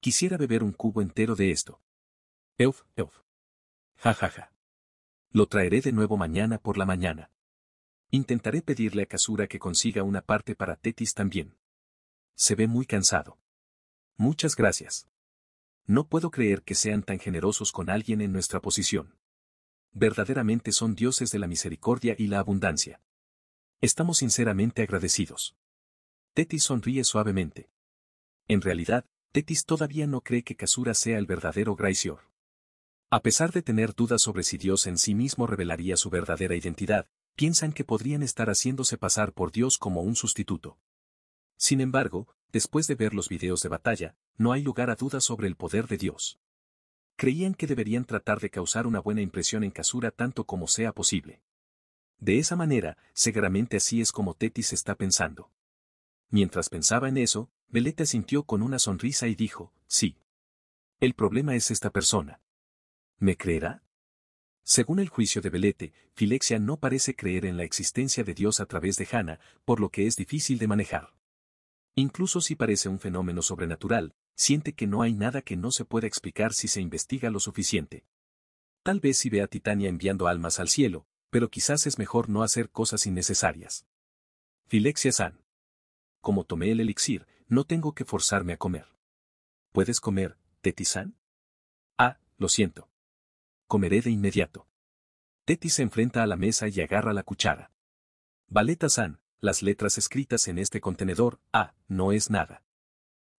Quisiera beber un cubo entero de esto. Euf, euf. Ja, ja, ja. Lo traeré de nuevo mañana por la mañana. Intentaré pedirle a Casura que consiga una parte para Tetis también. Se ve muy cansado. Muchas gracias. No puedo creer que sean tan generosos con alguien en nuestra posición. Verdaderamente son dioses de la misericordia y la abundancia. Estamos sinceramente agradecidos. Tetis sonríe suavemente. En realidad, Tetis todavía no cree que Kasura sea el verdadero Graysior. A pesar de tener dudas sobre si Dios en sí mismo revelaría su verdadera identidad, piensan que podrían estar haciéndose pasar por Dios como un sustituto. Sin embargo, después de ver los videos de batalla, no hay lugar a dudas sobre el poder de Dios. Creían que deberían tratar de causar una buena impresión en Kasura tanto como sea posible. De esa manera, seguramente así es como Tetis está pensando. Mientras pensaba en eso, Belete sintió con una sonrisa y dijo, sí. El problema es esta persona. ¿Me creerá? Según el juicio de Belete, Filexia no parece creer en la existencia de Dios a través de Hanna, por lo que es difícil de manejar. Incluso si parece un fenómeno sobrenatural, siente que no hay nada que no se pueda explicar si se investiga lo suficiente. Tal vez si ve a Titania enviando almas al cielo, pero quizás es mejor no hacer cosas innecesarias. Filexia San. Como tomé el elixir, no tengo que forzarme a comer. ¿Puedes comer, Tetisan? Ah, lo siento. Comeré de inmediato. Tetis se enfrenta a la mesa y agarra la cuchara. Valeta-san, las letras escritas en este contenedor, ah, no es nada.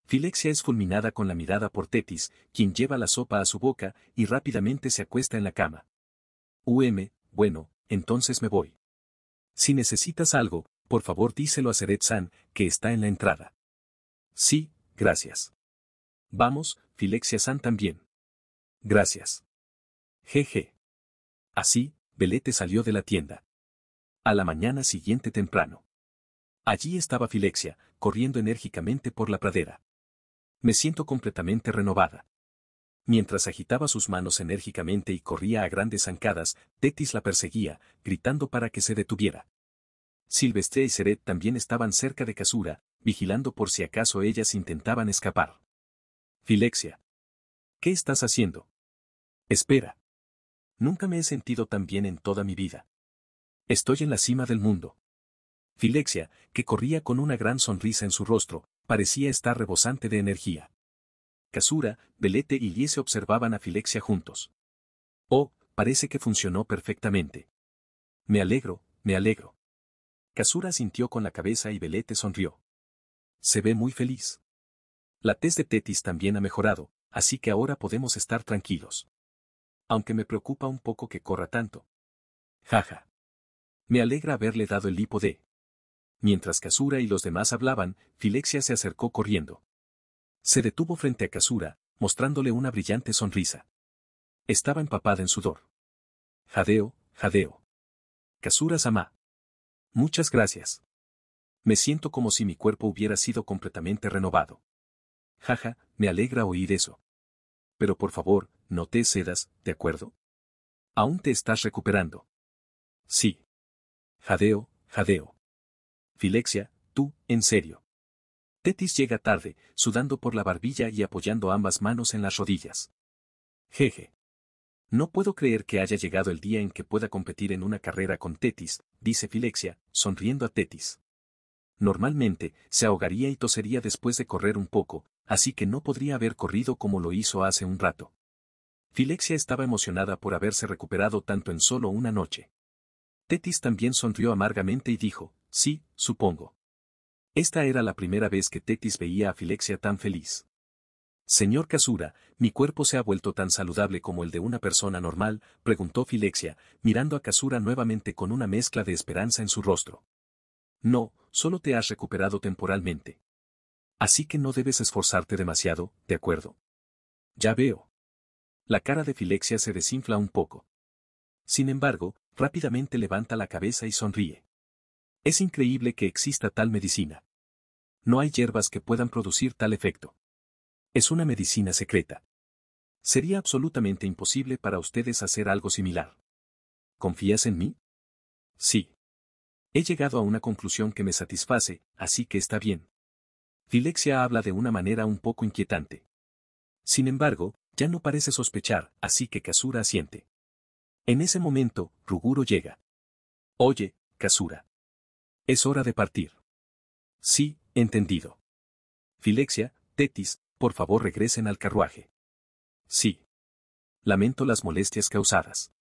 Filexia es fulminada con la mirada por Tetis, quien lleva la sopa a su boca y rápidamente se acuesta en la cama. UM, bueno, entonces me voy. Si necesitas algo, por favor díselo a Seret-san, que está en la entrada. Sí, gracias. Vamos, Filexia-san también. Gracias. Jeje. Así, Belete salió de la tienda. A la mañana siguiente temprano. Allí estaba Filexia, corriendo enérgicamente por la pradera. Me siento completamente renovada. Mientras agitaba sus manos enérgicamente y corría a grandes zancadas, Tetis la perseguía, gritando para que se detuviera. Silvestre y Seret también estaban cerca de Casura, vigilando por si acaso ellas intentaban escapar. Filexia. ¿Qué estás haciendo? Espera. Nunca me he sentido tan bien en toda mi vida. Estoy en la cima del mundo. Filexia, que corría con una gran sonrisa en su rostro, parecía estar rebosante de energía. Casura, Belete y Liese observaban a Filexia juntos. Oh, parece que funcionó perfectamente. Me alegro, me alegro. Casura sintió con la cabeza y Belete sonrió. Se ve muy feliz. La tez de Tetis también ha mejorado, así que ahora podemos estar tranquilos. Aunque me preocupa un poco que corra tanto. Jaja. Me alegra haberle dado el hipo de. Mientras Kasura y los demás hablaban, Filexia se acercó corriendo. Se detuvo frente a Kasura, mostrándole una brillante sonrisa. Estaba empapada en sudor. Jadeo, jadeo. Kasura-sama. Muchas gracias me siento como si mi cuerpo hubiera sido completamente renovado. Jaja, me alegra oír eso. Pero por favor, no te cedas, ¿de acuerdo? Aún te estás recuperando. Sí. Jadeo, jadeo. Filexia, tú, en serio. Tetis llega tarde, sudando por la barbilla y apoyando ambas manos en las rodillas. Jeje. No puedo creer que haya llegado el día en que pueda competir en una carrera con Tetis, dice Filexia, sonriendo a Tetis. Normalmente, se ahogaría y tosería después de correr un poco, así que no podría haber corrido como lo hizo hace un rato. Filexia estaba emocionada por haberse recuperado tanto en solo una noche. Tetis también sonrió amargamente y dijo, sí, supongo. Esta era la primera vez que Tetis veía a Filexia tan feliz. Señor Kasura, mi cuerpo se ha vuelto tan saludable como el de una persona normal, preguntó Filexia, mirando a Kasura nuevamente con una mezcla de esperanza en su rostro. No, solo te has recuperado temporalmente. Así que no debes esforzarte demasiado, ¿de acuerdo? Ya veo. La cara de Filexia se desinfla un poco. Sin embargo, rápidamente levanta la cabeza y sonríe. Es increíble que exista tal medicina. No hay hierbas que puedan producir tal efecto. Es una medicina secreta. Sería absolutamente imposible para ustedes hacer algo similar. ¿Confías en mí? Sí. He llegado a una conclusión que me satisface, así que está bien. Filexia habla de una manera un poco inquietante. Sin embargo, ya no parece sospechar, así que Casura asiente. En ese momento, Ruguro llega. Oye, Casura, Es hora de partir. Sí, entendido. Filexia, Tetis, por favor regresen al carruaje. Sí. Lamento las molestias causadas.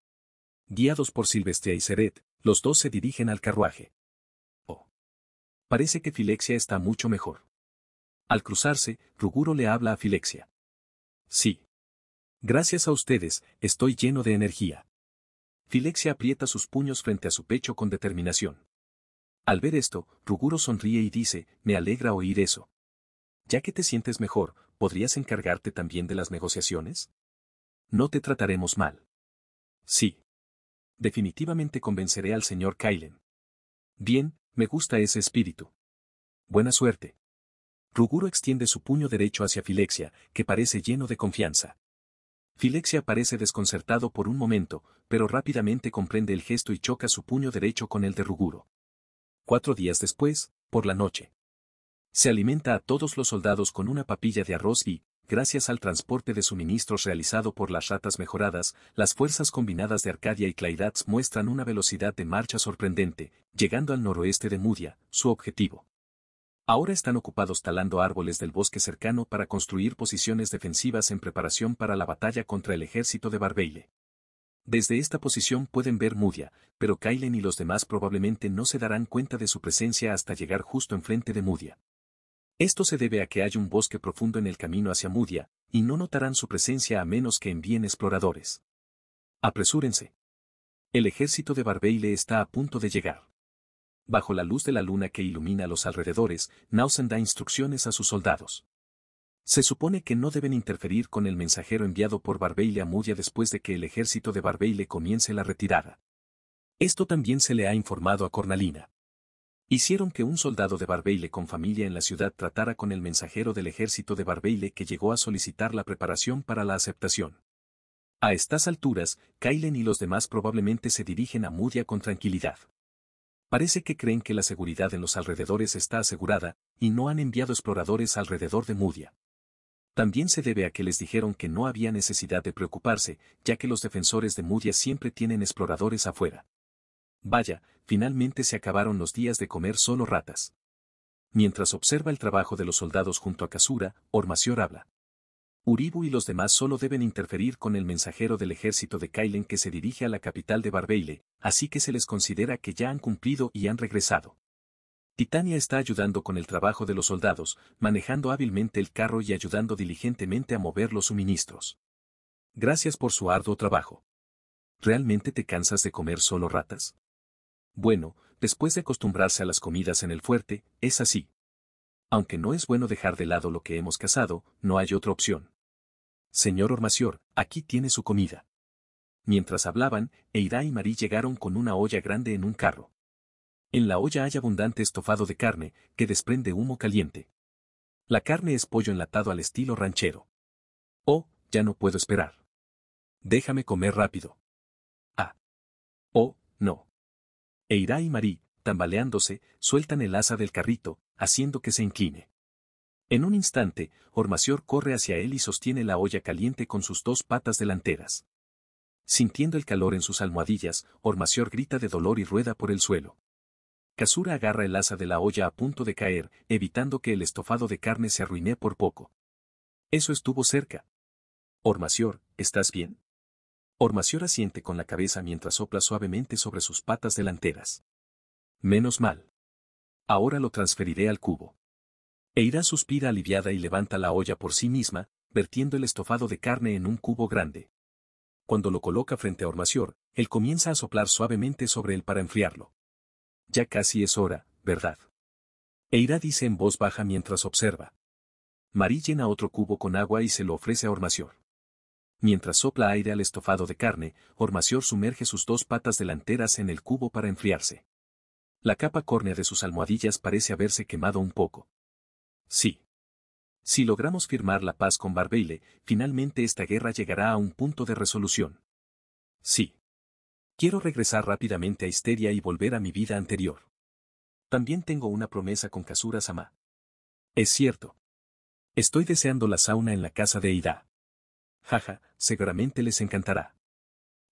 Guiados por Silvestre y Seret, los dos se dirigen al carruaje. Oh. Parece que Filexia está mucho mejor. Al cruzarse, Ruguro le habla a Filexia. Sí. Gracias a ustedes, estoy lleno de energía. Filexia aprieta sus puños frente a su pecho con determinación. Al ver esto, Ruguro sonríe y dice, me alegra oír eso. Ya que te sientes mejor, ¿podrías encargarte también de las negociaciones? No te trataremos mal. Sí definitivamente convenceré al señor Kylen. Bien, me gusta ese espíritu. Buena suerte. Ruguro extiende su puño derecho hacia Filexia, que parece lleno de confianza. Filexia parece desconcertado por un momento, pero rápidamente comprende el gesto y choca su puño derecho con el de Ruguro. Cuatro días después, por la noche. Se alimenta a todos los soldados con una papilla de arroz y, gracias al transporte de suministros realizado por las ratas mejoradas, las fuerzas combinadas de Arcadia y Claidats muestran una velocidad de marcha sorprendente, llegando al noroeste de Mudia, su objetivo. Ahora están ocupados talando árboles del bosque cercano para construir posiciones defensivas en preparación para la batalla contra el ejército de Barbeile. Desde esta posición pueden ver Mudia, pero Kailen y los demás probablemente no se darán cuenta de su presencia hasta llegar justo enfrente de Mudia. Esto se debe a que hay un bosque profundo en el camino hacia Mudia, y no notarán su presencia a menos que envíen exploradores. Apresúrense. El ejército de Barbeile está a punto de llegar. Bajo la luz de la luna que ilumina los alrededores, Nausen da instrucciones a sus soldados. Se supone que no deben interferir con el mensajero enviado por Barbeile a Mudia después de que el ejército de Barbeile comience la retirada. Esto también se le ha informado a Cornalina hicieron que un soldado de Barbeile con familia en la ciudad tratara con el mensajero del ejército de Barbeile que llegó a solicitar la preparación para la aceptación. A estas alturas, Kailen y los demás probablemente se dirigen a Mudia con tranquilidad. Parece que creen que la seguridad en los alrededores está asegurada, y no han enviado exploradores alrededor de Mudia. También se debe a que les dijeron que no había necesidad de preocuparse, ya que los defensores de Mudia siempre tienen exploradores afuera. Vaya, finalmente se acabaron los días de comer solo ratas. Mientras observa el trabajo de los soldados junto a Kasura, Ormacior habla. Uribu y los demás solo deben interferir con el mensajero del ejército de Kailen que se dirige a la capital de Barbeile, así que se les considera que ya han cumplido y han regresado. Titania está ayudando con el trabajo de los soldados, manejando hábilmente el carro y ayudando diligentemente a mover los suministros. Gracias por su arduo trabajo. ¿Realmente te cansas de comer solo ratas? Bueno, después de acostumbrarse a las comidas en el fuerte, es así. Aunque no es bueno dejar de lado lo que hemos cazado, no hay otra opción. Señor Ormacior, aquí tiene su comida. Mientras hablaban, Eira y Marí llegaron con una olla grande en un carro. En la olla hay abundante estofado de carne, que desprende humo caliente. La carne es pollo enlatado al estilo ranchero. Oh, ya no puedo esperar. Déjame comer rápido. Ah. Oh, no. Eira y Marie, tambaleándose, sueltan el asa del carrito, haciendo que se incline. En un instante, Ormacior corre hacia él y sostiene la olla caliente con sus dos patas delanteras. Sintiendo el calor en sus almohadillas, Ormacior grita de dolor y rueda por el suelo. Casura agarra el asa de la olla a punto de caer, evitando que el estofado de carne se arruine por poco. Eso estuvo cerca. Ormacior, ¿estás bien? Ormacior asiente con la cabeza mientras sopla suavemente sobre sus patas delanteras. Menos mal. Ahora lo transferiré al cubo. Eira suspira aliviada y levanta la olla por sí misma, vertiendo el estofado de carne en un cubo grande. Cuando lo coloca frente a Ormacior, él comienza a soplar suavemente sobre él para enfriarlo. Ya casi es hora, ¿verdad? Eira dice en voz baja mientras observa. Marí llena otro cubo con agua y se lo ofrece a Ormacior. Mientras sopla aire al estofado de carne, Hormacior sumerge sus dos patas delanteras en el cubo para enfriarse. La capa córnea de sus almohadillas parece haberse quemado un poco. Sí. Si logramos firmar la paz con Barbeile, finalmente esta guerra llegará a un punto de resolución. Sí. Quiero regresar rápidamente a Histeria y volver a mi vida anterior. También tengo una promesa con Kasura Sama. Es cierto. Estoy deseando la sauna en la casa de Ida jaja, seguramente les encantará.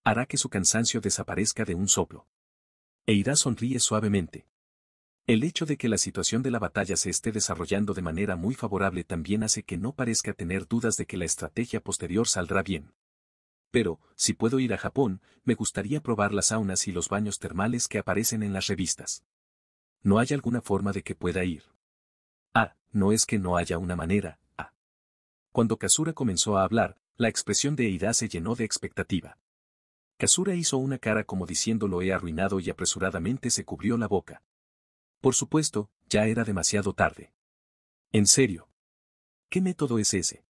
Hará que su cansancio desaparezca de un soplo. Eira sonríe suavemente. El hecho de que la situación de la batalla se esté desarrollando de manera muy favorable también hace que no parezca tener dudas de que la estrategia posterior saldrá bien. Pero, si puedo ir a Japón, me gustaría probar las saunas y los baños termales que aparecen en las revistas. No hay alguna forma de que pueda ir. Ah, no es que no haya una manera, ah. Cuando Kasura comenzó a hablar, la expresión de Eida se llenó de expectativa. Kasura hizo una cara como diciendo lo he arruinado y apresuradamente se cubrió la boca. Por supuesto, ya era demasiado tarde. En serio. ¿Qué método es ese?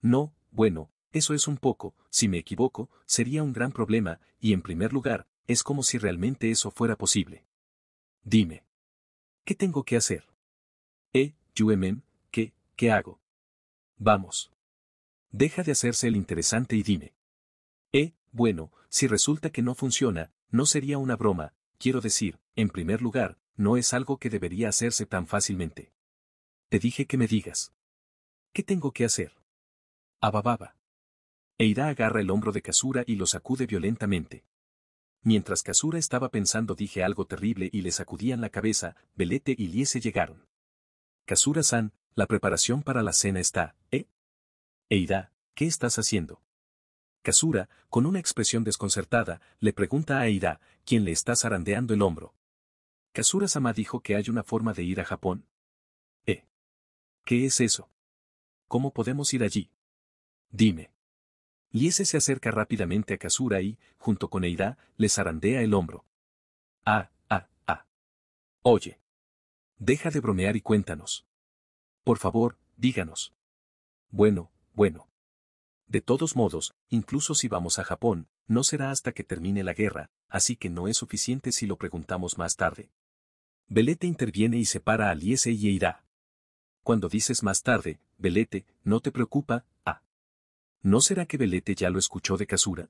No, bueno, eso es un poco, si me equivoco, sería un gran problema, y en primer lugar, es como si realmente eso fuera posible. Dime. ¿Qué tengo que hacer? Eh, UMM, ¿qué, qué hago? Vamos. Deja de hacerse el interesante y dime. Eh, bueno, si resulta que no funciona, no sería una broma, quiero decir, en primer lugar, no es algo que debería hacerse tan fácilmente. Te dije que me digas. ¿Qué tengo que hacer? Abababa. Eira agarra el hombro de Kasura y lo sacude violentamente. Mientras Kasura estaba pensando dije algo terrible y le sacudían la cabeza, Belete y Liese llegaron. Kasura-san, la preparación para la cena está, ¿eh? Eira, ¿qué estás haciendo? Kasura, con una expresión desconcertada, le pregunta a Eida, quien le está zarandeando el hombro. Kasura-sama dijo que hay una forma de ir a Japón. ¿Eh? ¿Qué es eso? ¿Cómo podemos ir allí? Dime. Liese se acerca rápidamente a Kasura y, junto con Eira, le zarandea el hombro. Ah, ah, ah. Oye. Deja de bromear y cuéntanos. Por favor, díganos. Bueno, bueno. De todos modos, incluso si vamos a Japón, no será hasta que termine la guerra, así que no es suficiente si lo preguntamos más tarde. Belete interviene y separa a Liese y irá Cuando dices más tarde, Belete, no te preocupa, ah. ¿No será que Belete ya lo escuchó de Casura?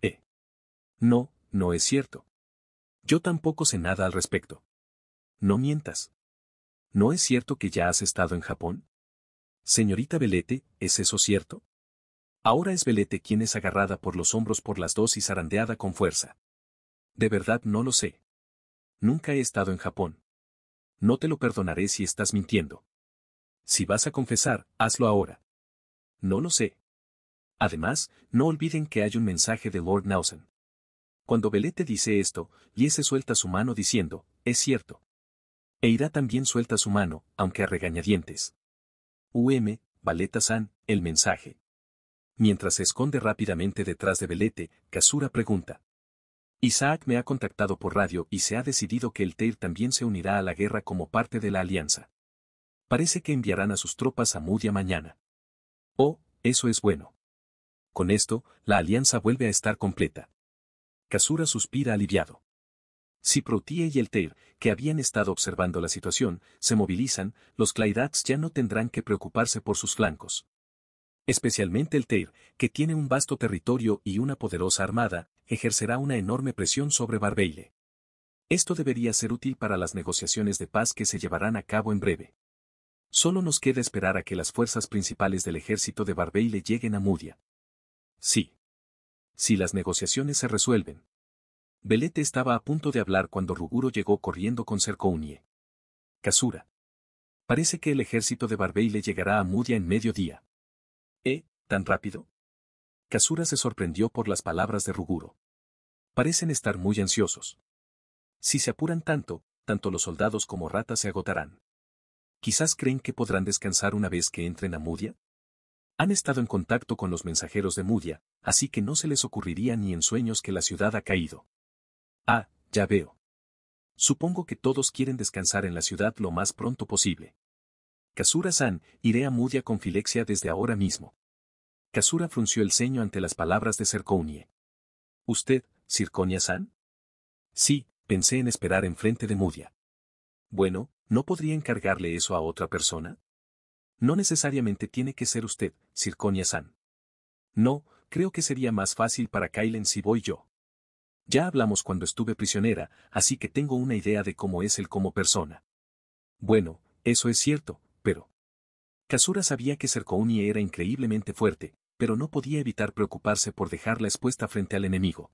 Eh. No, no es cierto. Yo tampoco sé nada al respecto. No mientas. ¿No es cierto que ya has estado en Japón? Señorita Belete, ¿es eso cierto? Ahora es Belete quien es agarrada por los hombros por las dos y zarandeada con fuerza. De verdad no lo sé. Nunca he estado en Japón. No te lo perdonaré si estás mintiendo. Si vas a confesar, hazlo ahora. No lo sé. Además, no olviden que hay un mensaje de Lord Nelson. Cuando Belete dice esto, Yese suelta su mano diciendo, es cierto. Eira también suelta su mano, aunque a regañadientes. UM, Valeta San, el mensaje. Mientras se esconde rápidamente detrás de Belete, Kasura pregunta. Isaac me ha contactado por radio y se ha decidido que el Teir también se unirá a la guerra como parte de la alianza. Parece que enviarán a sus tropas a Mudia mañana. Oh, eso es bueno. Con esto, la alianza vuelve a estar completa. Kasura suspira aliviado. Si Proutie y el Teir, que habían estado observando la situación, se movilizan, los Claidats ya no tendrán que preocuparse por sus flancos. Especialmente el Teir, que tiene un vasto territorio y una poderosa armada, ejercerá una enorme presión sobre Barbeile. Esto debería ser útil para las negociaciones de paz que se llevarán a cabo en breve. Solo nos queda esperar a que las fuerzas principales del ejército de Barbeile lleguen a Mudia. Sí. Si las negociaciones se resuelven, Belete estaba a punto de hablar cuando Ruguro llegó corriendo con Cercounie. Casura. Parece que el ejército de Barbeile llegará a Mudia en mediodía. ¿Eh? ¿Tan rápido? Casura se sorprendió por las palabras de Ruguro. Parecen estar muy ansiosos. Si se apuran tanto, tanto los soldados como ratas se agotarán. Quizás creen que podrán descansar una vez que entren a Mudia. Han estado en contacto con los mensajeros de Mudia, así que no se les ocurriría ni en sueños que la ciudad ha caído. Ah, ya veo. Supongo que todos quieren descansar en la ciudad lo más pronto posible. Casura san iré a Mudia con Filexia desde ahora mismo. Casura frunció el ceño ante las palabras de Cerconie. ¿Usted, Circonia-san? Sí, pensé en esperar enfrente de Mudia. Bueno, ¿no podría encargarle eso a otra persona? No necesariamente tiene que ser usted, Circonia-san. No, creo que sería más fácil para Kailen si voy yo. Ya hablamos cuando estuve prisionera, así que tengo una idea de cómo es él como persona. Bueno, eso es cierto, pero... Kasura sabía que Sercouni era increíblemente fuerte, pero no podía evitar preocuparse por dejarla expuesta frente al enemigo.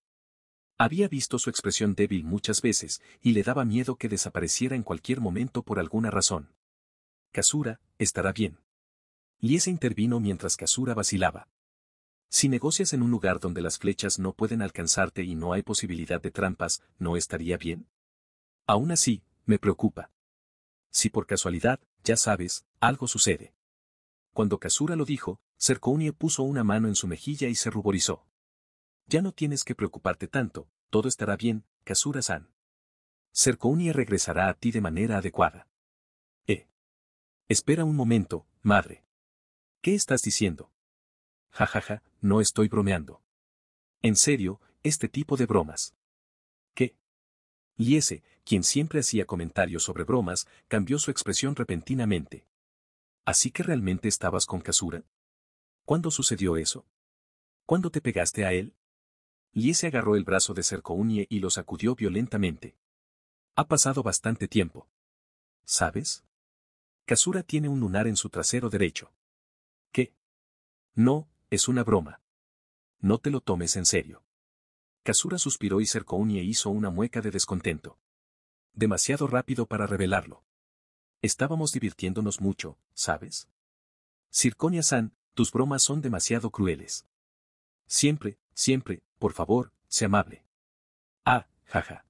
Había visto su expresión débil muchas veces y le daba miedo que desapareciera en cualquier momento por alguna razón. Kasura, estará bien. Liese intervino mientras Kasura vacilaba. Si negocias en un lugar donde las flechas no pueden alcanzarte y no hay posibilidad de trampas, ¿no estaría bien? Aún así, me preocupa. Si por casualidad, ya sabes, algo sucede. Cuando Kasura lo dijo, Serkounie puso una mano en su mejilla y se ruborizó. Ya no tienes que preocuparte tanto, todo estará bien, Kasura-san. Serkounie regresará a ti de manera adecuada. Eh. Espera un momento, madre. ¿Qué estás diciendo? Jajaja, no estoy bromeando. En serio, este tipo de bromas. ¿Qué? Liese, quien siempre hacía comentarios sobre bromas, cambió su expresión repentinamente. ¿Así que realmente estabas con Kasura? ¿Cuándo sucedió eso? ¿Cuándo te pegaste a él? Liese agarró el brazo de Cercounie y lo sacudió violentamente. Ha pasado bastante tiempo. ¿Sabes? Kasura tiene un lunar en su trasero derecho. ¿Qué? No, es una broma. No te lo tomes en serio. Casura suspiró y y hizo una mueca de descontento. Demasiado rápido para revelarlo. Estábamos divirtiéndonos mucho, ¿sabes? Circonia-san, tus bromas son demasiado crueles. Siempre, siempre, por favor, sé amable. Ah, jaja.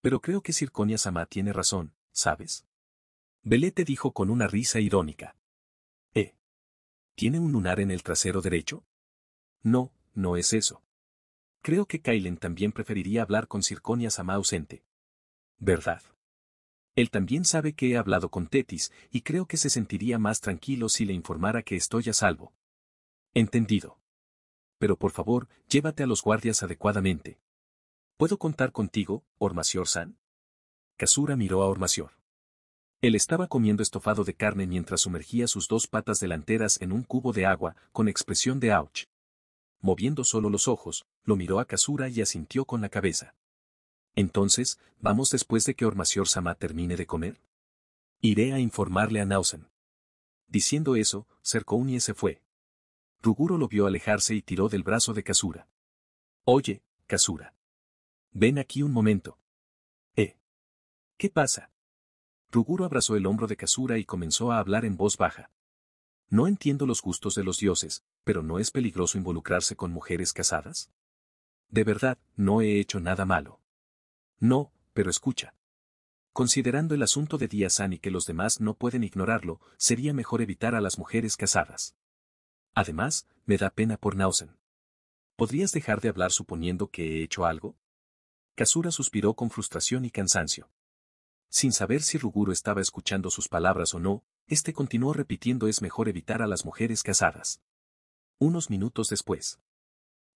Pero creo que Circonia-sama tiene razón, ¿sabes? Belete dijo con una risa irónica. ¿Tiene un lunar en el trasero derecho? No, no es eso. Creo que Kylen también preferiría hablar con Circonia Sama ausente. ¿Verdad? Él también sabe que he hablado con Tetis y creo que se sentiría más tranquilo si le informara que estoy a salvo. Entendido. Pero por favor, llévate a los guardias adecuadamente. ¿Puedo contar contigo, Ormacior San? Kasura miró a Ormacior. Él estaba comiendo estofado de carne mientras sumergía sus dos patas delanteras en un cubo de agua, con expresión de ouch. Moviendo solo los ojos, lo miró a Kasura y asintió con la cabeza. Entonces, ¿vamos después de que Ormacior Sama termine de comer? Iré a informarle a Nausen. Diciendo eso, y se fue. Ruguro lo vio alejarse y tiró del brazo de Kasura. Oye, Kasura. Ven aquí un momento. ¿Eh? ¿Qué pasa? Ruguro abrazó el hombro de Kasura y comenzó a hablar en voz baja. No entiendo los gustos de los dioses, pero ¿no es peligroso involucrarse con mujeres casadas? De verdad, no he hecho nada malo. No, pero escucha. Considerando el asunto de díaz y que los demás no pueden ignorarlo, sería mejor evitar a las mujeres casadas. Además, me da pena por Nausen. ¿Podrías dejar de hablar suponiendo que he hecho algo? Kasura suspiró con frustración y cansancio. Sin saber si Ruguro estaba escuchando sus palabras o no, este continuó repitiendo es mejor evitar a las mujeres casadas. Unos minutos después,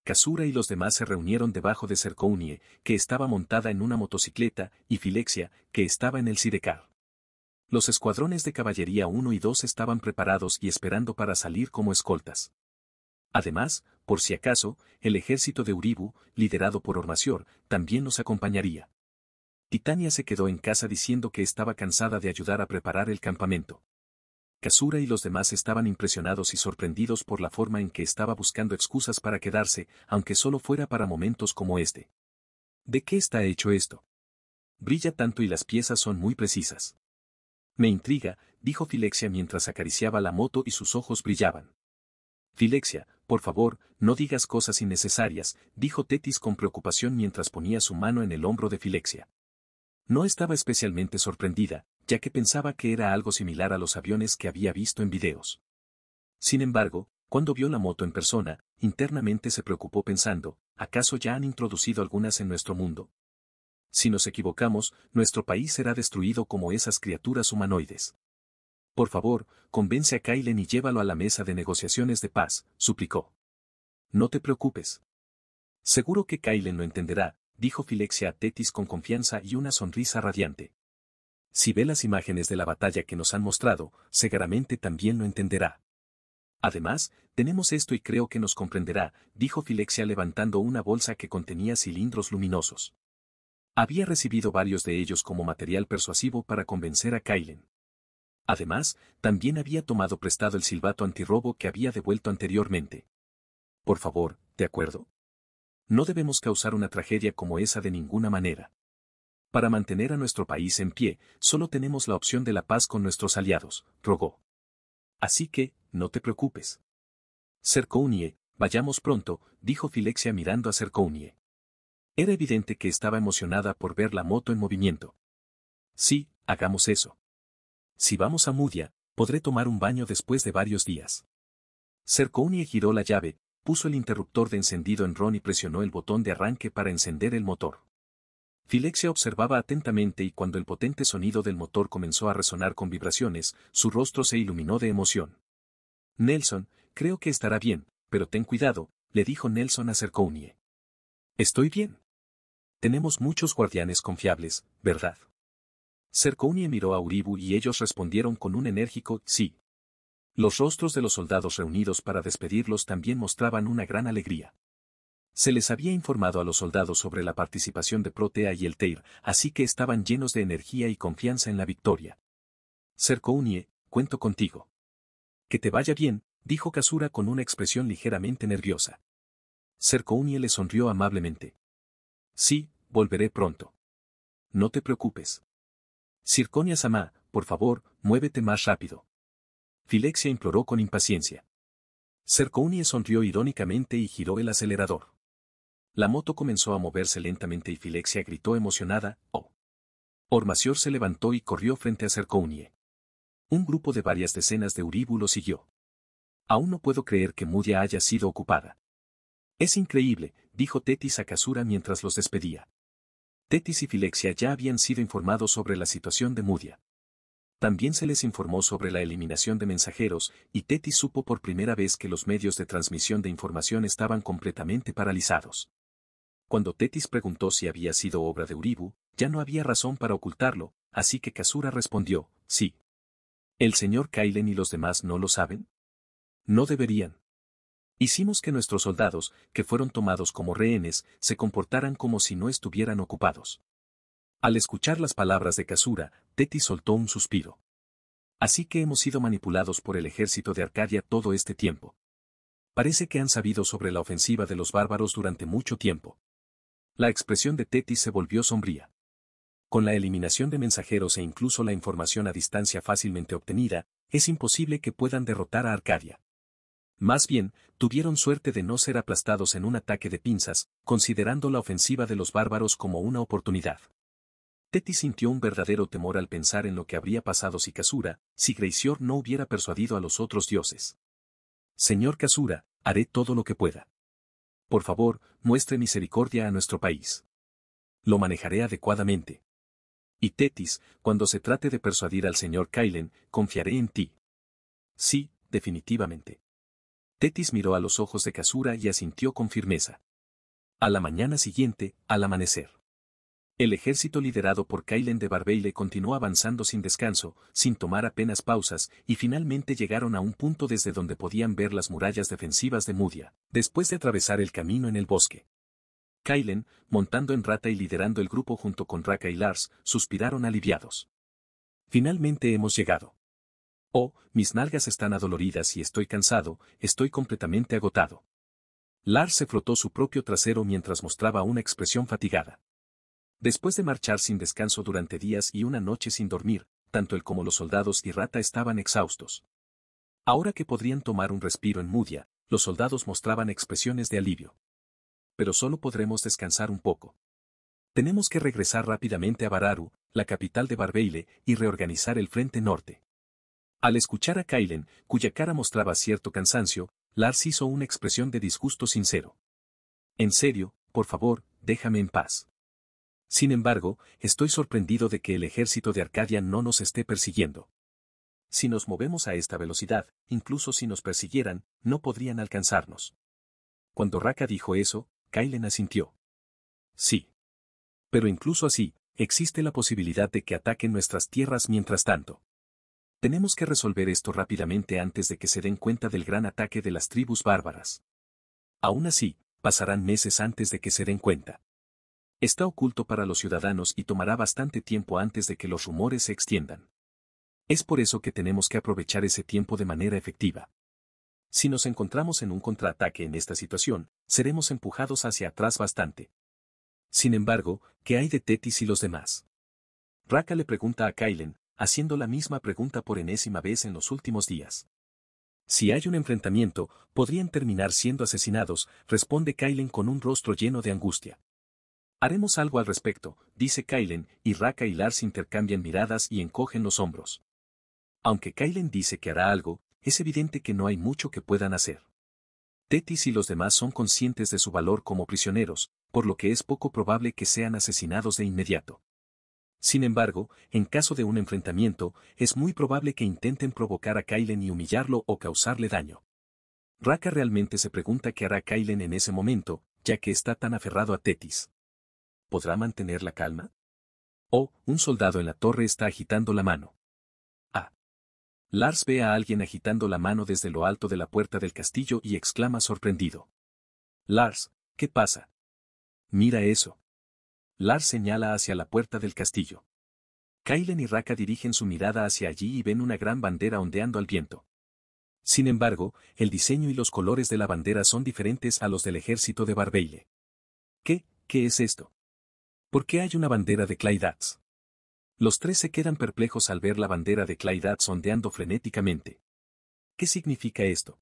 Casura y los demás se reunieron debajo de Cercounie, que estaba montada en una motocicleta, y Filexia, que estaba en el sidecar. Los escuadrones de caballería 1 y 2 estaban preparados y esperando para salir como escoltas. Además, por si acaso, el ejército de Uribu, liderado por Ormacior, también nos acompañaría. Titania se quedó en casa diciendo que estaba cansada de ayudar a preparar el campamento. Casura y los demás estaban impresionados y sorprendidos por la forma en que estaba buscando excusas para quedarse, aunque solo fuera para momentos como este. ¿De qué está hecho esto? Brilla tanto y las piezas son muy precisas. Me intriga, dijo Filexia mientras acariciaba la moto y sus ojos brillaban. Filexia, por favor, no digas cosas innecesarias, dijo Tetis con preocupación mientras ponía su mano en el hombro de Filexia. No estaba especialmente sorprendida, ya que pensaba que era algo similar a los aviones que había visto en videos. Sin embargo, cuando vio la moto en persona, internamente se preocupó pensando, ¿acaso ya han introducido algunas en nuestro mundo? Si nos equivocamos, nuestro país será destruido como esas criaturas humanoides. Por favor, convence a Kylen y llévalo a la mesa de negociaciones de paz, suplicó. No te preocupes. Seguro que Kylen lo entenderá, dijo Filexia a Tetis con confianza y una sonrisa radiante. Si ve las imágenes de la batalla que nos han mostrado, seguramente también lo entenderá. Además, tenemos esto y creo que nos comprenderá, dijo Filexia levantando una bolsa que contenía cilindros luminosos. Había recibido varios de ellos como material persuasivo para convencer a Kylen. Además, también había tomado prestado el silbato antirrobo que había devuelto anteriormente. Por favor, ¿de acuerdo? No debemos causar una tragedia como esa de ninguna manera. Para mantener a nuestro país en pie, solo tenemos la opción de la paz con nuestros aliados, rogó. Así que, no te preocupes. Cercounie, vayamos pronto, dijo Filexia mirando a Cercounie. Era evidente que estaba emocionada por ver la moto en movimiento. Sí, hagamos eso. Si vamos a Mudia, podré tomar un baño después de varios días. Cercounie giró la llave, puso el interruptor de encendido en ron y presionó el botón de arranque para encender el motor. Filexia observaba atentamente y cuando el potente sonido del motor comenzó a resonar con vibraciones, su rostro se iluminó de emoción. Nelson, creo que estará bien, pero ten cuidado, le dijo Nelson a Cercounie. Estoy bien. Tenemos muchos guardianes confiables, ¿verdad? Cercounie miró a Uribu y ellos respondieron con un enérgico sí, los rostros de los soldados reunidos para despedirlos también mostraban una gran alegría. Se les había informado a los soldados sobre la participación de Protea y el Teir, así que estaban llenos de energía y confianza en la victoria. Cercounie, cuento contigo. Que te vaya bien, dijo Kasura con una expresión ligeramente nerviosa. Cercounie le sonrió amablemente. Sí, volveré pronto. No te preocupes. Circonia Sama, por favor, muévete más rápido. Filexia imploró con impaciencia. Cercounie sonrió irónicamente y giró el acelerador. La moto comenzó a moverse lentamente y Filexia gritó emocionada, ¡Oh! Ormacior se levantó y corrió frente a Cercounie. Un grupo de varias decenas de Uribu lo siguió. Aún no puedo creer que Mudia haya sido ocupada. Es increíble, dijo Tetis a Casura mientras los despedía. Tetis y Filexia ya habían sido informados sobre la situación de Mudia. También se les informó sobre la eliminación de mensajeros, y Tetis supo por primera vez que los medios de transmisión de información estaban completamente paralizados. Cuando Tetis preguntó si había sido obra de Uribu, ya no había razón para ocultarlo, así que Kasura respondió, sí. ¿El señor Kailen y los demás no lo saben? No deberían. Hicimos que nuestros soldados, que fueron tomados como rehenes, se comportaran como si no estuvieran ocupados. Al escuchar las palabras de Casura, Teti soltó un suspiro. Así que hemos sido manipulados por el ejército de Arcadia todo este tiempo. Parece que han sabido sobre la ofensiva de los bárbaros durante mucho tiempo. La expresión de Teti se volvió sombría. Con la eliminación de mensajeros e incluso la información a distancia fácilmente obtenida, es imposible que puedan derrotar a Arcadia. Más bien, tuvieron suerte de no ser aplastados en un ataque de pinzas, considerando la ofensiva de los bárbaros como una oportunidad. Tetis sintió un verdadero temor al pensar en lo que habría pasado si Casura, si Greysior no hubiera persuadido a los otros dioses. Señor Kasura, haré todo lo que pueda. Por favor, muestre misericordia a nuestro país. Lo manejaré adecuadamente. Y Tetis, cuando se trate de persuadir al señor Kailen, confiaré en ti. Sí, definitivamente. Tetis miró a los ojos de Casura y asintió con firmeza. A la mañana siguiente, al amanecer. El ejército liderado por Kailen de Barbeile continuó avanzando sin descanso, sin tomar apenas pausas, y finalmente llegaron a un punto desde donde podían ver las murallas defensivas de Mudia, después de atravesar el camino en el bosque. Kailen, montando en rata y liderando el grupo junto con Raka y Lars, suspiraron aliviados. Finalmente hemos llegado. Oh, mis nalgas están adoloridas y estoy cansado, estoy completamente agotado. Lars se frotó su propio trasero mientras mostraba una expresión fatigada. Después de marchar sin descanso durante días y una noche sin dormir, tanto él como los soldados y Rata estaban exhaustos. Ahora que podrían tomar un respiro en Mudia, los soldados mostraban expresiones de alivio. Pero solo podremos descansar un poco. Tenemos que regresar rápidamente a Bararu, la capital de Barbeile, y reorganizar el frente norte. Al escuchar a Kailen, cuya cara mostraba cierto cansancio, Lars hizo una expresión de disgusto sincero. En serio, por favor, déjame en paz. Sin embargo, estoy sorprendido de que el ejército de Arcadia no nos esté persiguiendo. Si nos movemos a esta velocidad, incluso si nos persiguieran, no podrían alcanzarnos. Cuando Raka dijo eso, Kailen asintió. Sí. Pero incluso así, existe la posibilidad de que ataquen nuestras tierras mientras tanto. Tenemos que resolver esto rápidamente antes de que se den cuenta del gran ataque de las tribus bárbaras. Aún así, pasarán meses antes de que se den cuenta. Está oculto para los ciudadanos y tomará bastante tiempo antes de que los rumores se extiendan. Es por eso que tenemos que aprovechar ese tiempo de manera efectiva. Si nos encontramos en un contraataque en esta situación, seremos empujados hacia atrás bastante. Sin embargo, ¿qué hay de Tetis y los demás? Raka le pregunta a Kylen, haciendo la misma pregunta por enésima vez en los últimos días. Si hay un enfrentamiento, podrían terminar siendo asesinados, responde Kylen con un rostro lleno de angustia. Haremos algo al respecto, dice Kylen, y Raka y Lars intercambian miradas y encogen los hombros. Aunque Kylen dice que hará algo, es evidente que no hay mucho que puedan hacer. Tetis y los demás son conscientes de su valor como prisioneros, por lo que es poco probable que sean asesinados de inmediato. Sin embargo, en caso de un enfrentamiento, es muy probable que intenten provocar a Kylen y humillarlo o causarle daño. Raka realmente se pregunta qué hará Kylen en ese momento, ya que está tan aferrado a Tetis. ¿podrá mantener la calma? Oh, un soldado en la torre está agitando la mano. Ah. Lars ve a alguien agitando la mano desde lo alto de la puerta del castillo y exclama sorprendido. Lars, ¿qué pasa? Mira eso. Lars señala hacia la puerta del castillo. Kailen y Raka dirigen su mirada hacia allí y ven una gran bandera ondeando al viento. Sin embargo, el diseño y los colores de la bandera son diferentes a los del ejército de Barbeille. ¿Qué, qué es esto? ¿Por qué hay una bandera de Claydats? Los tres se quedan perplejos al ver la bandera de Claydats ondeando frenéticamente. ¿Qué significa esto?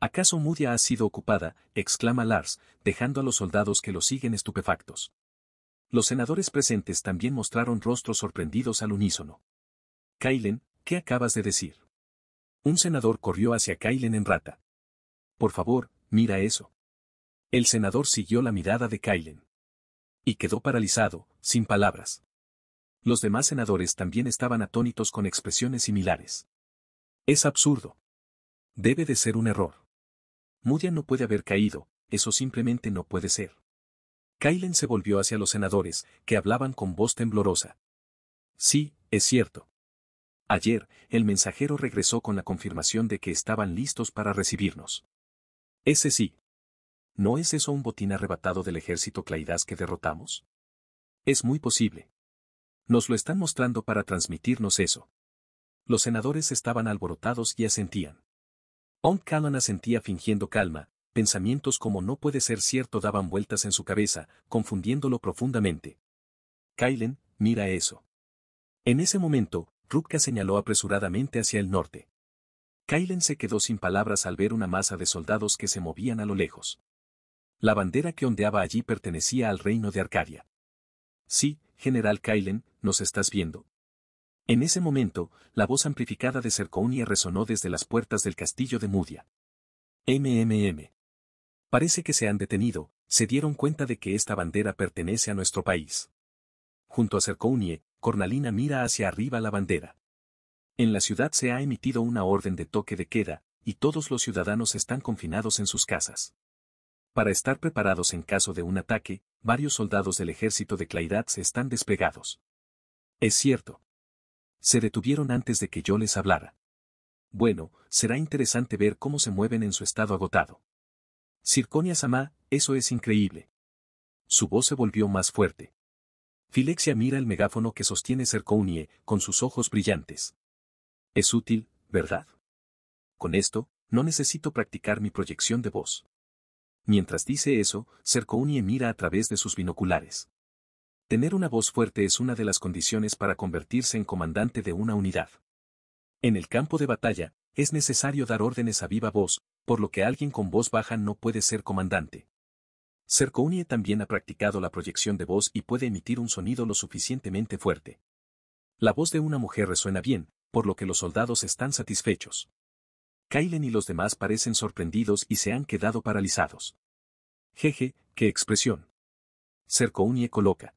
¿Acaso Mudia ha sido ocupada? exclama Lars, dejando a los soldados que lo siguen estupefactos. Los senadores presentes también mostraron rostros sorprendidos al unísono. Kailen, ¿qué acabas de decir? Un senador corrió hacia Kailen en rata. Por favor, mira eso. El senador siguió la mirada de Kailen y quedó paralizado, sin palabras. Los demás senadores también estaban atónitos con expresiones similares. Es absurdo. Debe de ser un error. Mudia no puede haber caído, eso simplemente no puede ser. Kailen se volvió hacia los senadores, que hablaban con voz temblorosa. Sí, es cierto. Ayer, el mensajero regresó con la confirmación de que estaban listos para recibirnos. Ese sí, ¿No es eso un botín arrebatado del ejército Claidas que derrotamos? Es muy posible. Nos lo están mostrando para transmitirnos eso. Los senadores estaban alborotados y asentían. Aunt Callan asentía fingiendo calma, pensamientos como no puede ser cierto daban vueltas en su cabeza, confundiéndolo profundamente. Kylen, mira eso. En ese momento, Rutka señaló apresuradamente hacia el norte. Kylen se quedó sin palabras al ver una masa de soldados que se movían a lo lejos. La bandera que ondeaba allí pertenecía al reino de Arcadia. Sí, general Kailen, nos estás viendo. En ese momento, la voz amplificada de Cercounia resonó desde las puertas del castillo de Mudia. MMM. Parece que se han detenido, se dieron cuenta de que esta bandera pertenece a nuestro país. Junto a Cercounie, Cornalina mira hacia arriba la bandera. En la ciudad se ha emitido una orden de toque de queda, y todos los ciudadanos están confinados en sus casas. Para estar preparados en caso de un ataque, varios soldados del ejército de se están despegados. Es cierto. Se detuvieron antes de que yo les hablara. Bueno, será interesante ver cómo se mueven en su estado agotado. Circonia Sama, eso es increíble. Su voz se volvió más fuerte. Filexia mira el megáfono que sostiene Circonie, con sus ojos brillantes. Es útil, ¿verdad? Con esto, no necesito practicar mi proyección de voz. Mientras dice eso, Serkounie mira a través de sus binoculares. Tener una voz fuerte es una de las condiciones para convertirse en comandante de una unidad. En el campo de batalla, es necesario dar órdenes a viva voz, por lo que alguien con voz baja no puede ser comandante. Serkounie también ha practicado la proyección de voz y puede emitir un sonido lo suficientemente fuerte. La voz de una mujer resuena bien, por lo que los soldados están satisfechos. Kailen y los demás parecen sorprendidos y se han quedado paralizados. Jeje, qué expresión. Cercounie coloca.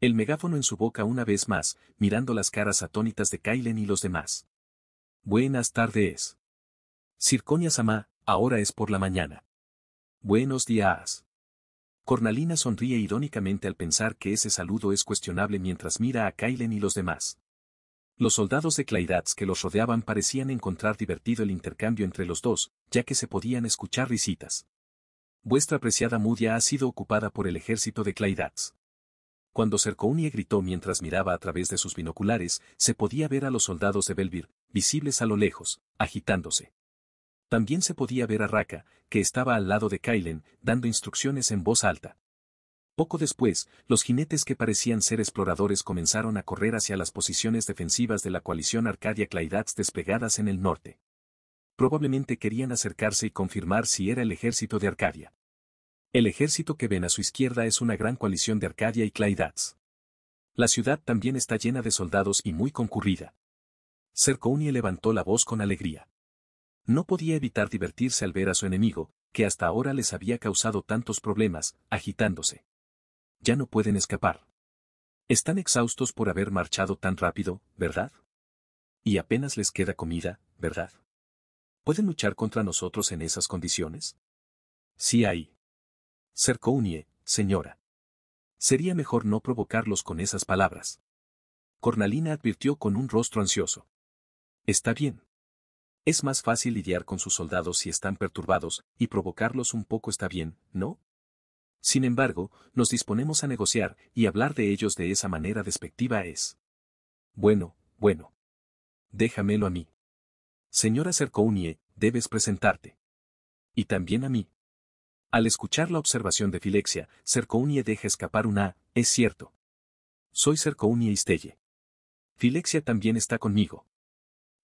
El megáfono en su boca una vez más, mirando las caras atónitas de Kailen y los demás. Buenas tardes. Circonia Sama, ahora es por la mañana. Buenos días. Cornalina sonríe irónicamente al pensar que ese saludo es cuestionable mientras mira a Kailen y los demás. Los soldados de Claidats que los rodeaban parecían encontrar divertido el intercambio entre los dos, ya que se podían escuchar risitas. Vuestra apreciada Mudia ha sido ocupada por el ejército de Claidats. Cuando y gritó mientras miraba a través de sus binoculares, se podía ver a los soldados de Belvir, visibles a lo lejos, agitándose. También se podía ver a Raka, que estaba al lado de Kailen, dando instrucciones en voz alta. Poco después, los jinetes que parecían ser exploradores comenzaron a correr hacia las posiciones defensivas de la coalición Arcadia-Claidats desplegadas en el norte. Probablemente querían acercarse y confirmar si era el ejército de Arcadia. El ejército que ven a su izquierda es una gran coalición de Arcadia y Claidats. La ciudad también está llena de soldados y muy concurrida. y levantó la voz con alegría. No podía evitar divertirse al ver a su enemigo, que hasta ahora les había causado tantos problemas, agitándose. Ya no pueden escapar. Están exhaustos por haber marchado tan rápido, ¿verdad? Y apenas les queda comida, ¿verdad? ¿Pueden luchar contra nosotros en esas condiciones? Sí hay. Cercounie, señora. Sería mejor no provocarlos con esas palabras. Cornalina advirtió con un rostro ansioso. Está bien. Es más fácil lidiar con sus soldados si están perturbados, y provocarlos un poco está bien, ¿no? Sin embargo, nos disponemos a negociar, y hablar de ellos de esa manera despectiva es. Bueno, bueno. Déjamelo a mí. Señora Cercounie, debes presentarte. Y también a mí. Al escuchar la observación de Filexia, Cercounie deja escapar una, es cierto. Soy Cercounie Istelle. Filexia también está conmigo.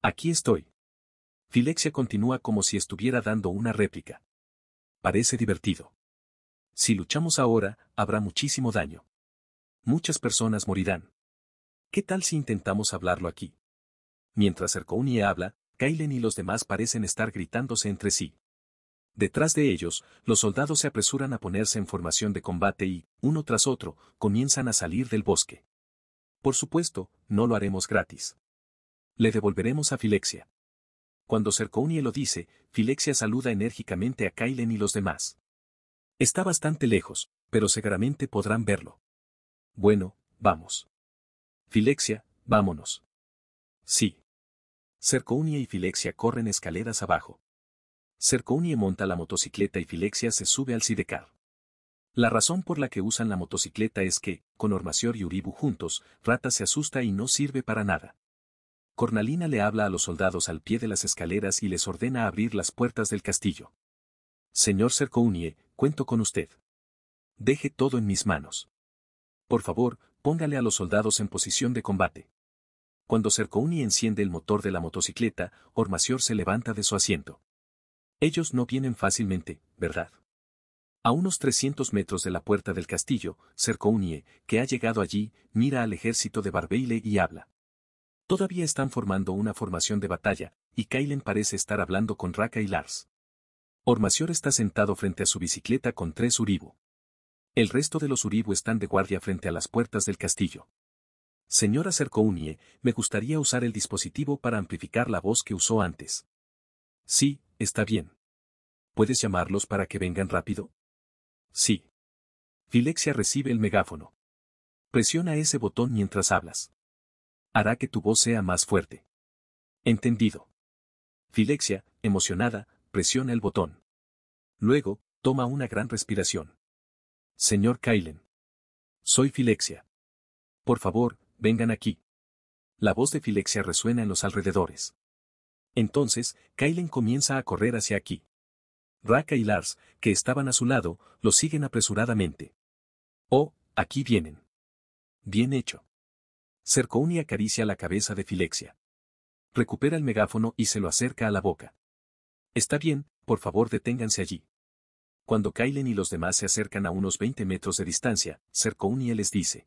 Aquí estoy. Filexia continúa como si estuviera dando una réplica. Parece divertido. Si luchamos ahora, habrá muchísimo daño. Muchas personas morirán. ¿Qué tal si intentamos hablarlo aquí? Mientras Ercouni habla, Kailen y los demás parecen estar gritándose entre sí. Detrás de ellos, los soldados se apresuran a ponerse en formación de combate y, uno tras otro, comienzan a salir del bosque. Por supuesto, no lo haremos gratis. Le devolveremos a Filexia. Cuando Cerconie lo dice, Filexia saluda enérgicamente a Kailen y los demás. Está bastante lejos, pero seguramente podrán verlo. Bueno, vamos. Filexia, vámonos. Sí. Cercounia y Filexia corren escaleras abajo. Cercounia monta la motocicleta y Filexia se sube al sidecar. La razón por la que usan la motocicleta es que, con Hormacior y Uribu juntos, Rata se asusta y no sirve para nada. Cornalina le habla a los soldados al pie de las escaleras y les ordena abrir las puertas del castillo. Señor Cercounie, Cuento con usted. Deje todo en mis manos. Por favor, póngale a los soldados en posición de combate. Cuando Cercouni enciende el motor de la motocicleta, Ormacior se levanta de su asiento. Ellos no vienen fácilmente, ¿verdad? A unos 300 metros de la puerta del castillo, Cercounie, que ha llegado allí, mira al ejército de Barbeile y habla. Todavía están formando una formación de batalla, y Kailen parece estar hablando con Raka y Lars. Ormacior está sentado frente a su bicicleta con tres uribo. El resto de los Uribu están de guardia frente a las puertas del castillo. Señora Cercounie, me gustaría usar el dispositivo para amplificar la voz que usó antes. Sí, está bien. ¿Puedes llamarlos para que vengan rápido? Sí. Filexia recibe el megáfono. Presiona ese botón mientras hablas. Hará que tu voz sea más fuerte. Entendido. Filexia, emocionada, presiona el botón. Luego, toma una gran respiración. Señor Kailen. Soy Filexia. Por favor, vengan aquí. La voz de Filexia resuena en los alrededores. Entonces, Kailen comienza a correr hacia aquí. Raka y Lars, que estaban a su lado, lo siguen apresuradamente. Oh, aquí vienen. Bien hecho. y acaricia la cabeza de Filexia. Recupera el megáfono y se lo acerca a la boca. Está bien, por favor deténganse allí. Cuando Kailen y los demás se acercan a unos 20 metros de distancia, él les dice.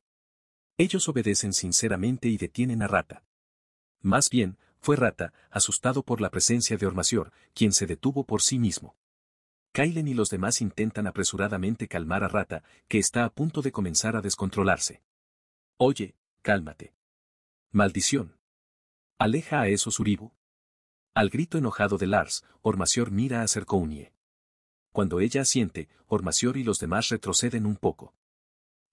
Ellos obedecen sinceramente y detienen a Rata. Más bien, fue Rata, asustado por la presencia de Ormacior, quien se detuvo por sí mismo. Kailen y los demás intentan apresuradamente calmar a Rata, que está a punto de comenzar a descontrolarse. Oye, cálmate. Maldición. Aleja a esos Uribu. Al grito enojado de Lars, Ormacior mira a Cercounie. Cuando ella asiente, Ormacior y los demás retroceden un poco.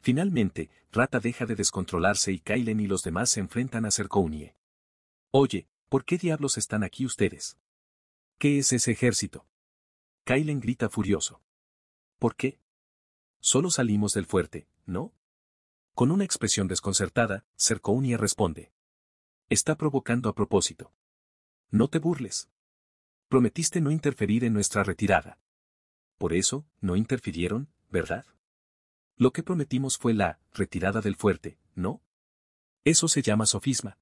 Finalmente, Rata deja de descontrolarse y Kailen y los demás se enfrentan a Cercounie. Oye, ¿por qué diablos están aquí ustedes? ¿Qué es ese ejército? Kailen grita furioso. ¿Por qué? Solo salimos del fuerte, ¿no? Con una expresión desconcertada, Cercounie responde. Está provocando a propósito. No te burles. Prometiste no interferir en nuestra retirada. Por eso, no interfirieron, ¿verdad? Lo que prometimos fue la retirada del fuerte, ¿no? Eso se llama sofisma.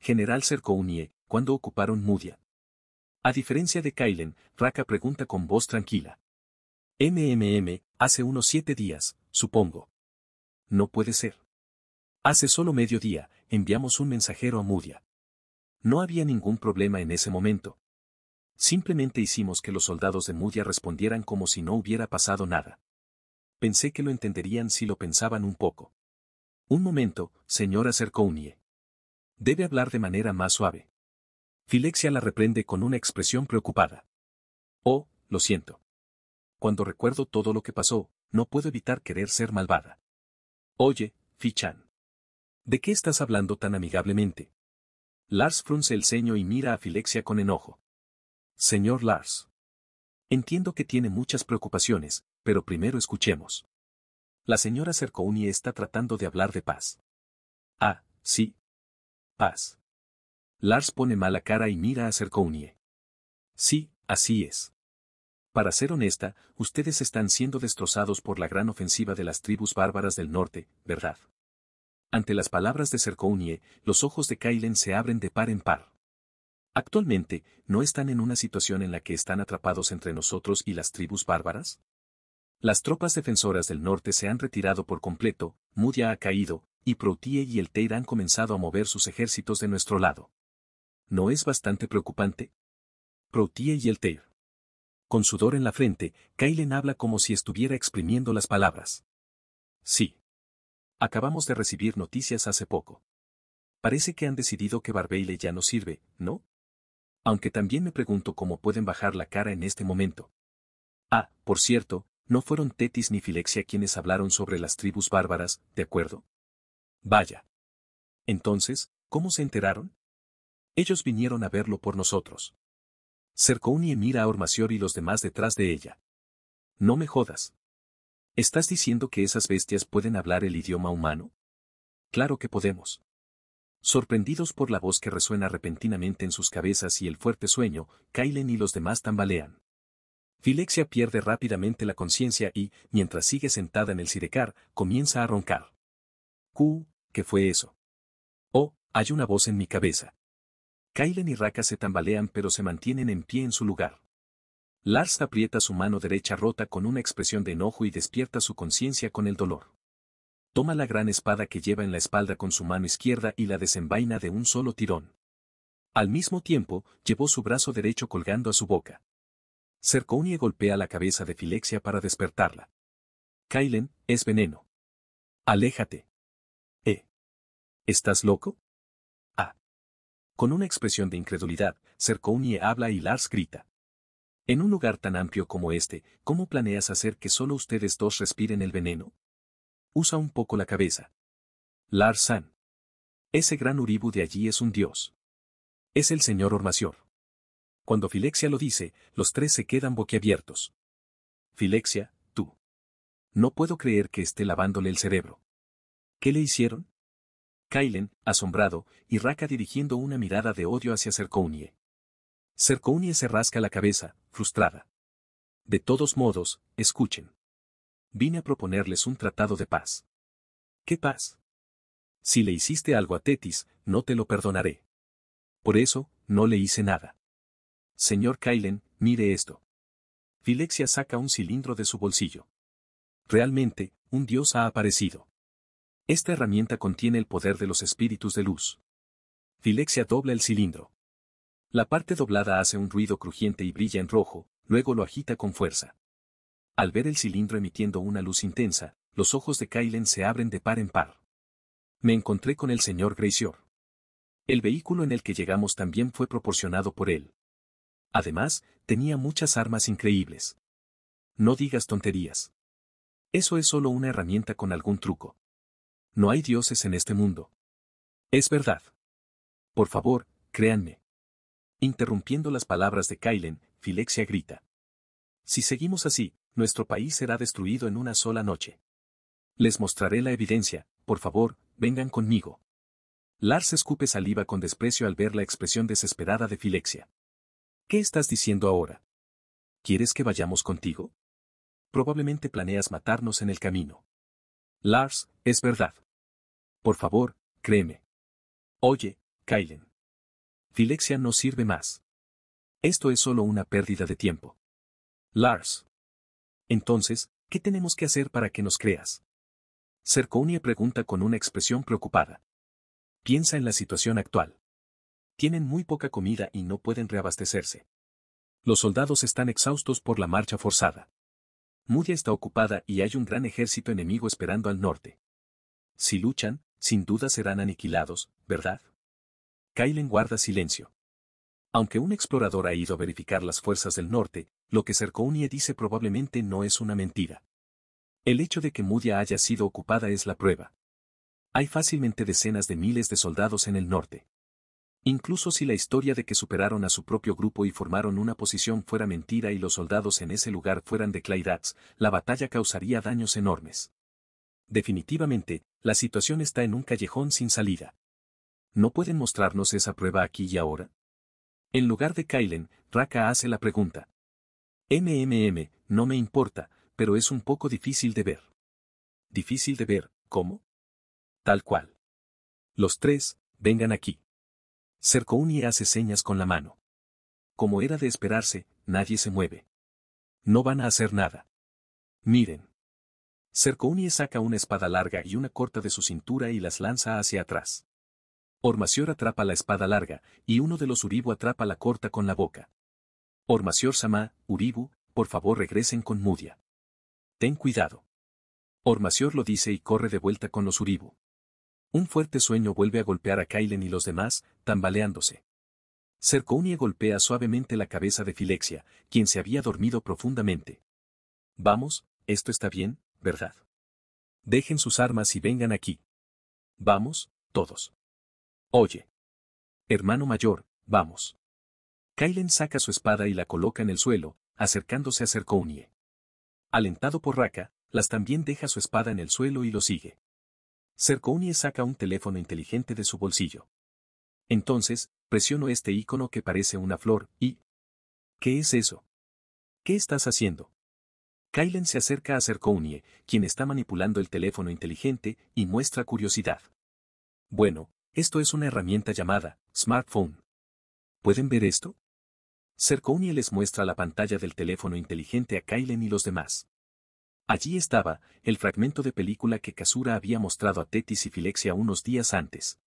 General Cercounie, cuando ocuparon Mudia. A diferencia de Kailen, Raka pregunta con voz tranquila. MMM, hace unos siete días, supongo. No puede ser. Hace solo medio día, enviamos un mensajero a Mudia. No había ningún problema en ese momento. Simplemente hicimos que los soldados de Mudia respondieran como si no hubiera pasado nada. Pensé que lo entenderían si lo pensaban un poco. Un momento, señora Cercounie. Debe hablar de manera más suave. Filexia la reprende con una expresión preocupada. Oh, lo siento. Cuando recuerdo todo lo que pasó, no puedo evitar querer ser malvada. Oye, Fichan. ¿De qué estás hablando tan amigablemente? Lars frunce el ceño y mira a Filexia con enojo. Señor Lars. Entiendo que tiene muchas preocupaciones, pero primero escuchemos. La señora Cercouni está tratando de hablar de paz. Ah, sí. Paz. Lars pone mala cara y mira a Cercounie. Sí, así es. Para ser honesta, ustedes están siendo destrozados por la gran ofensiva de las tribus bárbaras del norte, ¿verdad? Ante las palabras de Cercounie, los ojos de Kailen se abren de par en par. Actualmente, ¿no están en una situación en la que están atrapados entre nosotros y las tribus bárbaras? Las tropas defensoras del norte se han retirado por completo, Mudia ha caído, y Protie y el Teir han comenzado a mover sus ejércitos de nuestro lado. ¿No es bastante preocupante? Protie y el Teir. Con sudor en la frente, Kailen habla como si estuviera exprimiendo las palabras. Sí. Acabamos de recibir noticias hace poco. Parece que han decidido que Barbeile ya no sirve, ¿no? Aunque también me pregunto cómo pueden bajar la cara en este momento. Ah, por cierto, no fueron Tetis ni Filexia quienes hablaron sobre las tribus bárbaras, ¿de acuerdo? Vaya. Entonces, ¿cómo se enteraron? Ellos vinieron a verlo por nosotros. un y Emira a Ormacior y los demás detrás de ella. No me jodas. ¿Estás diciendo que esas bestias pueden hablar el idioma humano? Claro que podemos. Sorprendidos por la voz que resuena repentinamente en sus cabezas y el fuerte sueño, Kailen y los demás tambalean. Filexia pierde rápidamente la conciencia y, mientras sigue sentada en el sirecar, comienza a roncar. ¿qué fue eso? Oh, hay una voz en mi cabeza. Kailen y Raka se tambalean pero se mantienen en pie en su lugar. Lars aprieta su mano derecha rota con una expresión de enojo y despierta su conciencia con el dolor. Toma la gran espada que lleva en la espalda con su mano izquierda y la desenvaina de un solo tirón. Al mismo tiempo, llevó su brazo derecho colgando a su boca. y golpea la cabeza de Filexia para despertarla. Kylen, es veneno. Aléjate. ¿Eh? ¿Estás loco? Ah. Con una expresión de incredulidad, Cercounie habla y Lars grita. En un lugar tan amplio como este, ¿cómo planeas hacer que solo ustedes dos respiren el veneno? Usa un poco la cabeza. Larsan. Ese gran Uribu de allí es un dios. Es el señor Ormacior. Cuando Filexia lo dice, los tres se quedan boquiabiertos. Filexia, tú. No puedo creer que esté lavándole el cerebro. ¿Qué le hicieron? Kylen, asombrado, y Raka dirigiendo una mirada de odio hacia Cercounie y se rasca la cabeza, frustrada. De todos modos, escuchen. Vine a proponerles un tratado de paz. ¿Qué paz? Si le hiciste algo a Tetis, no te lo perdonaré. Por eso, no le hice nada. Señor Kailen, mire esto. Filexia saca un cilindro de su bolsillo. Realmente, un dios ha aparecido. Esta herramienta contiene el poder de los espíritus de luz. Filexia dobla el cilindro. La parte doblada hace un ruido crujiente y brilla en rojo, luego lo agita con fuerza. Al ver el cilindro emitiendo una luz intensa, los ojos de Kylen se abren de par en par. Me encontré con el señor Gracior. El vehículo en el que llegamos también fue proporcionado por él. Además, tenía muchas armas increíbles. No digas tonterías. Eso es solo una herramienta con algún truco. No hay dioses en este mundo. Es verdad. Por favor, créanme. Interrumpiendo las palabras de Kailen, Filexia grita. Si seguimos así, nuestro país será destruido en una sola noche. Les mostraré la evidencia, por favor, vengan conmigo. Lars escupe saliva con desprecio al ver la expresión desesperada de Filexia. ¿Qué estás diciendo ahora? ¿Quieres que vayamos contigo? Probablemente planeas matarnos en el camino. Lars, es verdad. Por favor, créeme. Oye, Kylen. Filexia no sirve más. Esto es solo una pérdida de tiempo. Lars. Entonces, ¿qué tenemos que hacer para que nos creas? Cerconia pregunta con una expresión preocupada. Piensa en la situación actual. Tienen muy poca comida y no pueden reabastecerse. Los soldados están exhaustos por la marcha forzada. Mudia está ocupada y hay un gran ejército enemigo esperando al norte. Si luchan, sin duda serán aniquilados, ¿verdad? Kylen guarda silencio. Aunque un explorador ha ido a verificar las fuerzas del norte, lo que Cercounie dice probablemente no es una mentira. El hecho de que Mudia haya sido ocupada es la prueba. Hay fácilmente decenas de miles de soldados en el norte. Incluso si la historia de que superaron a su propio grupo y formaron una posición fuera mentira y los soldados en ese lugar fueran de Claydats, la batalla causaría daños enormes. Definitivamente, la situación está en un callejón sin salida. ¿no pueden mostrarnos esa prueba aquí y ahora? En lugar de Kylen, Raka hace la pregunta. MMM, no me importa, pero es un poco difícil de ver. Difícil de ver, ¿cómo? Tal cual. Los tres, vengan aquí. Cercouni hace señas con la mano. Como era de esperarse, nadie se mueve. No van a hacer nada. Miren. Cercouni saca una espada larga y una corta de su cintura y las lanza hacia atrás. Ormacior atrapa la espada larga, y uno de los Uribu atrapa la corta con la boca. Ormacior Sama, Uribu, por favor regresen con Mudia. Ten cuidado. Ormacior lo dice y corre de vuelta con los Uribu. Un fuerte sueño vuelve a golpear a Kailen y los demás, tambaleándose. y golpea suavemente la cabeza de Filexia, quien se había dormido profundamente. Vamos, esto está bien, ¿verdad? Dejen sus armas y vengan aquí. Vamos, todos. Oye. Hermano mayor, vamos. Kailen saca su espada y la coloca en el suelo, acercándose a Serkounie. Alentado por Raka, las también deja su espada en el suelo y lo sigue. Serkounie saca un teléfono inteligente de su bolsillo. Entonces, presiono este icono que parece una flor y... ¿Qué es eso? ¿Qué estás haciendo? Kailen se acerca a Serkounie, quien está manipulando el teléfono inteligente, y muestra curiosidad. Bueno, esto es una herramienta llamada smartphone. ¿Pueden ver esto? Cerconi les muestra la pantalla del teléfono inteligente a Kailen y los demás. Allí estaba el fragmento de película que Kasura había mostrado a Tetis y Filexia unos días antes.